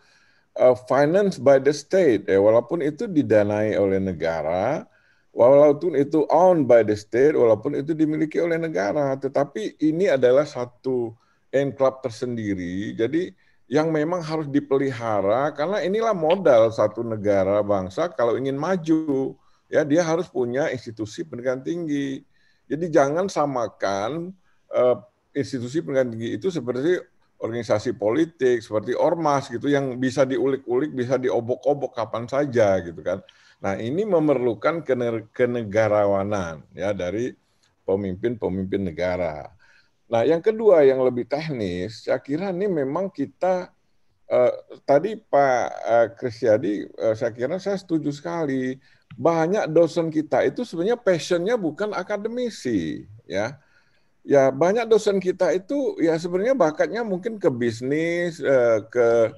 eh, finance by the state ya walaupun itu didanai oleh negara walaupun itu owned by the state walaupun itu dimiliki oleh negara tetapi ini adalah satu enclave tersendiri jadi yang memang harus dipelihara karena inilah modal satu negara bangsa kalau ingin maju ya dia harus punya institusi pendidikan tinggi. Jadi jangan samakan uh, institusi pendidikan tinggi itu seperti organisasi politik seperti ormas gitu yang bisa diulik-ulik, bisa diobok-obok kapan saja gitu kan. Nah, ini memerlukan kenegarawanan ya dari pemimpin-pemimpin negara. Nah, yang kedua yang lebih teknis, saya kira ini memang kita eh, tadi Pak eh, Krisyadi, eh, saya kira saya setuju sekali banyak dosen kita itu sebenarnya passionnya bukan akademisi, ya. Ya banyak dosen kita itu ya sebenarnya bakatnya mungkin ke bisnis, eh, ke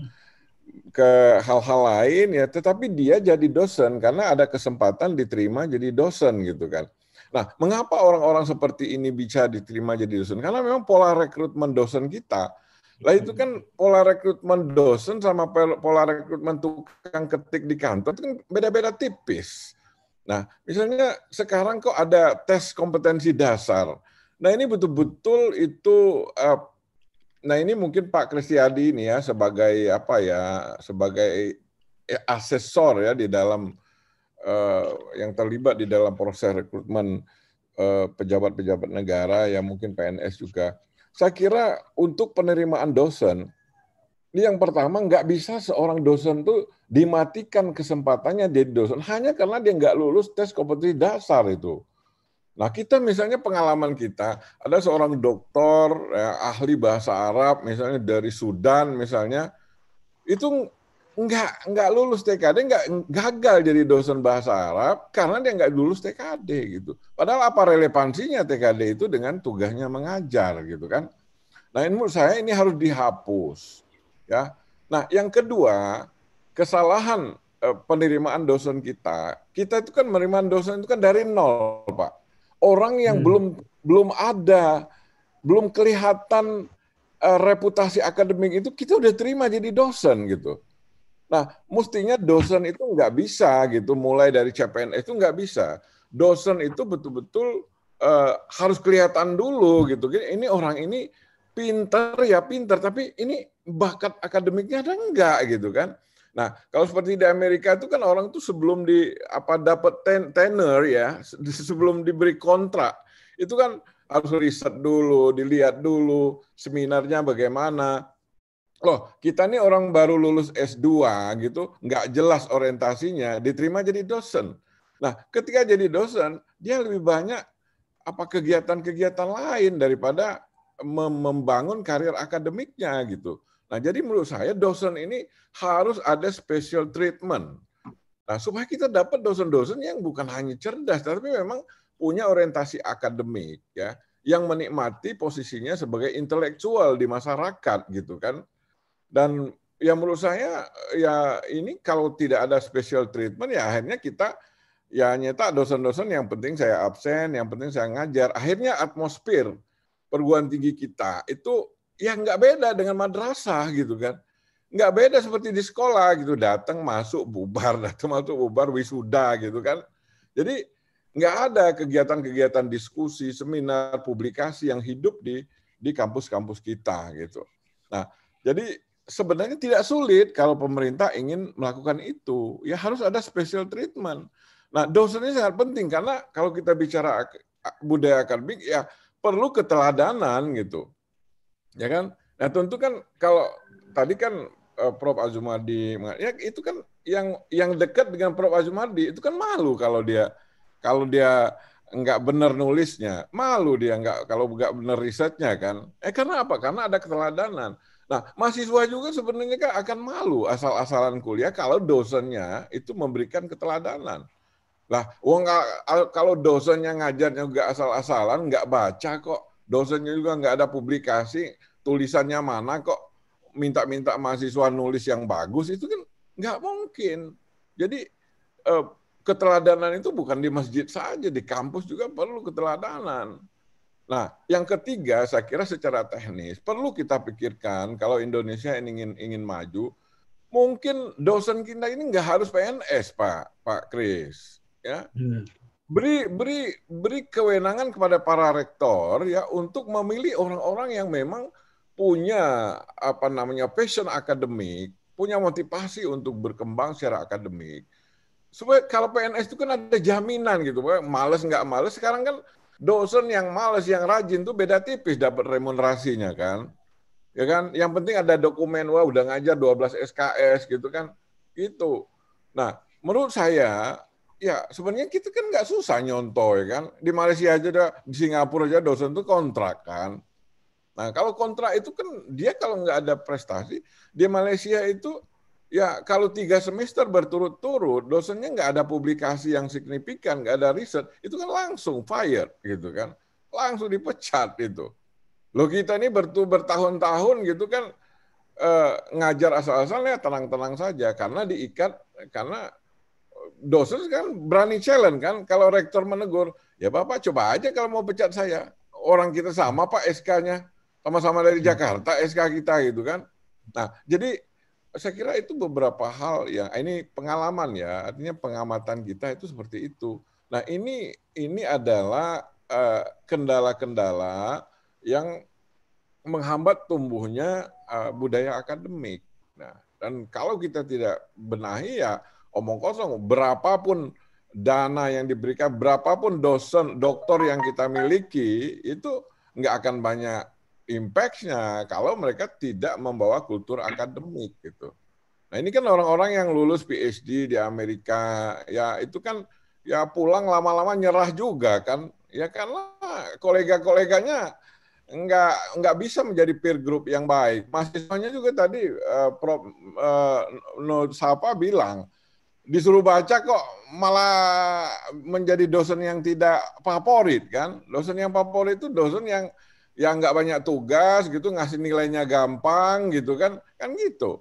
ke hal-hal lain ya, tetapi dia jadi dosen karena ada kesempatan diterima jadi dosen gitu kan. Nah, mengapa orang-orang seperti ini bisa diterima jadi dosen? Karena memang pola rekrutmen dosen kita, lah itu kan pola rekrutmen dosen sama pola rekrutmen tukang ketik di kantor itu kan beda-beda tipis. Nah, misalnya sekarang kok ada tes kompetensi dasar. Nah, ini betul-betul itu uh, nah ini mungkin Pak Kristiadi ini ya sebagai apa ya, sebagai eh, asesor ya di dalam Eh, yang terlibat di dalam proses rekrutmen eh, pejabat-pejabat negara yang mungkin PNS juga. Saya kira untuk penerimaan dosen, ini yang pertama nggak bisa seorang dosen tuh dimatikan kesempatannya jadi dosen hanya karena dia nggak lulus tes kompetisi dasar itu. Nah kita misalnya pengalaman kita ada seorang dokter ya, ahli bahasa Arab misalnya dari Sudan misalnya itu nggak nggak lulus TKD nggak gagal jadi dosen bahasa Arab karena dia nggak lulus TKD gitu. Padahal apa relevansinya TKD itu dengan tugasnya mengajar gitu kan? Nah ini menurut saya ini harus dihapus ya. Nah yang kedua kesalahan eh, penerimaan dosen kita kita itu kan menerimaan dosen itu kan dari nol pak. Orang yang hmm. belum belum ada belum kelihatan eh, reputasi akademik itu kita udah terima jadi dosen gitu Nah, mestinya dosen itu nggak bisa gitu, mulai dari CPNS itu nggak bisa. Dosen itu betul-betul uh, harus kelihatan dulu gitu. Ini orang ini pinter ya pinter, tapi ini bakat akademiknya ada nggak gitu kan? Nah, kalau seperti di Amerika itu kan orang tuh sebelum di apa dapat ten, tenor ya, sebelum diberi kontrak itu kan harus riset dulu, dilihat dulu seminarnya bagaimana, loh kita nih orang baru lulus S2 gitu, nggak jelas orientasinya, diterima jadi dosen. Nah, ketika jadi dosen, dia lebih banyak apa kegiatan-kegiatan lain daripada membangun karir akademiknya gitu. Nah, jadi menurut saya dosen ini harus ada special treatment. Nah, supaya kita dapat dosen-dosen yang bukan hanya cerdas, tapi memang punya orientasi akademik ya, yang menikmati posisinya sebagai intelektual di masyarakat gitu kan. Dan yang menurut saya ya ini kalau tidak ada special treatment ya akhirnya kita ya nyetak dosen-dosen yang penting saya absen, yang penting saya ngajar. Akhirnya atmosfer perguruan tinggi kita itu ya nggak beda dengan madrasah gitu kan. Nggak beda seperti di sekolah gitu, datang masuk bubar, datang masuk bubar wisuda gitu kan. Jadi nggak ada kegiatan-kegiatan diskusi, seminar, publikasi yang hidup di di kampus-kampus kita gitu. Nah, jadi sebenarnya tidak sulit kalau pemerintah ingin melakukan itu. Ya harus ada special treatment. Nah, dosen ini sangat penting karena kalau kita bicara budaya akademik ya perlu keteladanan gitu. Ya kan? Nah, tentu kan kalau tadi kan eh, Prof Azumadi ya itu kan yang yang dekat dengan Prof Azumadi itu kan malu kalau dia kalau dia nggak benar nulisnya, malu dia nggak kalau nggak benar risetnya kan. Eh karena apa? Karena ada keteladanan. Nah, mahasiswa juga sebenarnya kan akan malu asal-asalan kuliah kalau dosennya itu memberikan keteladanan. Lah, uang kalau dosennya ngajarnya juga asal-asalan, nggak baca kok. Dosennya juga nggak ada publikasi, tulisannya mana kok minta-minta mahasiswa nulis yang bagus itu kan nggak mungkin. Jadi eh, keteladanan itu bukan di masjid saja, di kampus juga perlu keteladanan. Nah, yang ketiga saya kira secara teknis perlu kita pikirkan kalau Indonesia ingin ingin maju, mungkin dosen kita ini nggak harus PNS, Pak Pak Kris, ya. Iya. Beri beri beri kewenangan kepada para rektor ya untuk memilih orang-orang yang memang punya apa namanya passion akademik, punya motivasi untuk berkembang secara akademik. Supaya kalau PNS itu kan ada jaminan gitu, males nggak males. Sekarang kan dosen yang males yang rajin tuh beda tipis dapat remunerasinya kan ya kan yang penting ada dokumen wah udah ngajar 12 SKS gitu kan itu nah menurut saya ya sebenarnya kita kan nggak susah nyontoh ya kan di Malaysia aja udah, di Singapura aja dosen tuh kontrak kan nah kalau kontrak itu kan dia kalau nggak ada prestasi di Malaysia itu Ya, kalau tiga semester berturut-turut, dosennya nggak ada publikasi yang signifikan, nggak ada riset, itu kan langsung fire, gitu kan. Langsung dipecat itu. Loh kita ini bertahun-tahun gitu kan eh, ngajar asal ya tenang-tenang saja karena diikat karena dosen kan berani challenge kan kalau rektor menegur ya bapak coba aja kalau mau pecat saya orang kita sama pak SK-nya sama-sama dari hmm. Jakarta SK kita gitu kan nah jadi saya kira itu beberapa hal yang ini pengalaman ya, artinya pengamatan kita itu seperti itu. Nah, ini ini adalah eh, kendala-kendala yang menghambat tumbuhnya eh, budaya akademik. Nah, dan kalau kita tidak benahi ya omong kosong berapapun dana yang diberikan, berapapun dosen, doktor yang kita miliki itu nggak akan banyak impactnya kalau mereka tidak membawa kultur akademik gitu. Nah ini kan orang-orang yang lulus PhD di Amerika ya itu kan ya pulang lama-lama nyerah juga kan ya karena kolega-koleganya nggak nggak bisa menjadi peer group yang baik. Mahasiswanya juga tadi uh, Prof. Uh, eh, no, siapa bilang disuruh baca kok malah menjadi dosen yang tidak favorit kan. Dosen yang favorit itu dosen yang yang nggak banyak tugas gitu ngasih nilainya gampang gitu kan kan gitu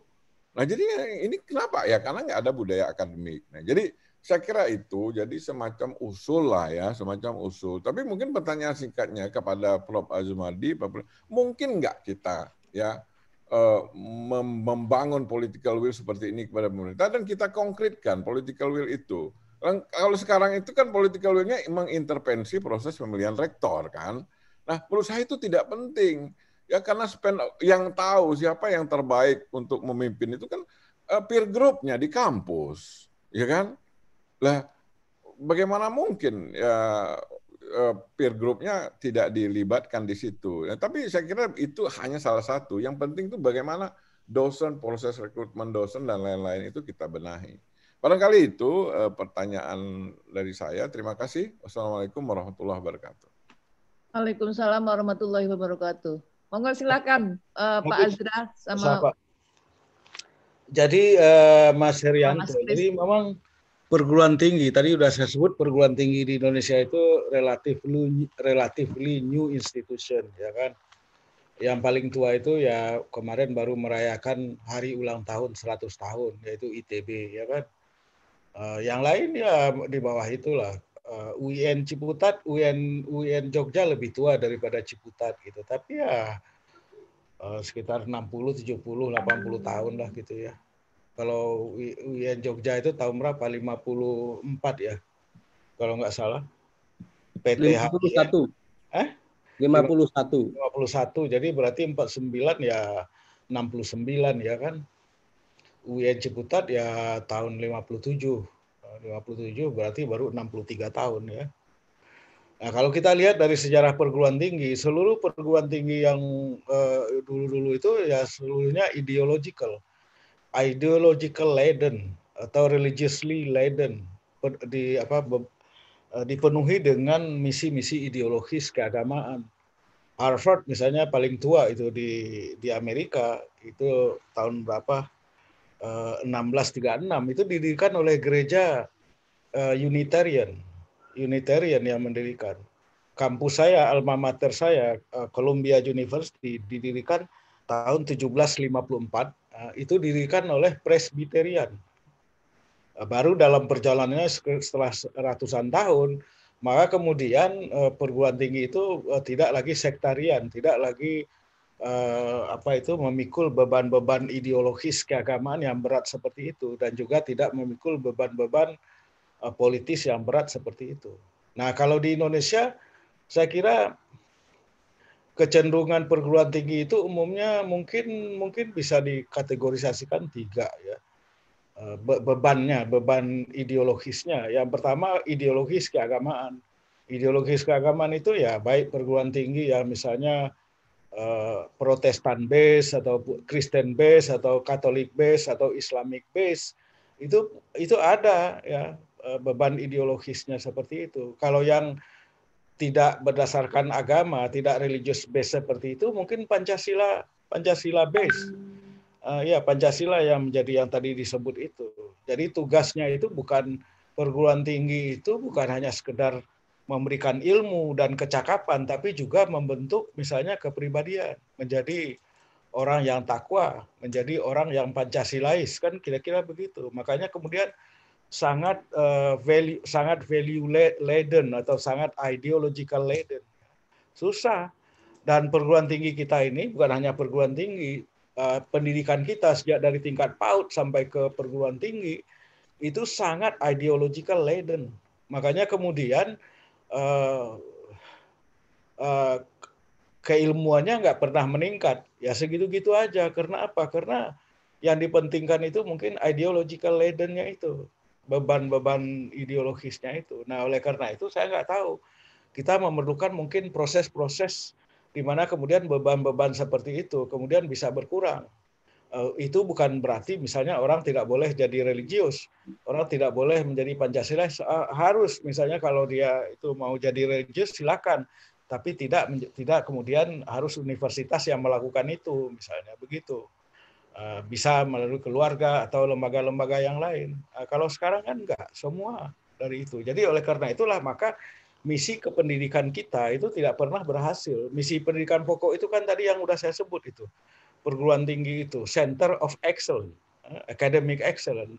nah jadi ini kenapa ya karena nggak ada budaya akademik nah jadi saya kira itu jadi semacam usul lah ya semacam usul tapi mungkin pertanyaan singkatnya kepada Prof Azumadi mungkin nggak kita ya eh, membangun political will seperti ini kepada pemerintah dan kita konkretkan political will itu kalau sekarang itu kan political will-nya mengintervensi proses pemilihan rektor kan Nah, menurut saya itu tidak penting. Ya karena spend yang tahu siapa yang terbaik untuk memimpin itu kan uh, peer group-nya di kampus, ya kan? Lah bagaimana mungkin ya uh, peer group-nya tidak dilibatkan di situ. Ya, tapi saya kira itu hanya salah satu. Yang penting itu bagaimana dosen, proses rekrutmen dosen dan lain-lain itu kita benahi. Barangkali itu eh, pertanyaan dari saya. Terima kasih. Wassalamualaikum warahmatullahi wabarakatuh. Waalaikumsalam warahmatullahi wabarakatuh. Monggo silakan uh, Pak Azra sama Sapa. Jadi uh, Mas Herianto, Mas jadi memang perguruan tinggi tadi sudah saya sebut perguruan tinggi di Indonesia itu relatif relatively new institution ya kan. Yang paling tua itu ya kemarin baru merayakan hari ulang tahun 100 tahun yaitu ITB ya kan. Uh, yang lain ya di bawah itulah uh, eh, UIN Ciputat, UIN UIN Jogja lebih tua daripada Ciputat gitu. Tapi ya uh, sekitar 60, 70, 80 tahun lah gitu ya. Kalau UIN Jogja itu tahun berapa? 54 ya. Kalau nggak salah. PT 51. Eh? 51. 51. Jadi berarti 49 ya 69 ya kan. UIN Ciputat ya tahun 57 57 berarti baru 63 tahun ya. Nah, kalau kita lihat dari sejarah perguruan tinggi, seluruh perguruan tinggi yang dulu eh, dulu-dulu itu ya seluruhnya ideological, ideological laden atau religiously laden di apa eh, dipenuhi dengan misi-misi ideologis keagamaan. Harvard misalnya paling tua itu di di Amerika itu tahun berapa? 1636 eh, itu didirikan oleh gereja eh, Unitarian, Unitarian yang mendirikan. Kampus saya, alma mater saya, eh, Columbia University didirikan tahun 1754. itu didirikan oleh Presbyterian. baru dalam perjalanannya setelah ratusan tahun, maka kemudian perguruan tinggi itu tidak lagi sektarian, tidak lagi eh, apa itu memikul beban-beban ideologis keagamaan yang berat seperti itu dan juga tidak memikul beban-beban eh, politis yang berat seperti itu. Nah, kalau di Indonesia saya kira kecenderungan perguruan tinggi itu umumnya mungkin mungkin bisa dikategorisasikan tiga ya eh, bebannya beban ideologisnya yang pertama ideologis keagamaan ideologis keagamaan itu ya baik perguruan tinggi ya misalnya Eh, Protestan base atau Kristen base atau Katolik base atau Islamic base itu itu ada ya eh, beban ideologisnya seperti itu. Kalau yang tidak berdasarkan agama, tidak religius base seperti itu, mungkin Pancasila Pancasila base. Uh, ya Pancasila yang menjadi yang tadi disebut itu. Jadi tugasnya itu bukan perguruan tinggi itu bukan hanya sekedar memberikan ilmu dan kecakapan, tapi juga membentuk misalnya kepribadian, menjadi orang yang takwa, menjadi orang yang pancasilais, kan kira-kira begitu. Makanya kemudian sangat uh, value sangat value laden atau sangat ideological laden. Susah. Dan perguruan tinggi kita ini bukan hanya perguruan tinggi, uh, pendidikan kita sejak dari tingkat PAUD sampai ke perguruan tinggi itu sangat ideological laden. Makanya kemudian uh, keilmuannya nggak pernah meningkat. Ya segitu-gitu aja. Karena apa? Karena yang dipentingkan itu mungkin ideological ladennya itu. Beban-beban ideologisnya itu. Nah oleh karena itu saya nggak tahu. Kita memerlukan mungkin proses-proses di mana kemudian beban-beban seperti itu kemudian bisa berkurang. Eh, itu bukan berarti misalnya orang tidak boleh jadi religius, orang tidak boleh menjadi pancasila eh, harus misalnya kalau dia itu mau jadi religius silakan, tapi tidak tidak kemudian harus universitas yang melakukan itu misalnya begitu. Eh, bisa melalui keluarga atau lembaga-lembaga yang lain. Kalau sekarang kan enggak, semua dari itu. Jadi oleh karena itulah maka misi kependidikan kita itu tidak pernah berhasil. Misi pendidikan pokok itu kan tadi yang sudah saya sebut itu perguruan tinggi itu, Center of Excellence, eh, Academic Excellence,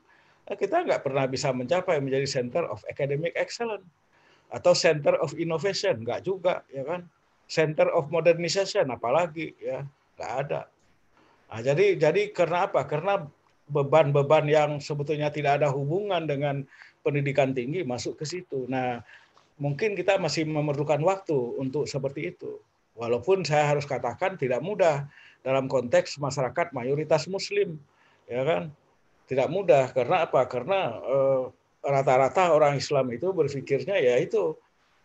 eh, kita nggak pernah bisa mencapai menjadi Center of Academic Excellence atau Center of Innovation, nggak juga, ya kan? Center of Modernization, apalagi ya, nggak ada. Nah, jadi jadi karena apa? Karena beban-beban yang sebetulnya tidak ada hubungan dengan pendidikan tinggi masuk ke situ. Nah, mungkin kita masih memerlukan waktu untuk seperti itu. Walaupun saya harus katakan tidak mudah dalam konteks masyarakat mayoritas muslim ya kan tidak mudah karena apa karena eh, rata-rata e, orang Islam itu berpikirnya ya itu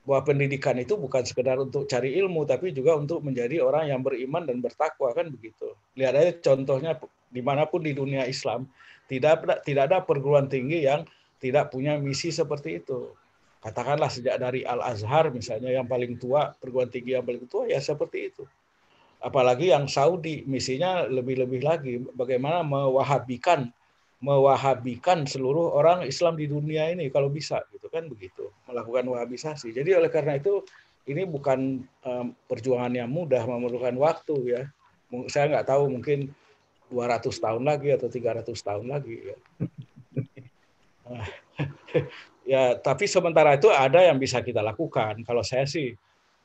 bahwa pendidikan itu bukan sekedar untuk cari ilmu tapi juga untuk menjadi orang yang beriman dan bertakwa kan begitu lihat aja contohnya dimanapun di dunia Islam tidak tidak ada perguruan tinggi yang tidak punya misi seperti itu katakanlah sejak dari Al Azhar misalnya yang paling tua perguruan tinggi yang paling tua ya seperti itu apalagi yang Saudi misinya lebih-lebih lagi bagaimana mewahabikan mewahabikan seluruh orang Islam di dunia ini kalau bisa gitu kan begitu melakukan wahabisasi jadi oleh karena itu ini bukan um, perjuangan yang mudah memerlukan waktu ya saya nggak tahu mungkin 200 tahun lagi atau 300 tahun lagi ya. ya tapi sementara itu ada yang bisa kita lakukan kalau saya sih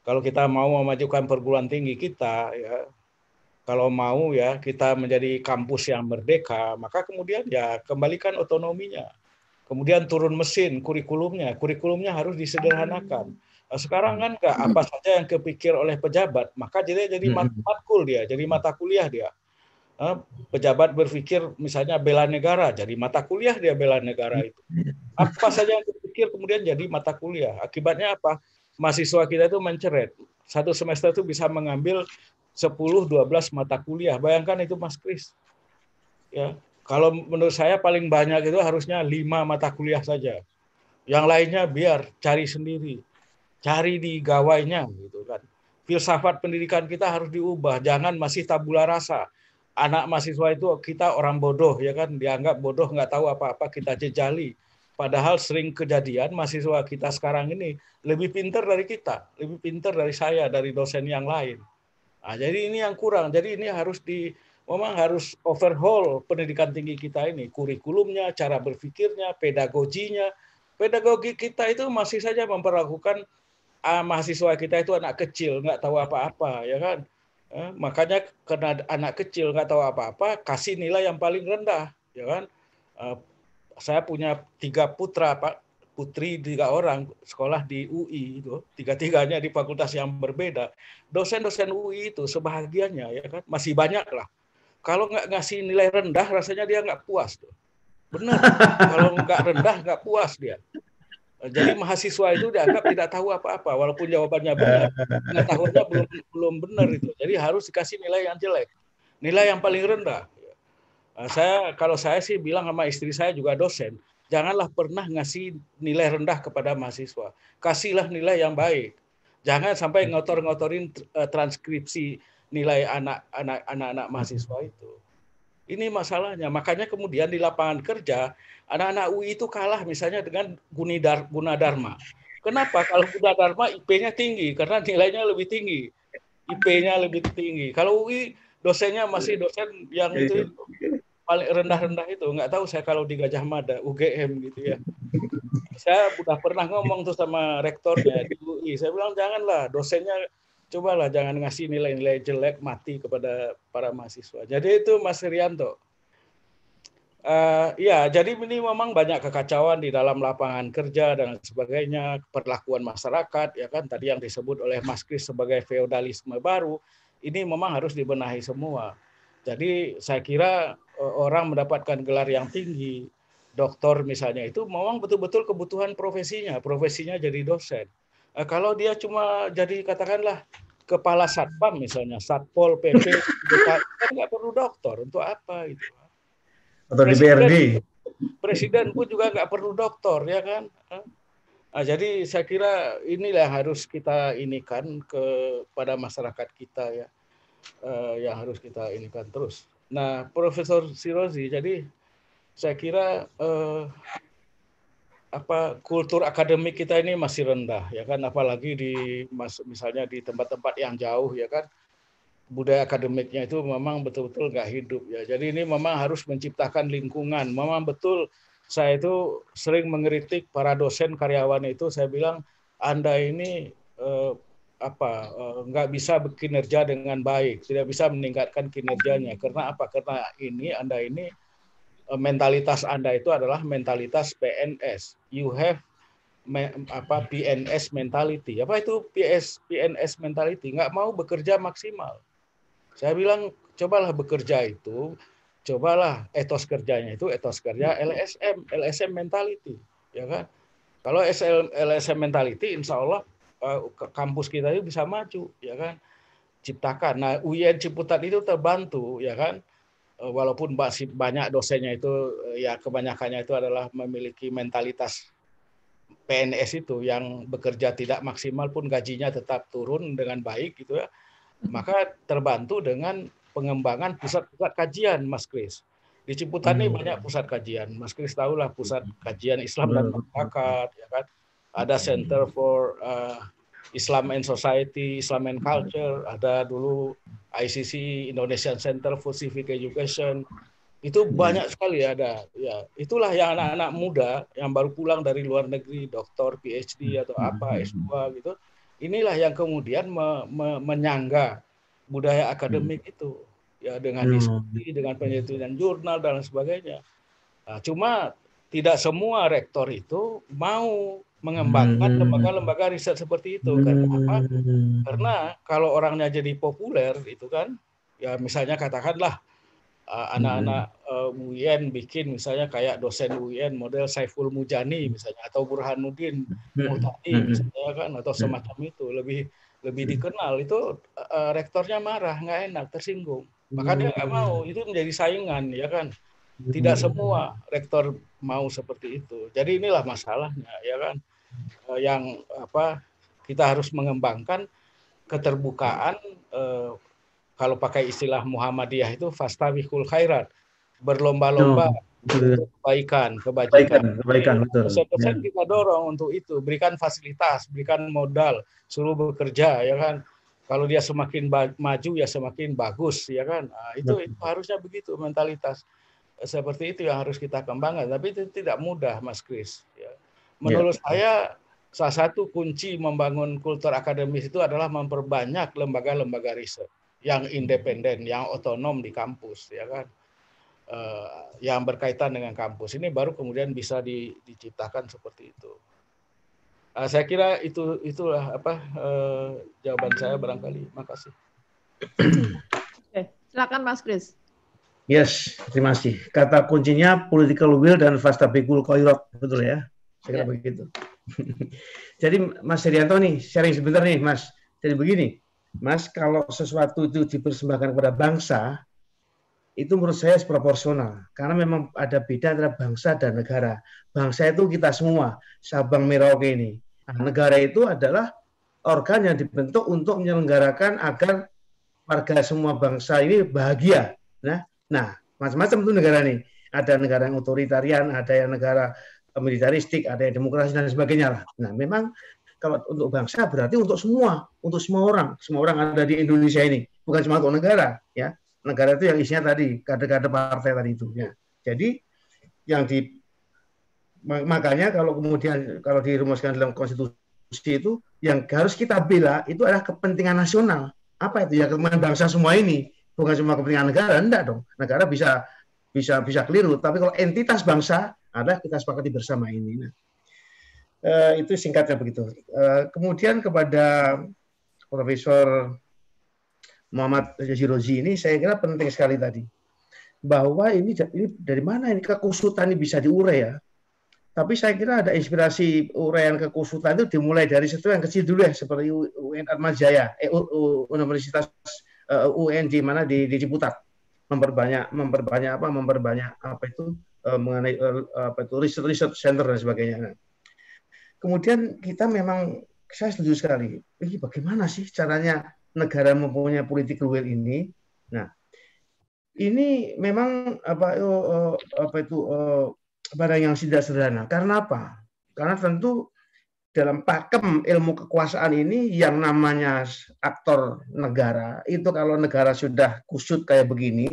kalau kita mau memajukan perguruan tinggi kita ya kalau mau ya kita menjadi kampus yang merdeka maka kemudian ya kembalikan otonominya kemudian turun mesin kurikulumnya kurikulumnya harus disederhanakan nah, sekarang kan enggak apa saja yang kepikir oleh pejabat maka jadi jadi hmm, hmm. matkul dia jadi mata kuliah dia pejabat berpikir misalnya bela negara jadi mata kuliah dia bela negara itu hmm. apa saja yang kepikir kemudian jadi mata kuliah akibatnya apa mahasiswa kita itu menceret. Satu semester itu bisa mengambil 10-12 mata kuliah. Bayangkan itu Mas Kris. Ya, kalau menurut saya paling banyak itu harusnya 5 mata kuliah saja. Yang lainnya biar cari sendiri. Cari di gawainya gitu kan. Filsafat pendidikan kita harus diubah, jangan masih tabula rasa. Anak mahasiswa itu kita orang bodoh ya kan, dianggap bodoh nggak tahu apa-apa kita jejali Padahal sering kejadian mahasiswa kita sekarang ini lebih pintar dari kita, lebih pintar dari saya, dari dosen yang lain. Nah, jadi ini yang kurang. Jadi ini harus di memang harus overhaul pendidikan tinggi kita ini, kurikulumnya, cara berpikirnya, pedagoginya. Pedagogi kita itu masih saja memperlakukan ah, mahasiswa kita itu anak kecil, nggak tahu apa-apa, ya kan? Eh, makanya karena anak kecil nggak tahu apa-apa, kasih nilai yang paling rendah, ya kan? Eh, saya punya tiga putra pak putri tiga orang sekolah di UI itu tiga tiganya di fakultas yang berbeda dosen-dosen UI itu sebahagiannya ya kan masih banyak lah kalau nggak ngasih nilai rendah rasanya dia nggak puas tuh benar kalau nggak rendah nggak puas dia jadi mahasiswa itu dianggap tidak tahu apa-apa, walaupun jawabannya benar, pengetahuannya belum belum benar itu. Jadi harus dikasih nilai yang jelek, nilai yang paling rendah. Eh, saya kalau saya sih bilang sama istri saya juga dosen, janganlah pernah ngasih nilai rendah kepada mahasiswa. Kasihlah nilai yang baik. Jangan sampai ngotor-ngotorin eh, transkripsi nilai anak-anak anak-anak mahasiswa itu. Ini masalahnya. Makanya kemudian di lapangan kerja anak-anak UI itu kalah misalnya dengan Gunidar Gunadarma. Kenapa? Kalau Gunadarma IP-nya tinggi karena nilainya lebih tinggi. IP-nya lebih tinggi. Kalau UI dosennya masih iya. dosen yang iya, itu iya. paling rendah-rendah itu nggak tahu saya kalau di Gajah Mada UGM gitu ya saya udah pernah ngomong tuh sama rektornya di UI saya bilang janganlah dosennya cobalah jangan ngasih nilai-nilai jelek mati kepada para mahasiswa jadi itu Mas Rianto uh, ya jadi ini memang banyak kekacauan di dalam lapangan kerja dan sebagainya perlakuan masyarakat ya kan tadi yang disebut oleh Mas Kris sebagai feodalisme baru ini memang harus dibenahi semua. Jadi saya kira e, orang mendapatkan gelar yang tinggi, doktor misalnya itu memang betul-betul kebutuhan profesinya, profesinya jadi dosen. E, kalau dia cuma jadi katakanlah kepala satpam misalnya, satpol pp, kan nggak perlu doktor untuk apa itu? Atau di BRD. Presiden pun juga nggak perlu doktor ya kan? E? Nah, jadi saya kira inilah yang harus kita inikan kepada masyarakat kita ya, eh, yang harus kita inikan terus. Nah, Profesor Sirozi, jadi saya kira eh, apa kultur akademik kita ini masih rendah ya kan, apalagi di misalnya di tempat-tempat yang jauh ya kan, budaya akademiknya itu memang betul-betul nggak hidup ya. Jadi ini memang harus menciptakan lingkungan, memang betul saya itu sering mengkritik para dosen karyawan itu saya bilang anda ini eh, apa eh, nggak bisa bekerja dengan baik tidak bisa meningkatkan kinerjanya karena apa karena ini anda ini eh, mentalitas anda itu adalah mentalitas PNS you have me, apa PNS mentality apa itu PS PNS mentality nggak mau bekerja maksimal saya bilang cobalah bekerja itu cobalah etos kerjanya itu etos kerja LSM, hmm. LSM mentality, ya kan? Kalau SL, LSM mentality, insya Allah eh, kampus kita itu bisa maju, ya kan? Ciptakan. Nah, UIN Ciputat itu terbantu, ya kan? Eh, walaupun banyak dosennya itu, eh, ya kebanyakannya itu adalah memiliki mentalitas PNS itu yang bekerja tidak maksimal pun gajinya tetap turun dengan baik gitu ya hmm. maka terbantu dengan pengembangan pusat-pusat kajian, Mas Kris. Di Ciputat hmm. banyak pusat kajian. Mas Kris tahulah pusat hmm. kajian Islam dan masyarakat, ya kan? Ada Center for uh, Islam and Society, Islam and Culture, ada dulu ICC Indonesian Center for Civic Education. Itu hmm. banyak sekali ada. Ya, itulah yang anak-anak muda yang baru pulang dari luar negeri, doktor, PhD atau hmm. apa S2 gitu. Inilah yang kemudian me me menyangga budaya akademik hmm. itu ya dengan hmm. diskusi, dengan penelitian jurnal dan sebagainya. Nah, cuma tidak semua rektor itu mau mengembangkan hmm. lembaga-lembaga riset seperti itu karena apa? Hmm. Karena kalau orangnya jadi populer itu kan ya misalnya katakanlah anak-anak hmm. uh, eh, UIN bikin misalnya kayak dosen UIN model Saiful Mujani misalnya atau Burhanuddin Muhtadi misalnya kan atau semacam itu lebih lebih hmm. dikenal itu uh, rektornya marah nggak enak tersinggung hmm. maka dia nggak mau itu menjadi saingan ya kan tidak hmm. semua rektor mau seperti itu jadi inilah masalahnya ya kan uh, yang apa kita harus mengembangkan keterbukaan uh, kalau pakai istilah Muhammadiyah itu fastawihul khairat berlomba-lomba no kebaikan, kebajikan. Kebaikan, kebaikan iya. betul. pesan ya. kita dorong untuk itu, berikan fasilitas, berikan modal, suruh bekerja, ya kan. Kalau dia semakin maju ya semakin bagus, ya kan. Nah, itu, betul. itu harusnya begitu mentalitas eh, seperti itu yang harus kita kembangkan. Tapi itu tidak mudah, Mas Kris. Ya. ya. Menurut ya. saya salah satu kunci membangun kultur akademis itu adalah memperbanyak lembaga-lembaga riset yang independen, yang otonom di kampus, ya kan uh, yang berkaitan dengan kampus ini baru kemudian bisa di, diciptakan seperti itu. Uh, saya kira itu itulah apa uh, jawaban saya barangkali. Makasih. Oke, silakan Mas Kris. Yes, terima kasih. Kata kuncinya political will dan bigul koirot, betul ya? Saya kira ya. begitu. Jadi Mas Herianto nih, sharing sebentar nih Mas. Jadi begini, Mas kalau sesuatu itu dipersembahkan kepada bangsa, itu menurut saya proporsional karena memang ada beda antara bangsa dan negara. Bangsa itu kita semua, Sabang Merauke ini. Nah, ah. negara itu adalah organ yang dibentuk untuk menyelenggarakan agar warga semua bangsa ini bahagia. Nah, nah macam-macam itu negara ini. Ada negara yang otoritarian, ada yang negara eh, militaristik, ada yang demokrasi dan sebagainya lah. Nah, memang kalau untuk bangsa berarti untuk semua, untuk semua orang, semua orang ada di Indonesia ini, bukan cuma untuk negara, ya negara itu yang isinya tadi kader-kader partai tadi itu ya. Jadi yang di makanya kalau kemudian kalau dirumuskan dalam konstitusi itu yang harus kita bela itu adalah kepentingan nasional. Apa itu ya kepentingan bangsa semua ini, bukan cuma kepentingan negara, enggak dong. Negara bisa bisa bisa keliru, tapi kalau entitas bangsa adalah kita sepakati bersama ini. Nah, eh, itu singkatnya begitu. Eh, kemudian kepada Profesor Muhammad Jazirozi ini saya kira penting sekali tadi bahwa ini ini dari mana ini kekusutan ini bisa diurai ya. Tapi saya kira ada inspirasi uraian kekusutan itu dimulai dari situ yang kecil dulu ya seperti UN Atmajaya, eh, Universitas eh, UN di mana di, di Ciputat memperbanyak memperbanyak apa memperbanyak apa itu eh, mengenai eh, apa itu research research center dan sebagainya. Nah, kemudian kita memang saya setuju sekali. Ini bagaimana sih caranya negara mempunyai political will ini. Nah, ini memang apa itu, eh, eh, apa itu eh, barang yang tidak sederhana. Karena apa? Karena tentu dalam pakem ilmu kekuasaan ini yang namanya aktor negara itu kalau negara sudah kusut kayak begini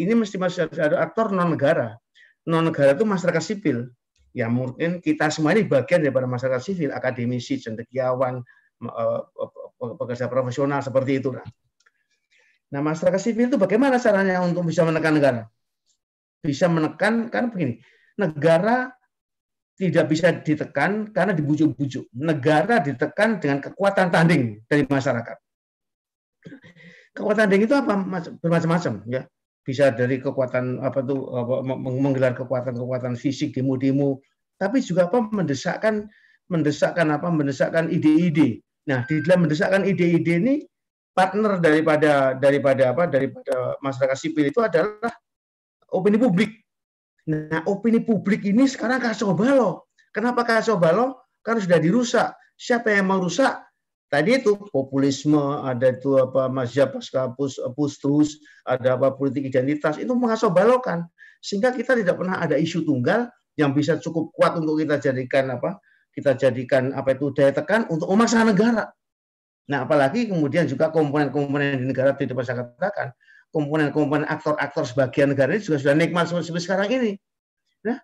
ini mesti masih ada aktor non negara non negara itu masyarakat sipil ya mungkin kita semua ini bagian daripada masyarakat sipil akademisi cendekiawan pekerja profesional seperti itu. Nah, nah, masyarakat sipil itu bagaimana caranya untuk bisa menekan negara? Kan? Bisa menekan kan begini, negara tidak bisa ditekan karena dibujuk-bujuk. Negara ditekan dengan kekuatan tanding dari masyarakat. Kekuatan tanding itu apa? Bermacam-macam ya. Bisa dari kekuatan apa tuh menggelar kekuatan-kekuatan fisik demo-demo, tapi juga apa mendesakkan mendesakkan apa mendesakkan ide-ide Nah, di dalam mendesakkan ide-ide ini partner daripada daripada apa daripada masyarakat sipil itu adalah opini publik. Nah, opini publik ini sekarang kacau balau. Kenapa kacau balau? Karena sudah dirusak. Siapa yang mau rusak? Tadi itu populisme, ada itu apa mazhab paskapus pustus, ada apa politik identitas itu mengacau balokan. sehingga kita tidak pernah ada isu tunggal yang bisa cukup kuat untuk kita jadikan apa kita jadikan apa itu daya tekan untuk memaksa negara. Nah, apalagi kemudian juga komponen-komponen di negara tidak dapat saya katakan, komponen-komponen aktor-aktor sebagian negara ini juga sudah nikmat seperti sekarang ini. Nah,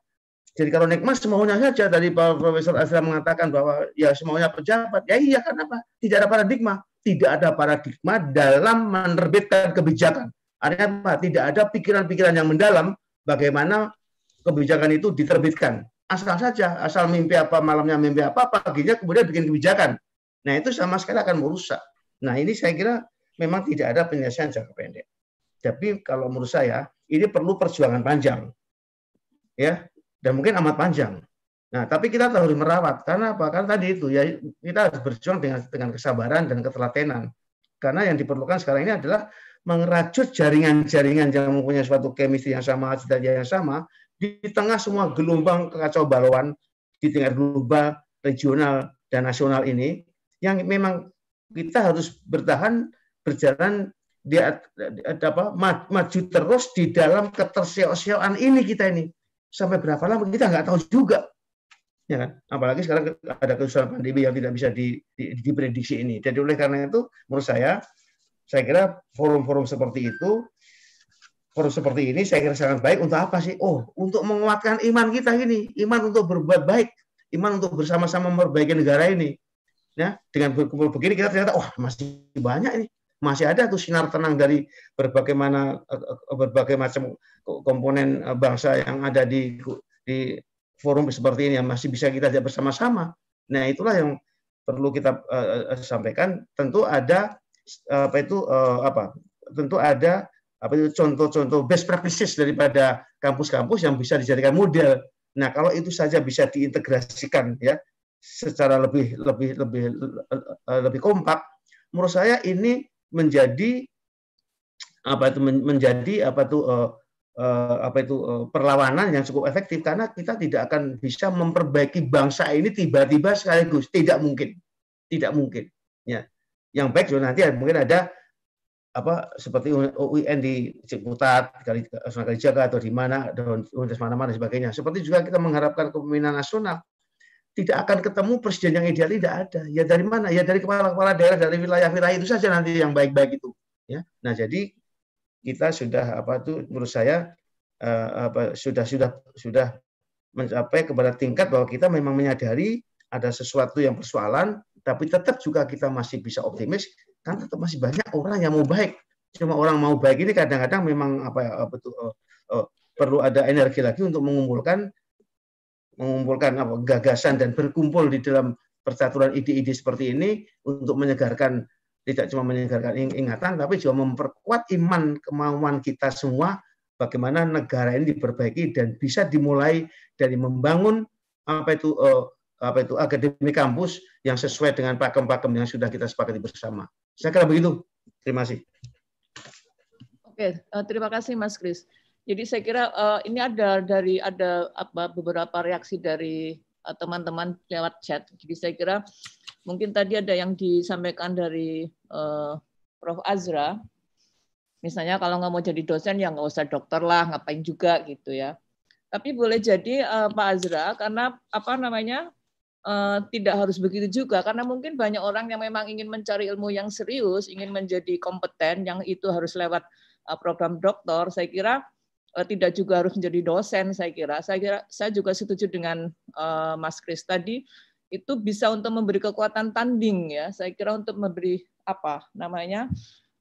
jadi kalau nikmat semaunya saja tadi Pak Profesor Azra mengatakan bahwa ya semaunya pejabat, ya iya apa? Tidak ada paradigma, tidak ada paradigma dalam menerbitkan kebijakan. Artinya apa? Tidak ada pikiran-pikiran yang mendalam bagaimana kebijakan itu diterbitkan asal saja, asal mimpi apa, malamnya mimpi apa, paginya kemudian bikin kebijakan. Nah itu sama sekali akan merusak. Nah ini saya kira memang tidak ada penyelesaian jangka pendek. Tapi kalau menurut saya ini perlu perjuangan panjang, ya dan mungkin amat panjang. Nah tapi kita harus merawat karena apa? Karena tadi itu ya kita harus berjuang dengan dengan kesabaran dan ketelatenan. Karena yang diperlukan sekarang ini adalah mengeracut jaringan-jaringan yang mempunyai suatu chemistry yang sama, cita yang sama, di tengah semua gelombang kekacau balauan di tingkat global, regional, dan nasional ini, yang memang kita harus bertahan, berjalan, di, apa, maju terus di dalam keterseok-seokan ini kita ini. Sampai berapa lama kita nggak tahu juga. Ya kan? Apalagi sekarang ada kesulitan pandemi yang tidak bisa di, di, diprediksi ini. Jadi oleh karena itu, menurut saya, saya kira forum-forum seperti itu forum seperti ini saya kira sangat baik untuk apa sih? Oh, untuk menguatkan iman kita ini, iman untuk berbuat baik, iman untuk bersama-sama memperbaiki negara ini. Ya, dengan berkumpul begini kita ternyata wah oh, masih banyak ini masih ada tuh sinar tenang dari berbagai mana eh, berbagai macam komponen eh, bangsa yang ada di di forum seperti ini yang masih bisa kita ajak bersama-sama. Nah, itulah yang perlu kita uh, sampaikan. Tentu ada apa itu uh, apa? Tentu ada apa itu contoh-contoh best practices daripada kampus-kampus yang bisa dijadikan model. Nah, kalau itu saja bisa diintegrasikan ya secara lebih lebih lebih eh, lebih kompak, menurut saya ini menjadi apa itu menjadi apa itu eh, eh, apa itu perlawanan yang cukup efektif karena kita tidak akan bisa memperbaiki bangsa ini tiba-tiba sekaligus, tidak mungkin. Tidak mungkin ya. Yang baik juga nanti mungkin ada apa seperti UIN di Ciputat, kali Sunan Kalijaga atau di mana dan universitas mana-mana sebagainya. Seperti juga kita mengharapkan kepemimpinan nasional tidak akan ketemu presiden yang ideal tidak ada. Ya dari mana? Ya dari kepala-kepala daerah dari wilayah-wilayah itu saja nanti yang baik-baik itu. Ya. Nah, jadi kita sudah apa tuh menurut saya eh, apa sudah sudah sudah mencapai kepada tingkat bahwa kita memang menyadari ada sesuatu yang persoalan tapi tetap juga kita masih bisa optimis kan tetap masih banyak orang yang mau baik cuma orang mau baik ini kadang-kadang memang apa ya eh, betul uh, uh, perlu ada energi lagi untuk mengumpulkan mengumpulkan apa gagasan dan berkumpul di dalam percaturan ide-ide seperti ini untuk menyegarkan tidak cuma menyegarkan ingatan tapi juga memperkuat iman kemauan kita semua bagaimana negara ini diperbaiki dan bisa dimulai dari membangun apa itu uh, apa itu akademi kampus yang sesuai dengan pakem-pakem yang sudah kita sepakati bersama. Saya kira begitu. Terima kasih. Oke, eh, terima kasih Mas Kris. Jadi saya kira eh, ini ada dari ada apa beberapa reaksi dari eh, teman-teman lewat chat. Jadi saya kira mungkin tadi ada yang disampaikan dari Prof Azra. Misalnya kalau nggak mau jadi dosen ya nggak usah dokter lah, ngapain juga gitu ya. Tapi boleh jadi Pak Azra karena apa namanya Eh, tidak harus begitu juga karena mungkin banyak orang yang memang ingin mencari ilmu yang serius, ingin menjadi kompeten yang itu harus lewat uh, program doktor. Saya kira uh, tidak juga harus menjadi dosen. Saya kira, saya kira saya juga setuju dengan uh, Mas Kris tadi itu bisa untuk memberi kekuatan tanding ya. Saya kira untuk memberi apa namanya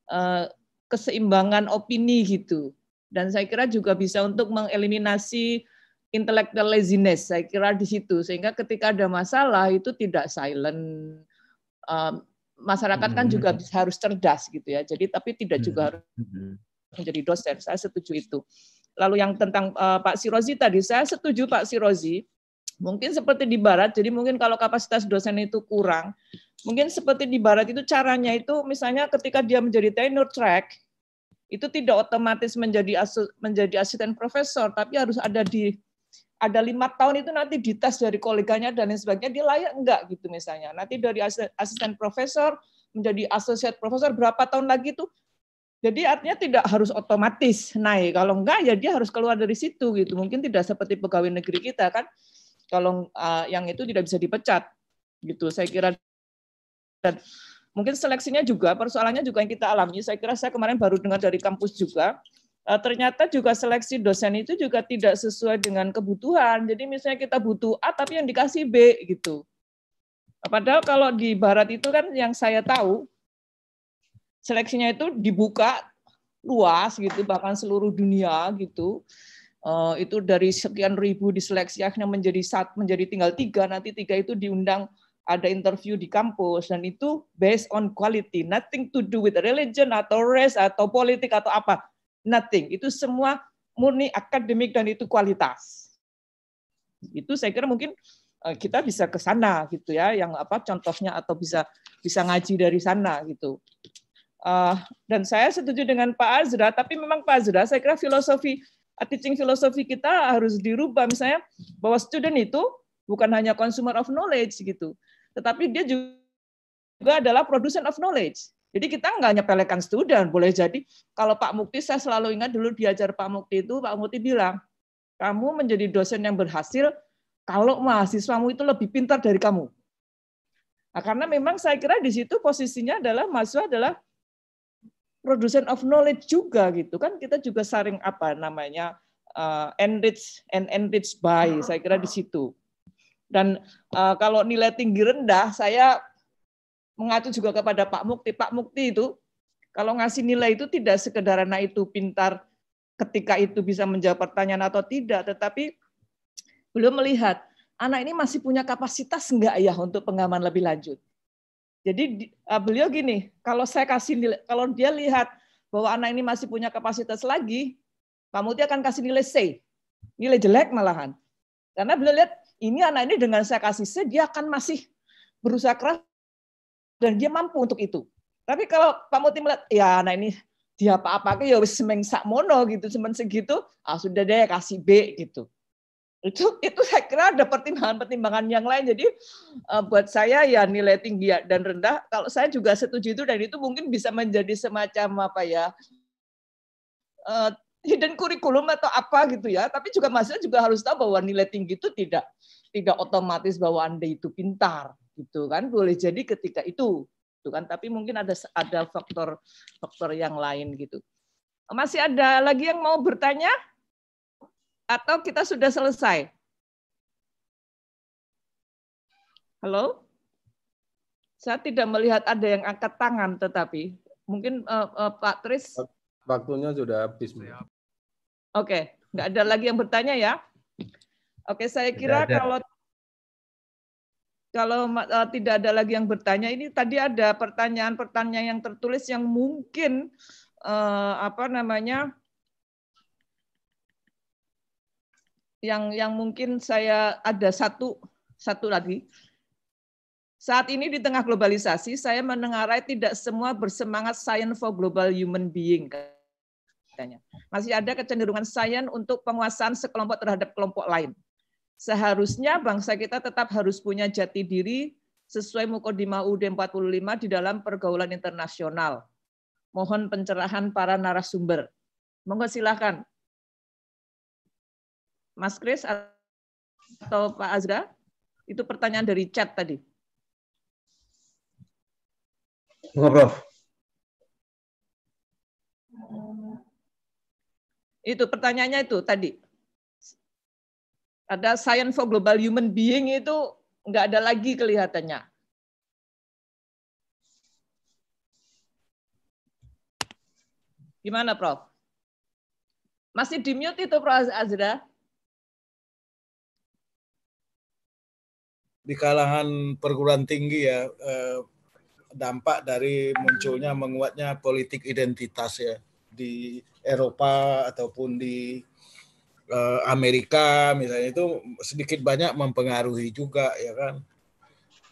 uh, keseimbangan opini gitu. Dan saya kira juga bisa untuk mengeliminasi intellectual laziness saya kira di situ sehingga ketika ada masalah itu tidak silent um, masyarakat kan juga hmm. harus cerdas gitu ya jadi tapi tidak juga hmm. harus menjadi dosen saya setuju itu lalu yang tentang uh, Pak Sirozi tadi saya setuju Pak Sirozi mungkin seperti di barat jadi mungkin kalau kapasitas dosen itu kurang mungkin seperti di barat itu caranya itu misalnya ketika dia menjadi tenure track itu tidak otomatis menjadi asu, menjadi asisten profesor tapi harus ada di ada lima tahun itu nanti dites dari koleganya dan lain sebagainya dia layak enggak gitu misalnya nanti dari asisten profesor menjadi associate profesor berapa tahun lagi itu jadi artinya tidak harus otomatis naik kalau enggak ya dia harus keluar dari situ gitu mungkin tidak seperti pegawai negeri kita kan kalau uh, yang itu tidak bisa dipecat gitu saya kira dan mungkin seleksinya juga persoalannya juga yang kita alami saya kira saya kemarin baru dengar dari kampus juga Eh, ternyata juga seleksi dosen itu juga tidak sesuai dengan kebutuhan. Jadi misalnya kita butuh A tapi yang dikasih B gitu. Padahal kalau di barat itu kan yang saya tahu seleksinya itu dibuka luas gitu bahkan seluruh dunia gitu. Uh, itu dari sekian ribu diseleksi akhirnya menjadi sat menjadi tinggal tiga nanti tiga itu diundang ada interview di kampus dan itu based on quality nothing to do with religion atau race atau politik atau apa nothing. Itu semua murni akademik dan itu kualitas. Itu saya kira mungkin eh, kita bisa ke sana gitu ya, yang apa contohnya atau bisa bisa ngaji dari sana gitu. Uh, dan saya setuju dengan Pak Azra, tapi memang Pak Azra, saya kira filosofi eh, teaching filosofi kita harus dirubah misalnya bahwa student itu bukan hanya consumer of knowledge gitu, tetapi dia juga adalah producer of knowledge. Jadi kita nggak nyepelekan student, boleh jadi kalau Pak Mukti saya selalu ingat dulu diajar Pak Mukti itu Pak Mukti bilang, kamu menjadi dosen yang berhasil kalau mahasiswamu itu lebih pintar dari kamu. Nah, karena memang saya kira di situ posisinya adalah mahasiswa adalah produsen of knowledge juga gitu kan kita juga saring apa namanya uh, enrich and enrich by saya kira di situ dan uh, kalau nilai tinggi rendah saya mengacu juga kepada Pak Mukti. Pak Mukti itu kalau ngasih nilai itu tidak sekedar anak itu pintar ketika itu bisa menjawab pertanyaan atau tidak, tetapi belum melihat anak ini masih punya kapasitas enggak ya untuk pengaman lebih lanjut. Jadi ah, beliau gini, kalau saya kasih nilai, kalau dia lihat bahwa anak ini masih punya kapasitas lagi, Pak Muti akan kasih nilai C, nilai jelek malahan. Karena beliau lihat ini anak ini dengan saya kasih C, dia akan masih berusaha keras dan dia mampu untuk itu. Tapi kalau Pak Muti melihat, ya nah ini dia apa-apa ke ya wis semeng mono gitu, semen segitu, ah sudah deh kasih B gitu. Itu itu saya kira ada pertimbangan-pertimbangan yang lain. Jadi eh, buat saya ya nilai tinggi dan rendah, kalau saya juga setuju itu dan itu mungkin bisa menjadi semacam apa ya eh, hidden kurikulum atau apa gitu ya. Tapi juga masih juga harus tahu bahwa nilai tinggi itu tidak tidak otomatis bahwa Anda itu pintar gitu kan boleh jadi ketika itu gitu kan tapi mungkin ada ada faktor faktor yang lain gitu masih ada lagi yang mau bertanya atau kita sudah selesai halo saya tidak melihat ada yang angkat tangan tetapi mungkin uh, uh, Pak Tris waktunya sudah habis oke okay. nggak ada lagi yang bertanya ya oke okay, saya kira kalau kalau uh, tidak ada lagi yang bertanya, ini tadi ada pertanyaan-pertanyaan yang tertulis yang mungkin uh, apa namanya yang yang mungkin saya ada satu satu lagi. Saat ini di tengah globalisasi, saya mendengarai tidak semua bersemangat science for global human being Masih ada kecenderungan sains untuk penguasaan sekelompok terhadap kelompok lain. Seharusnya bangsa kita tetap harus punya jati diri sesuai Mukodima UD 45 di dalam pergaulan internasional. Mohon pencerahan para narasumber. Monggo silakan. Mas Kris atau Pak Azra, itu pertanyaan dari chat tadi. Monggo, Prof. Itu pertanyaannya itu tadi ada Science for Global Human Being itu nggak ada lagi kelihatannya. Gimana, Prof? Masih di mute itu, Prof Azra? Di kalangan perguruan tinggi ya, eh, dampak dari munculnya menguatnya politik identitas ya di Eropa ataupun di Eh, Amerika misalnya itu sedikit banyak mempengaruhi juga ya kan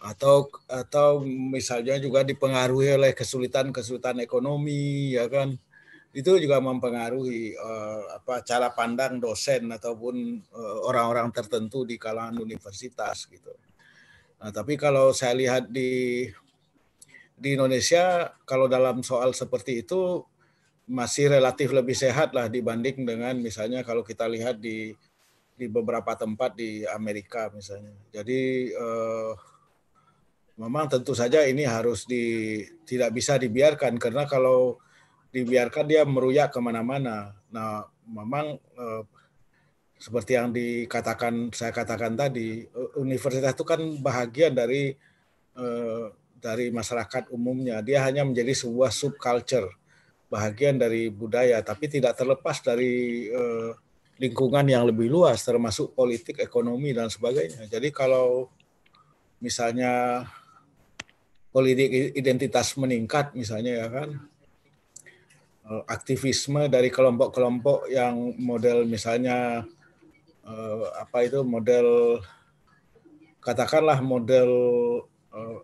atau atau misalnya juga dipengaruhi oleh kesulitan-kesulitan ekonomi ya kan itu juga mempengaruhi uh, apa cara pandang dosen ataupun eh, orang-orang uh, tertentu di kalangan universitas gitu. Nah, tapi kalau saya lihat di di Indonesia kalau dalam soal seperti itu masih relatif lebih sehat lah dibanding dengan misalnya kalau kita lihat di di beberapa tempat di Amerika misalnya. Jadi eh, memang tentu saja ini harus di tidak bisa dibiarkan karena kalau dibiarkan dia meruyak kemana-mana. Nah memang eh, seperti yang dikatakan saya katakan tadi universitas itu kan bahagian dari eh, dari masyarakat umumnya. Dia hanya menjadi sebuah subculture bahagian dari budaya, tapi tidak terlepas dari eh, lingkungan yang lebih luas, termasuk politik, ekonomi, dan sebagainya. Jadi kalau misalnya politik identitas meningkat misalnya ya kan, eh, aktivisme dari kelompok-kelompok yang model misalnya eh, apa itu model katakanlah model eh,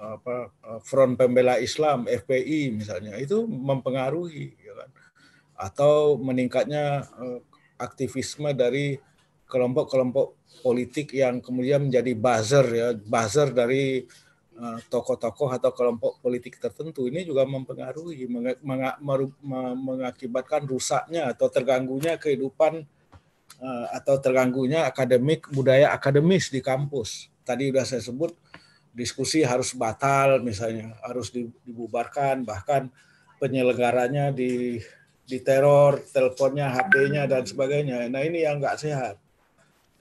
apa eh, Front Pembela Islam FPI misalnya itu mempengaruhi ya kan atau meningkatnya eh, aktivisme dari kelompok-kelompok politik yang kemudian menjadi buzzer ya buzzer dari eh, tokoh-tokoh atau kelompok politik tertentu ini juga mempengaruhi mengakibatkan rusaknya atau terganggunya kehidupan atau terganggunya akademik budaya akademis di kampus tadi sudah saya sebut diskusi harus batal misalnya, harus dibubarkan, bahkan penyelenggaranya di diteror, teleponnya, HP-nya dan sebagainya. Nah ini yang nggak sehat.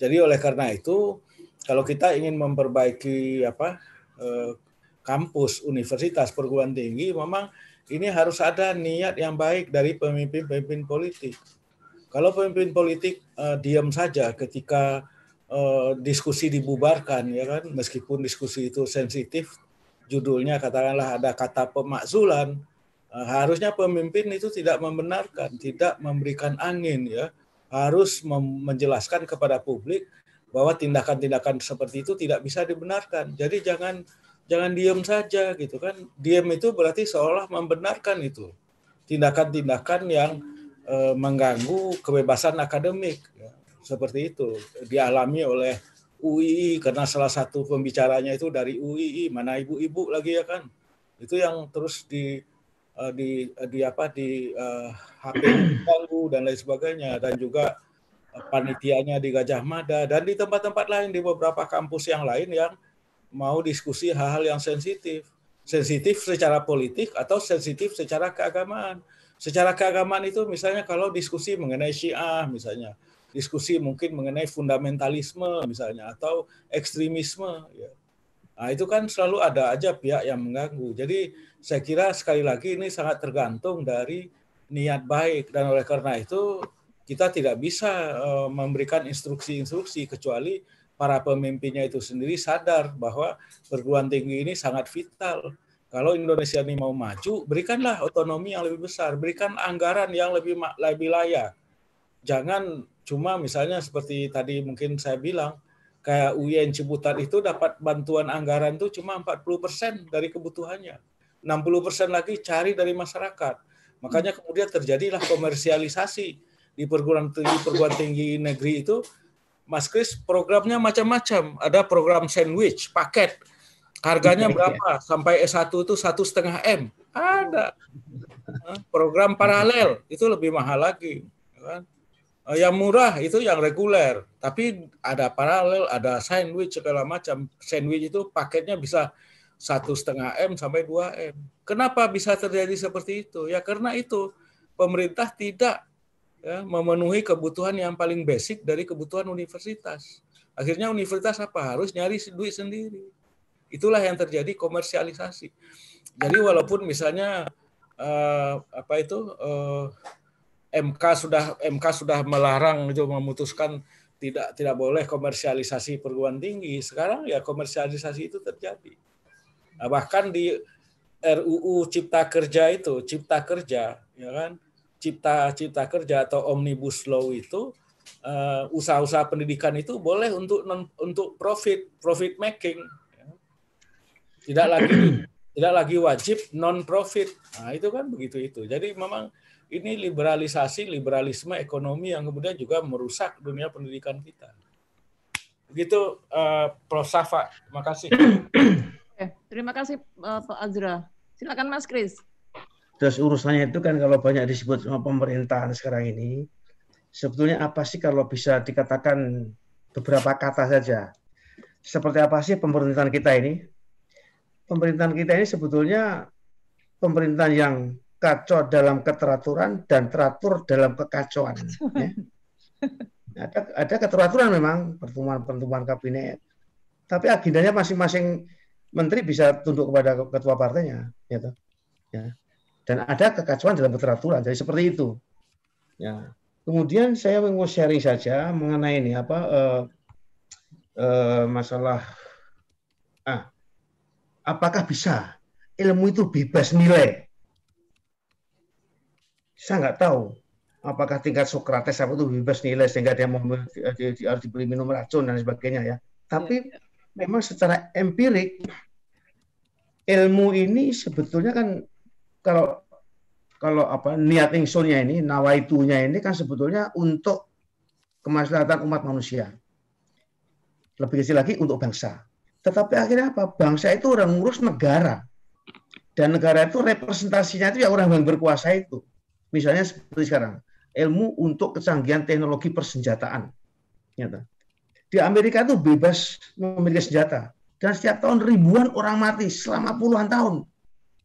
Jadi oleh karena itu kalau kita ingin memperbaiki apa eh, kampus, universitas, perguruan tinggi, memang ini harus ada niat yang baik dari pemimpin-pemimpin politik. Kalau pemimpin politik eh, diam saja ketika Eh, diskusi dibubarkan ya kan meskipun diskusi itu sensitif judulnya katakanlah ada kata pemakzulan eh, harusnya pemimpin itu tidak membenarkan tidak memberikan angin ya harus menjelaskan kepada publik bahwa tindakan-tindakan seperti itu tidak bisa dibenarkan. Jadi jangan jangan diem saja gitu kan. Diem itu berarti seolah membenarkan itu tindakan-tindakan yang eh, mengganggu kebebasan akademik. Ya seperti itu dialami oleh UII karena salah satu pembicaranya itu dari UII mana ibu-ibu lagi ya kan itu yang terus di eh, di, eh, di apa di uh, eh, HP ganggu dan lain sebagainya dan juga panitianya di Gajah Mada dan di tempat-tempat lain di beberapa kampus yang lain yang mau diskusi hal-hal yang sensitif sensitif secara politik atau sensitif secara keagamaan secara keagamaan itu misalnya kalau diskusi mengenai Syiah misalnya diskusi mungkin mengenai fundamentalisme misalnya atau ekstremisme ya. Nah, itu kan selalu ada aja pihak yang mengganggu. Jadi saya kira sekali lagi ini sangat tergantung dari niat baik dan oleh karena itu kita tidak bisa eh, memberikan instruksi-instruksi kecuali para pemimpinnya itu sendiri sadar bahwa perguruan tinggi ini sangat vital. Kalau Indonesia ini mau maju, berikanlah otonomi yang lebih besar, berikan anggaran yang lebih lebih layak. Jangan Cuma misalnya seperti tadi mungkin saya bilang, kayak UIN Ciputat itu dapat bantuan anggaran tuh cuma 40% dari kebutuhannya. 60% lagi cari dari masyarakat. Makanya kemudian terjadilah komersialisasi di perguruan tinggi, perguruan tinggi negeri itu Mas Kris programnya macam-macam. Ada program sandwich, paket. Harganya berapa? Sampai S1 itu satu setengah M. Ada. Program paralel itu lebih mahal lagi. Ya kan? Eh, yang murah itu yang reguler, tapi ada paralel, ada sandwich segala macam. Sandwich itu paketnya bisa satu setengah m sampai 2 m. Kenapa bisa terjadi seperti itu? Ya karena itu pemerintah tidak ya, memenuhi kebutuhan yang paling basic dari kebutuhan universitas. Akhirnya universitas apa harus nyari duit sendiri. Itulah yang terjadi komersialisasi. Jadi walaupun misalnya uh, apa itu uh, MK sudah MK sudah melarang itu memutuskan tidak tidak boleh komersialisasi perguruan tinggi. Sekarang ya komersialisasi itu terjadi. Nah, bahkan di RUU Cipta Kerja itu, Cipta Kerja, ya kan? Cipta Cipta Kerja atau Omnibus Law itu eh, usaha-usaha pendidikan itu boleh untuk non, untuk profit profit making. Ya. Tidak lagi tidak lagi wajib non profit. Nah, itu kan begitu itu. Jadi memang ini liberalisasi liberalisme ekonomi yang kemudian juga merusak dunia pendidikan kita. Begitu uh, Prof. Safa, terima kasih. Eh, terima kasih uh, Pak Azra. Silakan Mas Kris. Terus urusannya itu kan kalau banyak disebut sama pemerintahan sekarang ini, sebetulnya apa sih kalau bisa dikatakan beberapa kata saja? Seperti apa sih pemerintahan kita ini? Pemerintahan kita ini sebetulnya pemerintahan yang kacau dalam keteraturan dan teratur dalam kekacauan. Ya. Ada, ada keteraturan memang pertemuan-pertemuan kabinet, tapi agendanya masing-masing menteri bisa tunduk kepada ketua partainya, gitu. Ya. Dan ada kekacauan dalam keteraturan, jadi seperti itu. Ya. Kemudian saya mau sharing saja mengenai ini apa uh, uh, masalah ah, apakah bisa ilmu itu bebas nilai? saya nggak tahu apakah tingkat Sokrates apa itu bebas nilai sehingga dia mau harus diberi minum racun dan sebagainya ya. Tapi ya. memang secara empirik ilmu ini sebetulnya kan kalau kalau apa niat insunya ini nawaitunya ini kan sebetulnya untuk kemaslahatan umat manusia. Lebih kecil lagi untuk bangsa. Tetapi akhirnya apa? Bangsa itu orang ngurus negara. Dan negara itu representasinya itu ya orang yang berkuasa itu Misalnya seperti sekarang, ilmu untuk kecanggihan teknologi persenjataan. Nyata. Di Amerika itu bebas memiliki senjata. Dan setiap tahun ribuan orang mati selama puluhan tahun.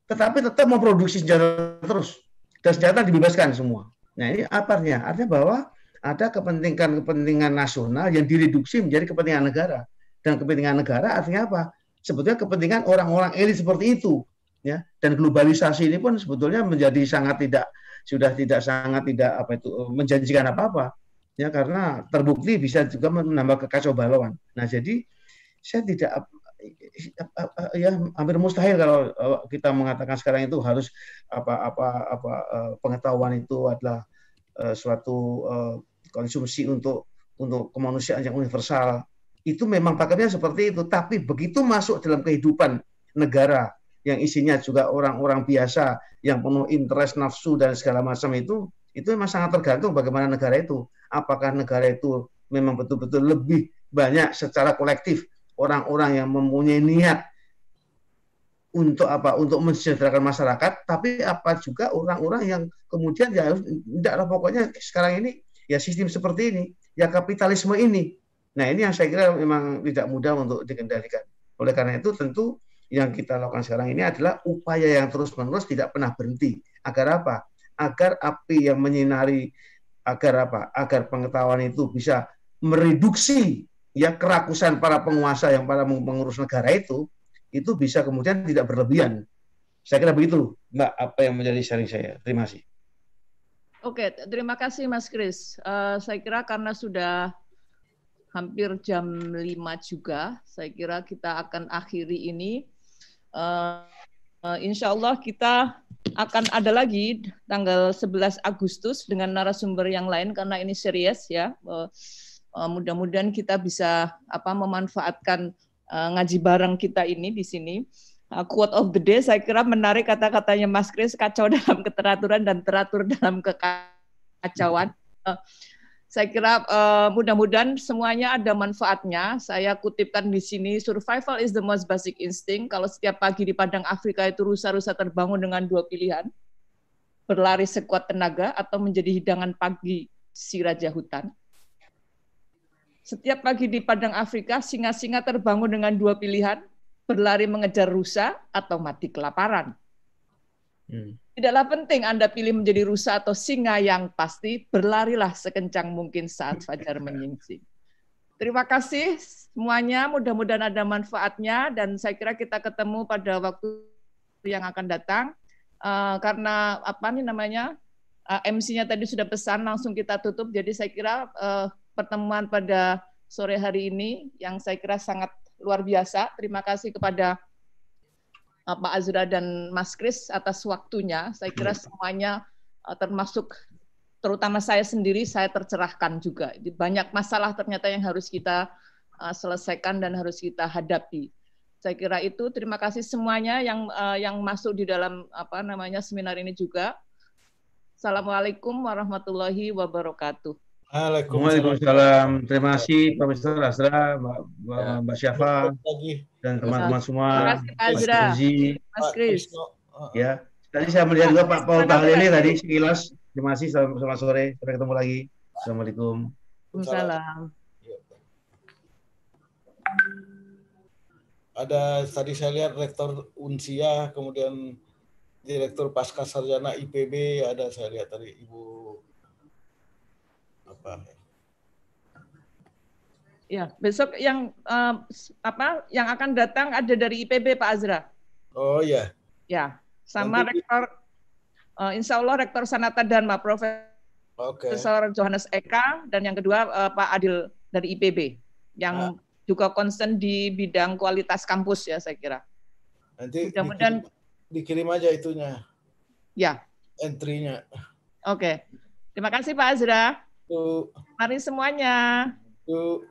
Tetapi tetap memproduksi senjata terus. Dan senjata dibebaskan semua. Nah ini apa artinya? Artinya bahwa ada kepentingan-kepentingan nasional yang direduksi menjadi kepentingan negara. Dan kepentingan negara artinya apa? Sebetulnya kepentingan orang-orang elit seperti itu. ya Dan globalisasi ini pun sebetulnya menjadi sangat tidak sudah tidak sangat tidak apa itu menjanjikan apa-apa ya karena terbukti bisa juga menambah kekacau balauan Nah, jadi saya tidak ya hampir mustahil kalau kita mengatakan sekarang itu harus apa-apa apa eh, pengetahuan itu adalah eh, suatu eh, konsumsi untuk untuk kemanusiaan yang universal. Itu memang pakemnya seperti itu, tapi begitu masuk dalam kehidupan negara yang isinya juga orang-orang biasa yang penuh interest nafsu dan segala macam itu itu memang sangat tergantung bagaimana negara itu apakah negara itu memang betul-betul lebih banyak secara kolektif orang-orang yang mempunyai niat untuk apa untuk mensejahterakan masyarakat tapi apa juga orang-orang yang kemudian ya tidaklah pokoknya sekarang ini ya sistem seperti ini ya kapitalisme ini nah ini yang saya kira memang tidak mudah untuk dikendalikan oleh karena itu tentu yang kita lakukan sekarang ini adalah upaya yang terus-menerus tidak pernah berhenti. Agar apa? Agar api yang menyinari agar apa? Agar pengetahuan itu bisa mereduksi ya kerakusan para penguasa yang para pengurus negara itu itu bisa kemudian tidak berlebihan. Saya kira begitu, Mbak, apa yang menjadi sharing saya. Terima kasih. Oke, terima kasih Mas Kris. Uh, saya kira karena sudah hampir jam 5 juga, saya kira kita akan akhiri ini uh, eh, insya Allah kita akan ada lagi tanggal 11 Agustus dengan narasumber yang lain karena ini serius ya. Uh, uh, mudah-mudahan kita bisa apa memanfaatkan uh, ngaji bareng kita ini di sini. Uh, quote of the day saya kira menarik kata-katanya Mas Kris kacau dalam keteraturan dan teratur dalam kekacauan. Uh, saya kira uh, mudah-mudahan semuanya ada manfaatnya. Saya kutipkan di sini, survival is the most basic instinct. Kalau setiap pagi di Padang Afrika itu rusa-rusa terbangun dengan dua pilihan, berlari sekuat tenaga atau menjadi hidangan pagi si Raja Hutan. Setiap pagi di Padang Afrika, singa-singa terbangun dengan dua pilihan, berlari mengejar rusa atau mati kelaparan Hmm. Tidaklah penting Anda pilih menjadi rusa atau singa yang pasti, berlarilah sekencang mungkin saat fajar menyingsing. Terima kasih semuanya, mudah-mudahan ada manfaatnya dan saya kira kita ketemu pada waktu yang akan datang. Uh, karena apa nih namanya? Uh, eh, MC-nya tadi sudah pesan langsung kita tutup. Jadi saya kira uh, pertemuan pada sore hari ini yang saya kira sangat luar biasa. Terima kasih kepada Eh, Pak Azra dan Mas Kris atas waktunya. Saya kira hmm. semuanya eh, termasuk terutama saya sendiri saya tercerahkan juga. Banyak masalah ternyata yang harus kita eh, selesaikan dan harus kita hadapi. Saya kira itu. Terima kasih semuanya yang yang masuk di dalam apa namanya seminar ini juga. Assalamualaikum warahmatullahi wabarakatuh. Waalaikumsalam. Terima kasih Profesor Azra, Mbak, ya. Mbak Syafa, dan teman-teman semua. Terima kasih Pak Azra, Mas Kris. Ya. Tadi saya melihat juga Pak Paul ini tadi sekilas. Terima kasih, selamat sore. Sampai ketemu lagi. Assalamualaikum. Waalaikumsalam. Iya, ada tadi saya lihat Rektor Unsia, kemudian Direktur Pasca Sarjana IPB, ada saya lihat tadi Ibu Ya, besok yang uh, apa yang akan datang ada dari IPB Pak Azra. Oh ya. Ya, sama Nanti... rektor uh, Insya Allah rektor Sanata Dharma Profesor okay. Johannes Eka dan yang kedua uh, Pak Adil dari IPB yang nah. juga concern di bidang kualitas kampus ya saya kira. Nanti mudah-mudahan dikirim, aja itunya. Ya. nya Oke. Okay. Terima kasih Pak Azra. Bu. Mari semuanya. Bu.